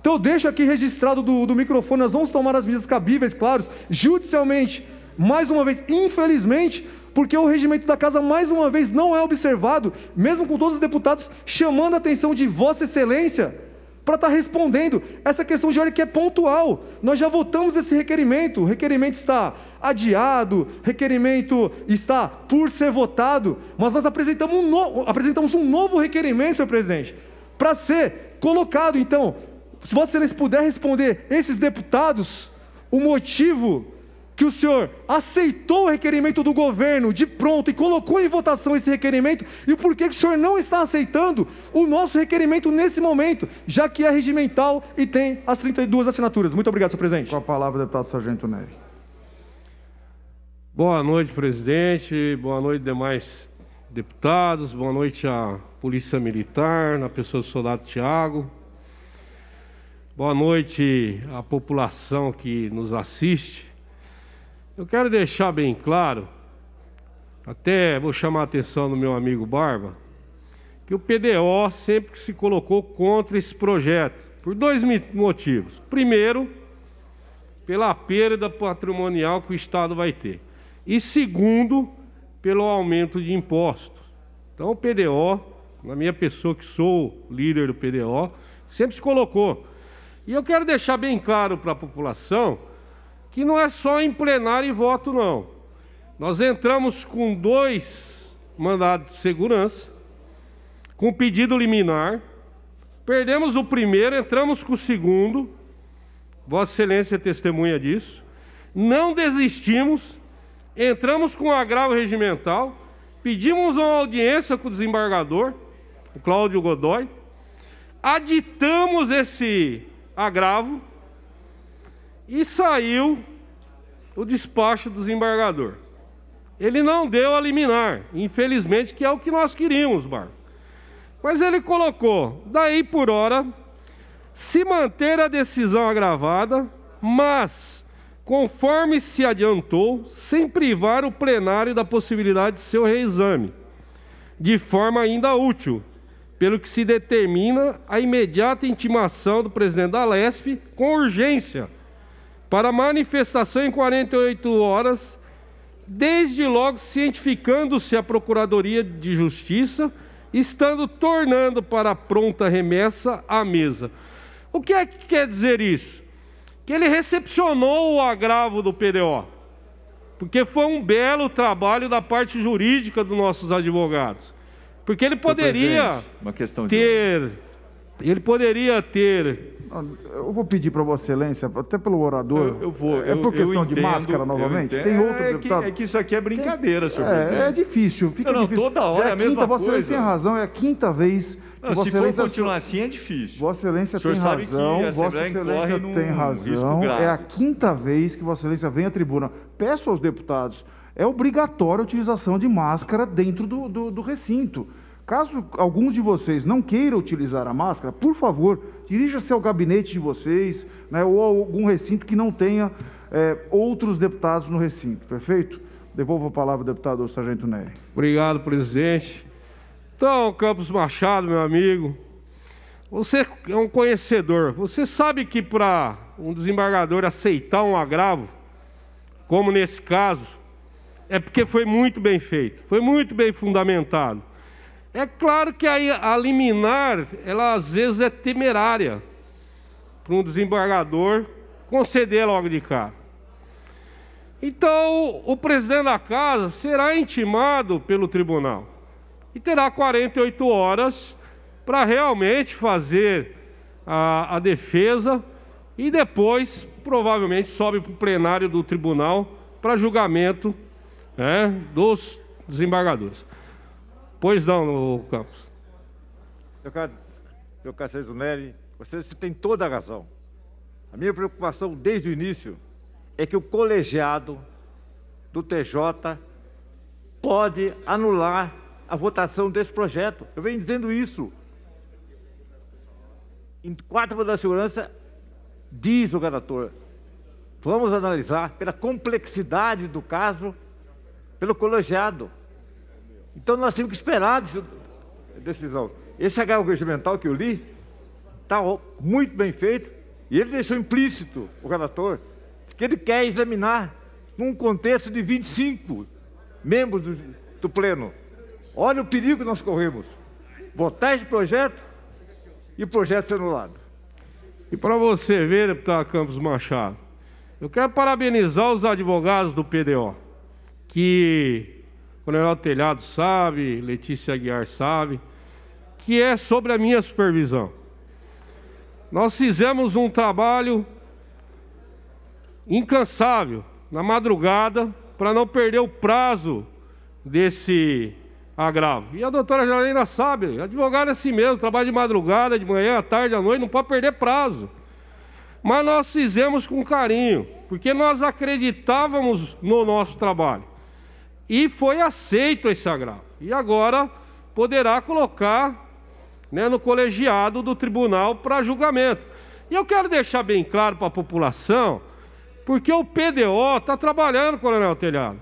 Então eu deixo aqui registrado do, do microfone, nós vamos tomar as medidas cabíveis, claros, judicialmente mais uma vez, infelizmente, porque o regimento da casa mais uma vez não é observado, mesmo com todos os deputados chamando a atenção de Vossa Excelência para estar tá respondendo essa questão de hora que é pontual. Nós já votamos esse requerimento, o requerimento está adiado, requerimento está por ser votado, mas nós apresentamos um, no... apresentamos um novo requerimento, senhor presidente, para ser colocado. Então, se Vossa Excelência puder responder esses deputados, o motivo que o senhor aceitou o requerimento do governo de pronto e colocou em votação esse requerimento, e por que, o senhor não está aceitando o nosso requerimento nesse momento, já que é regimental e tem as 32 assinaturas? Muito obrigado, senhor presidente. Com a palavra, deputado Sargento Neve. Boa noite, presidente. Boa noite, demais deputados. Boa noite à Polícia Militar, na pessoa do soldado Tiago. Boa noite à população que nos assiste. Eu quero deixar bem claro, até vou chamar a atenção do meu amigo Barba, que o PDO sempre se colocou contra esse projeto, por dois motivos. Primeiro, pela perda patrimonial que o Estado vai ter. E segundo, pelo aumento de impostos. Então, o PDO, na minha pessoa que sou líder do PDO, sempre se colocou. E eu quero deixar bem claro para a população que não é só em plenário e voto, não. Nós entramos com dois mandados de segurança, com pedido liminar, perdemos o primeiro, entramos com o segundo, Vossa Excelência é testemunha disso, não desistimos, entramos com um agravo regimental, pedimos uma audiência com o desembargador, o Cláudio Godoy, aditamos esse agravo, e saiu o despacho do desembargador. Ele não deu a liminar, infelizmente, que é o que nós queríamos, Barco. Mas ele colocou, daí por hora, se manter a decisão agravada, mas, conforme se adiantou, sem privar o plenário da possibilidade de seu reexame, de forma ainda útil, pelo que se determina a imediata intimação do presidente da LESP com urgência para manifestação em 48 horas, desde logo cientificando-se a Procuradoria de Justiça, estando tornando para pronta remessa à mesa. O que é que quer dizer isso? Que ele recepcionou o agravo do PDO, porque foi um belo trabalho da parte jurídica dos nossos advogados. Porque ele poderia ter, ele poderia ter eu vou pedir para Vossa Excelência, até pelo orador. Eu, eu vou. É eu, por questão entendo, de máscara novamente? Tem é outro é deputado. Que, é que isso aqui é brincadeira, senhor é, é presidente. É difícil, fica não, não, difícil. Toda hora é, é a mesma quinta, coisa. Vossa Excelência tem razão, é a quinta vez não, se for continuar assim, é difícil. Vossa Excelência tem razão. Vossa Excelência tem razão. É a quinta vez que Vossa Excelência vem à tribuna. Peço aos deputados, é obrigatória a utilização de máscara dentro do, do, do recinto. Caso alguns de vocês não queiram utilizar a máscara, por favor, dirija-se ao gabinete de vocês né, ou a algum recinto que não tenha é, outros deputados no recinto, perfeito? Devolvo a palavra ao deputado Sargento Nery. Obrigado, presidente. Então, Campos Machado, meu amigo, você é um conhecedor. Você sabe que para um desembargador aceitar um agravo, como nesse caso, é porque foi muito bem feito, foi muito bem fundamentado. É claro que a, liminar, ela às vezes é temerária para um desembargador conceder logo de cara. Então, o presidente da casa será intimado pelo tribunal e terá 48 horas para realmente fazer a, a, defesa e depois, provavelmente, sobe para o plenário do tribunal para julgamento né, dos desembargadores. Pois não, no Campos. senhor Cássio Neri, você tem toda a razão. A minha preocupação desde o início é que o colegiado do TJ pode anular a votação desse projeto. Eu venho dizendo isso. Em quatro da segurança, diz o relator, vamos analisar pela complexidade do caso, pelo colegiado. Então nós temos que esperar a decisão. Esse agravamental que eu li está muito bem feito e ele deixou implícito, o relator, que ele quer examinar num contexto de 25 membros do, do Pleno. Olha o perigo que nós corremos. Votar esse projeto e o projeto ser anulado. E para você ver, deputado Campos Machado, eu quero parabenizar os advogados do PDO, que Coronel Telhado sabe, Letícia Aguiar sabe, que é sobre a minha supervisão. Nós fizemos um trabalho incansável na madrugada para não perder o prazo desse agravo. E a doutora Janaína sabe, advogado é assim mesmo, trabalha de madrugada, de manhã, à tarde, à noite, não pode perder prazo. Mas nós fizemos com carinho, porque nós acreditávamos no nosso trabalho e foi aceito esse agravo. E agora poderá colocar né, no colegiado do tribunal para julgamento. E eu quero deixar bem claro para a população, porque o PDO está trabalhando, Coronel Telhado.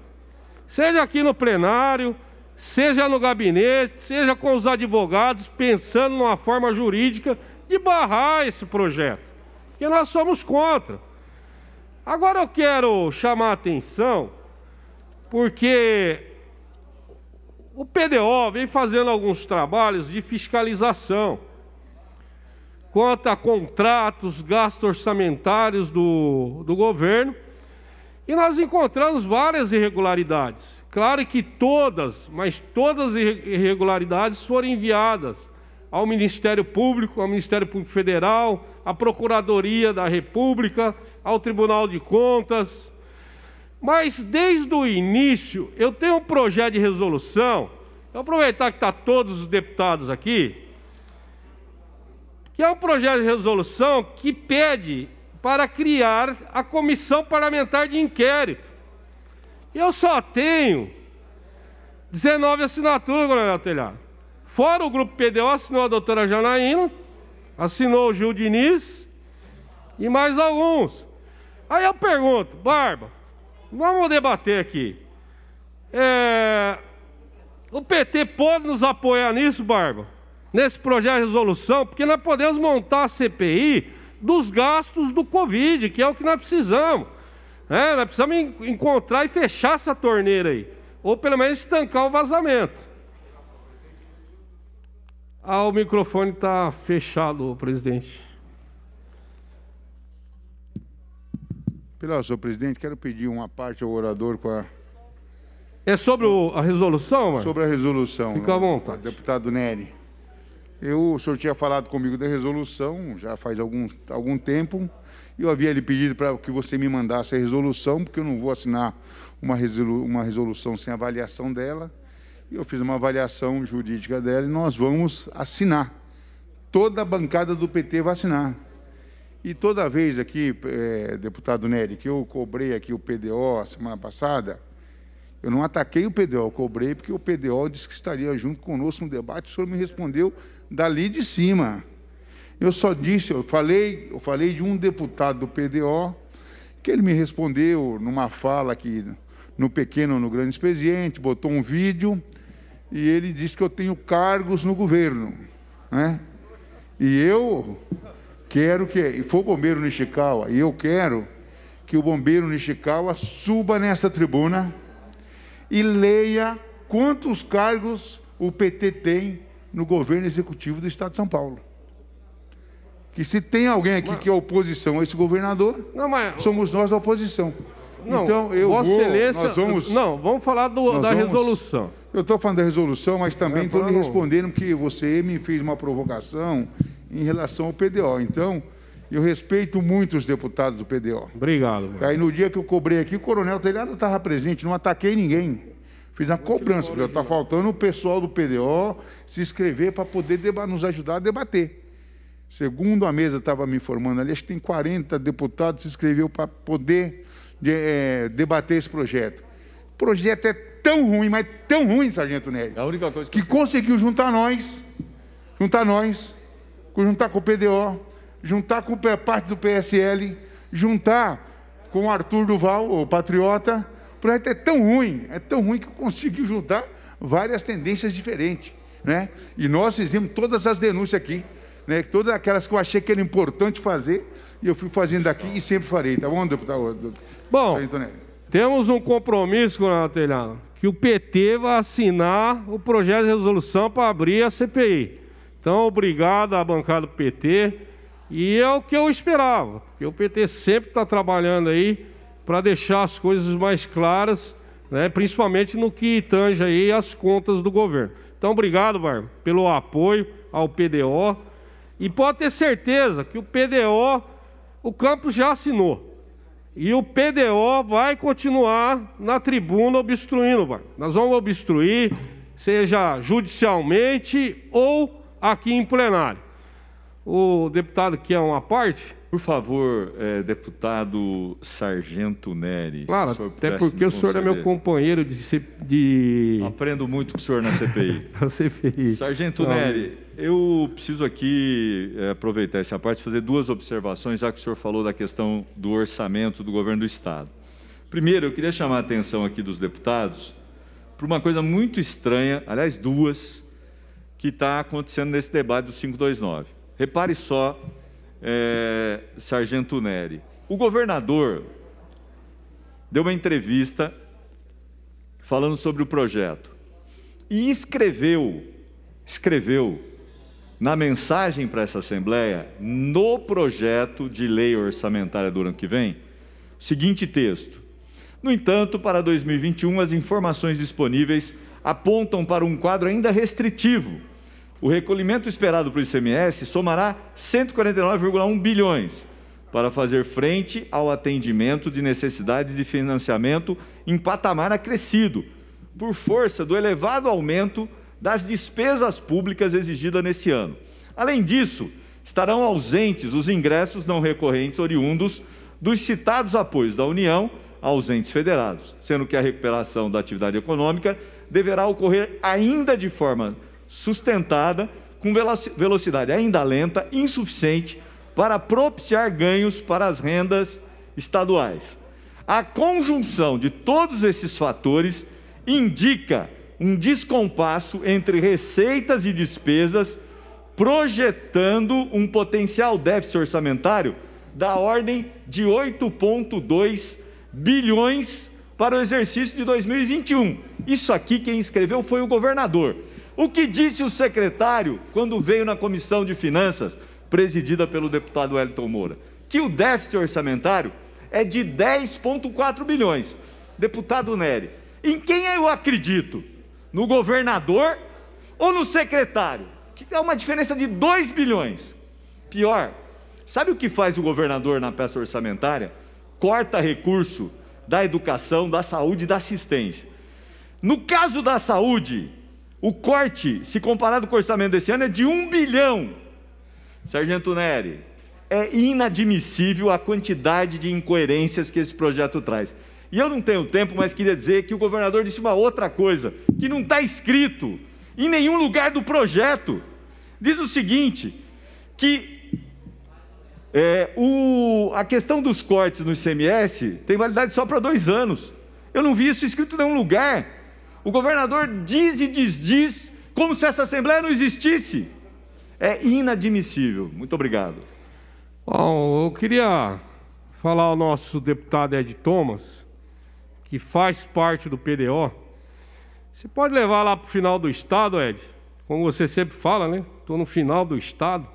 Seja aqui no plenário, seja no gabinete, seja com os advogados, pensando numa forma jurídica de barrar esse projeto. que nós somos contra. Agora eu quero chamar a atenção porque o PDO vem fazendo alguns trabalhos de fiscalização quanto a contratos, gastos orçamentários do, do governo. E nós encontramos várias irregularidades. Claro que todas, mas todas as irregularidades foram enviadas ao Ministério Público, ao Ministério Público Federal, à Procuradoria da República, ao Tribunal de Contas, mas desde o início, eu tenho um projeto de resolução. Eu então, aproveitar que está todos os deputados aqui, que é um projeto de resolução que pede para criar a comissão parlamentar de inquérito. Eu só tenho 19 assinaturas, Governador Telhado. Fora o grupo PDO, assinou a doutora Janaína, assinou o Gil Diniz e mais alguns. Aí eu pergunto, Barba, Vamos debater aqui. É... O PT pode nos apoiar nisso, Barba? Nesse projeto de resolução? Porque nós podemos montar a CPI dos gastos do Covid, que é o que nós precisamos. É, nós precisamos encontrar e fechar essa torneira aí. Ou pelo menos estancar o vazamento. Ah, o microfone está fechado, presidente. Pela, senhor presidente, quero pedir uma parte ao orador com a. É sobre o, a resolução, mano? Sobre a resolução. Fica à né? vontade. Deputado Neri. Eu, o senhor tinha falado comigo da resolução já faz algum, algum tempo. Eu havia lhe pedido para que você me mandasse a resolução, porque eu não vou assinar uma, resolu uma resolução sem avaliação dela. E eu fiz uma avaliação jurídica dela e nós vamos assinar. Toda a bancada do PT vai assinar. E toda vez aqui, é, deputado Nery, que eu cobrei aqui o PDO a semana passada, eu não ataquei o PDO, eu cobrei porque o PDO disse que estaria junto conosco no debate, o senhor me respondeu dali de cima. Eu só disse, eu falei, eu falei de um deputado do PDO, que ele me respondeu numa fala aqui no pequeno, no grande expediente, botou um vídeo e ele disse que eu tenho cargos no governo, né? E eu Quero que, e for bombeiro Nishikawa, e eu quero que o bombeiro Nishikawa suba nessa tribuna e leia quantos cargos o PT tem no governo executivo do Estado de São Paulo. Que se tem alguém aqui mas, que é oposição a esse governador, não, mas, somos nós a oposição. Não, então, eu Vossa vou, Excelência, nós vamos... Não, vamos falar do, da vamos, resolução. Eu estou falando da resolução, mas também estou é, lhe respondendo que você me fez uma provocação em relação ao PDO. Então, eu respeito muito os deputados do PDO. Obrigado. Mano. Aí no dia que eu cobrei aqui, o coronel Telhado estava presente, não ataquei ninguém. Fiz uma cobrança, porque está faltando o pessoal do PDO se inscrever para poder nos ajudar a debater. Segundo a mesa estava me informando ali, acho que tem 40 deputados que se inscreveu para poder de, é, debater esse projeto. O projeto é tão ruim, mas tão ruim, Sargento Nery. É a única coisa que, que conseguiu juntar nós, juntar nós, juntar com o PDO, juntar com parte do PSL, juntar com o Arthur Duval, o patriota. O projeto é tão ruim, é tão ruim que conseguiu juntar várias tendências diferentes. Né? E nós fizemos todas as denúncias aqui, né? todas aquelas que eu achei que era importante fazer, e eu fui fazendo aqui e sempre farei, tá bom, deputado? Bom, temos um compromisso, Coronel Telhano, que o PT vai assinar o projeto de resolução para abrir a CPI. Então, obrigado à bancada do PT. E é o que eu esperava, porque o PT sempre está trabalhando aí para deixar as coisas mais claras, né, principalmente no que tange aí as contas do governo. Então, obrigado, Bar, pelo apoio ao PDO. E pode ter certeza que o PDO, o campo já assinou. E o PDO vai continuar na tribuna obstruindo, Bar. Nós vamos obstruir, seja judicialmente ou aqui em plenário. O deputado que é uma parte. Por favor, é, deputado Sargento Neres. Claro, até porque o senhor é meu companheiro de, de. Aprendo muito com o senhor na CPI. [LAUGHS] na CPI. Sargento Não. eu preciso aqui é, aproveitar essa parte e fazer duas observações, já que o senhor falou da questão do orçamento do governo do Estado. Primeiro, eu queria chamar a atenção aqui dos deputados para uma coisa muito estranha, aliás, duas que está acontecendo nesse debate do 529. Repare só, é, Sargento Neri. O governador deu uma entrevista falando sobre o projeto e escreveu, escreveu na mensagem para essa Assembleia, no projeto de lei orçamentária do ano que vem, o seguinte texto. No entanto, para 2021, as informações disponíveis apontam para um quadro ainda restritivo o recolhimento esperado para o ICMS somará 149,1 bilhões para fazer frente ao atendimento de necessidades de financiamento em patamar acrescido, por força do elevado aumento das despesas públicas exigida nesse ano. Além disso, estarão ausentes os ingressos não recorrentes oriundos dos citados apoios da União aos entes federados, sendo que a recuperação da atividade econômica deverá ocorrer ainda de forma sustentada, com velocidade ainda lenta, insuficiente, para propiciar ganhos para as rendas estaduais. A conjunção de todos esses fatores indica um descompasso entre receitas e despesas, projetando um potencial déficit orçamentário da ordem de 8,2 bilhões para o exercício de 2021. Isso aqui quem escreveu foi o governador. O que disse o secretário quando veio na comissão de finanças, presidida pelo deputado Wellington Moura? Que o déficit orçamentário é de 10,4 bilhões. Deputado Nery, em quem eu acredito? No governador ou no secretário? Que é uma diferença de 2 bilhões. Pior, sabe o que faz o governador na peça orçamentária? Corta recurso da educação, da saúde e da assistência. No caso da saúde, o corte, se comparado com o orçamento desse ano, é de um bilhão. Sargento Neri, é inadmissível a quantidade de incoerências que esse projeto traz. E eu não tenho tempo, mas queria dizer que o governador disse uma outra coisa, que não está escrito em nenhum lugar do projeto. Diz o seguinte: que é, o, a questão dos cortes no ICMS tem validade só para dois anos. Eu não vi isso escrito em nenhum lugar. O governador diz e desdiz como se essa Assembleia não existisse. É inadmissível. Muito obrigado. Bom, eu queria falar ao nosso deputado Ed Thomas, que faz parte do PDO. Você pode levar lá para o final do Estado, Ed? Como você sempre fala, né? Estou no final do Estado.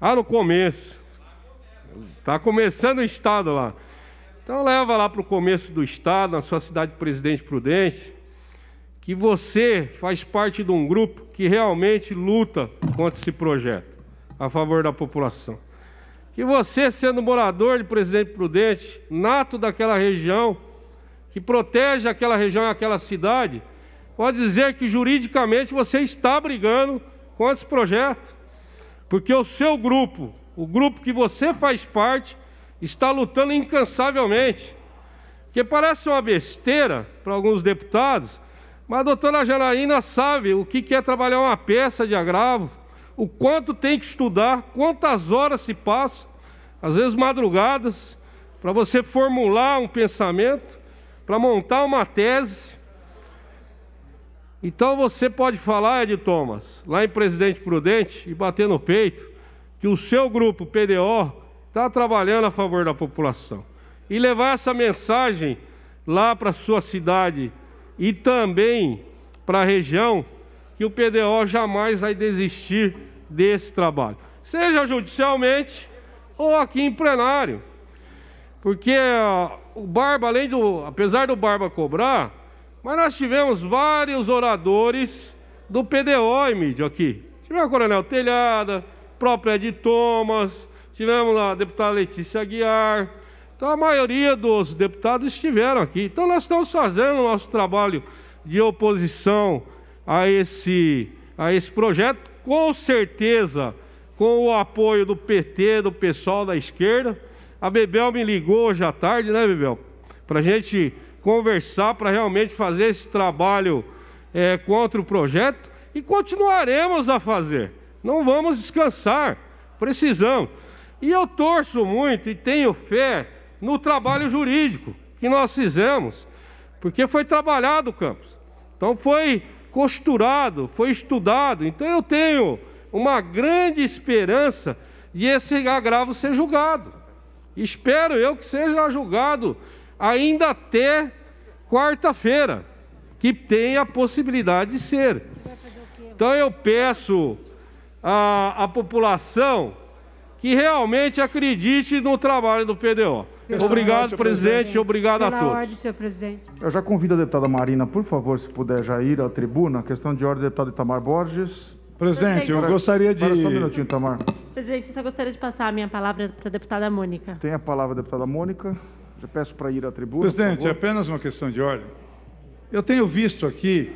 Ah, no começo. Está começando o Estado lá. Então leva lá para o começo do Estado, na sua cidade Presidente Prudente que você faz parte de um grupo que realmente luta contra esse projeto, a favor da população. Que você, sendo morador de Presidente Prudente, nato daquela região, que protege aquela região e aquela cidade, pode dizer que juridicamente você está brigando contra esse projeto. Porque o seu grupo, o grupo que você faz parte, está lutando incansavelmente. Que parece uma besteira para alguns deputados, mas a doutora Janaína sabe o que é trabalhar uma peça de agravo, o quanto tem que estudar, quantas horas se passa, às vezes madrugadas, para você formular um pensamento, para montar uma tese. Então você pode falar, Ed Thomas, lá em Presidente Prudente, e bater no peito, que o seu grupo PDO está trabalhando a favor da população. E levar essa mensagem lá para a sua cidade e também para a região que o PDO jamais vai desistir desse trabalho, seja judicialmente ou aqui em plenário. Porque ah, o Barba, além do, apesar do Barba cobrar, mas nós tivemos vários oradores do PDO, mídia aqui. Tivemos o Coronel Telhada, própria de Thomas, tivemos a deputada Letícia Aguiar, então a maioria dos deputados estiveram aqui. Então nós estamos fazendo o nosso trabalho de oposição a esse, a esse projeto, com certeza com o apoio do PT, do pessoal da esquerda. A Bebel me ligou hoje à tarde, né, Bebel? Para a gente conversar, para realmente fazer esse trabalho é, contra o projeto e continuaremos a fazer. Não vamos descansar, precisamos. E eu torço muito e tenho fé no trabalho jurídico que nós fizemos, porque foi trabalhado o campus. Então foi costurado, foi estudado. Então eu tenho uma grande esperança de esse agravo ser julgado. Espero eu que seja julgado ainda até quarta-feira, que tenha a possibilidade de ser. Então eu peço à, à população que realmente acredite no trabalho do PDO. Obrigado, presidente. Obrigado Pela a todos. Ordem, senhor presidente. Eu já convido a deputada Marina, por favor, se puder já ir à tribuna. Questão de ordem, deputado Itamar Borges. Presidente, eu gostaria de. Para só um minutinho, Itamar. Presidente, eu só gostaria de passar a minha palavra para a deputada Mônica. Tem a palavra, deputada Mônica. Já peço para ir à tribuna. Presidente, apenas uma questão de ordem. Eu tenho visto aqui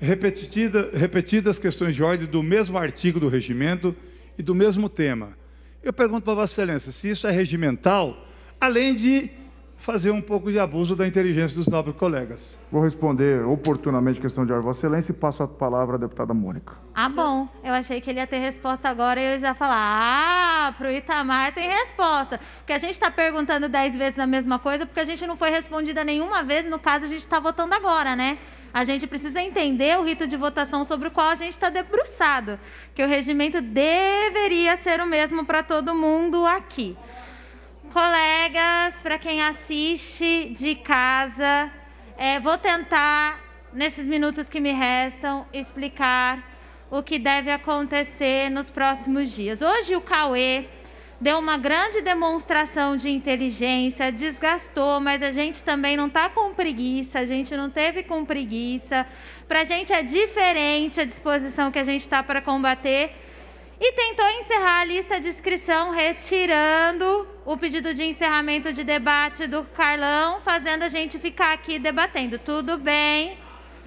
repetida, repetidas questões de ordem do mesmo artigo do regimento e do mesmo tema. Eu pergunto para Vossa Excelência se isso é regimental, além de fazer um pouco de abuso da inteligência dos nobres colegas. Vou responder oportunamente a questão de ar, Vossa Excelência, e passo a palavra à deputada Mônica. Ah, bom. Eu achei que ele ia ter resposta agora e eu já falar: ah, para o Itamar tem resposta. Porque a gente está perguntando dez vezes a mesma coisa, porque a gente não foi respondida nenhuma vez, no caso a gente está votando agora, né? A gente precisa entender o rito de votação sobre o qual a gente está debruçado, que o regimento deveria ser o mesmo para todo mundo aqui. Colegas, para quem assiste de casa, é, vou tentar, nesses minutos que me restam, explicar o que deve acontecer nos próximos dias. Hoje o Cauê deu uma grande demonstração de inteligência, desgastou, mas a gente também não está com preguiça, a gente não teve com preguiça. Para a gente é diferente a disposição que a gente está para combater. E tentou encerrar a lista de inscrição retirando o pedido de encerramento de debate do Carlão, fazendo a gente ficar aqui debatendo. Tudo bem,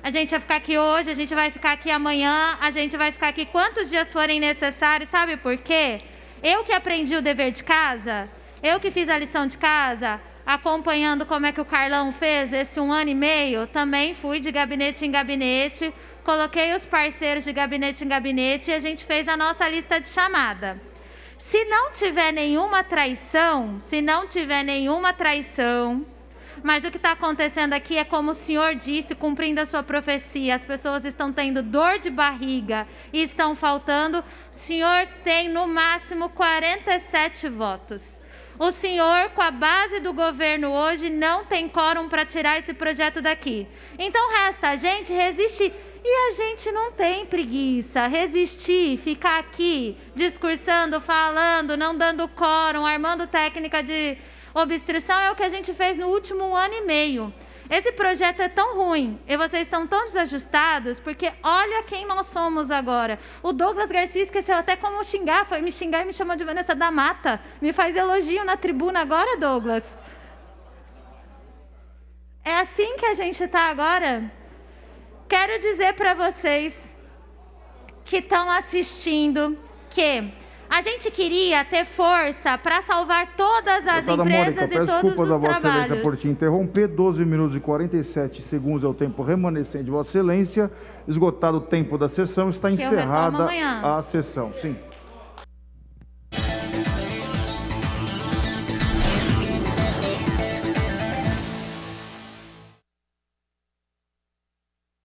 a gente vai ficar aqui hoje, a gente vai ficar aqui amanhã, a gente vai ficar aqui quantos dias forem necessários, sabe por quê? Eu que aprendi o dever de casa, eu que fiz a lição de casa, acompanhando como é que o Carlão fez esse um ano e meio, também fui de gabinete em gabinete, coloquei os parceiros de gabinete em gabinete e a gente fez a nossa lista de chamada. Se não tiver nenhuma traição, se não tiver nenhuma traição, mas o que está acontecendo aqui é como o Senhor disse, cumprindo a sua profecia: as pessoas estão tendo dor de barriga e estão faltando. O Senhor tem no máximo 47 votos. O senhor, com a base do governo hoje, não tem quórum para tirar esse projeto daqui. Então resta a gente resistir. E a gente não tem preguiça. Resistir, ficar aqui discursando, falando, não dando quórum, armando técnica de Obstrução é o que a gente fez no último ano e meio. Esse projeto é tão ruim e vocês estão tão desajustados, porque olha quem nós somos agora. O Douglas Garcia esqueceu até como xingar, foi me xingar e me chamou de Vanessa da Mata. Me faz elogio na tribuna agora, Douglas. É assim que a gente está agora? Quero dizer para vocês que estão assistindo que a gente queria ter força para salvar todas as Deputada empresas Mônica, e todos desculpas os a Vossa trabalhos. Excelência por te interromper. 12 minutos e 47 segundos é o tempo remanescente de Vossa Excelência. Esgotado o tempo da sessão, está que encerrada a sessão. Sim.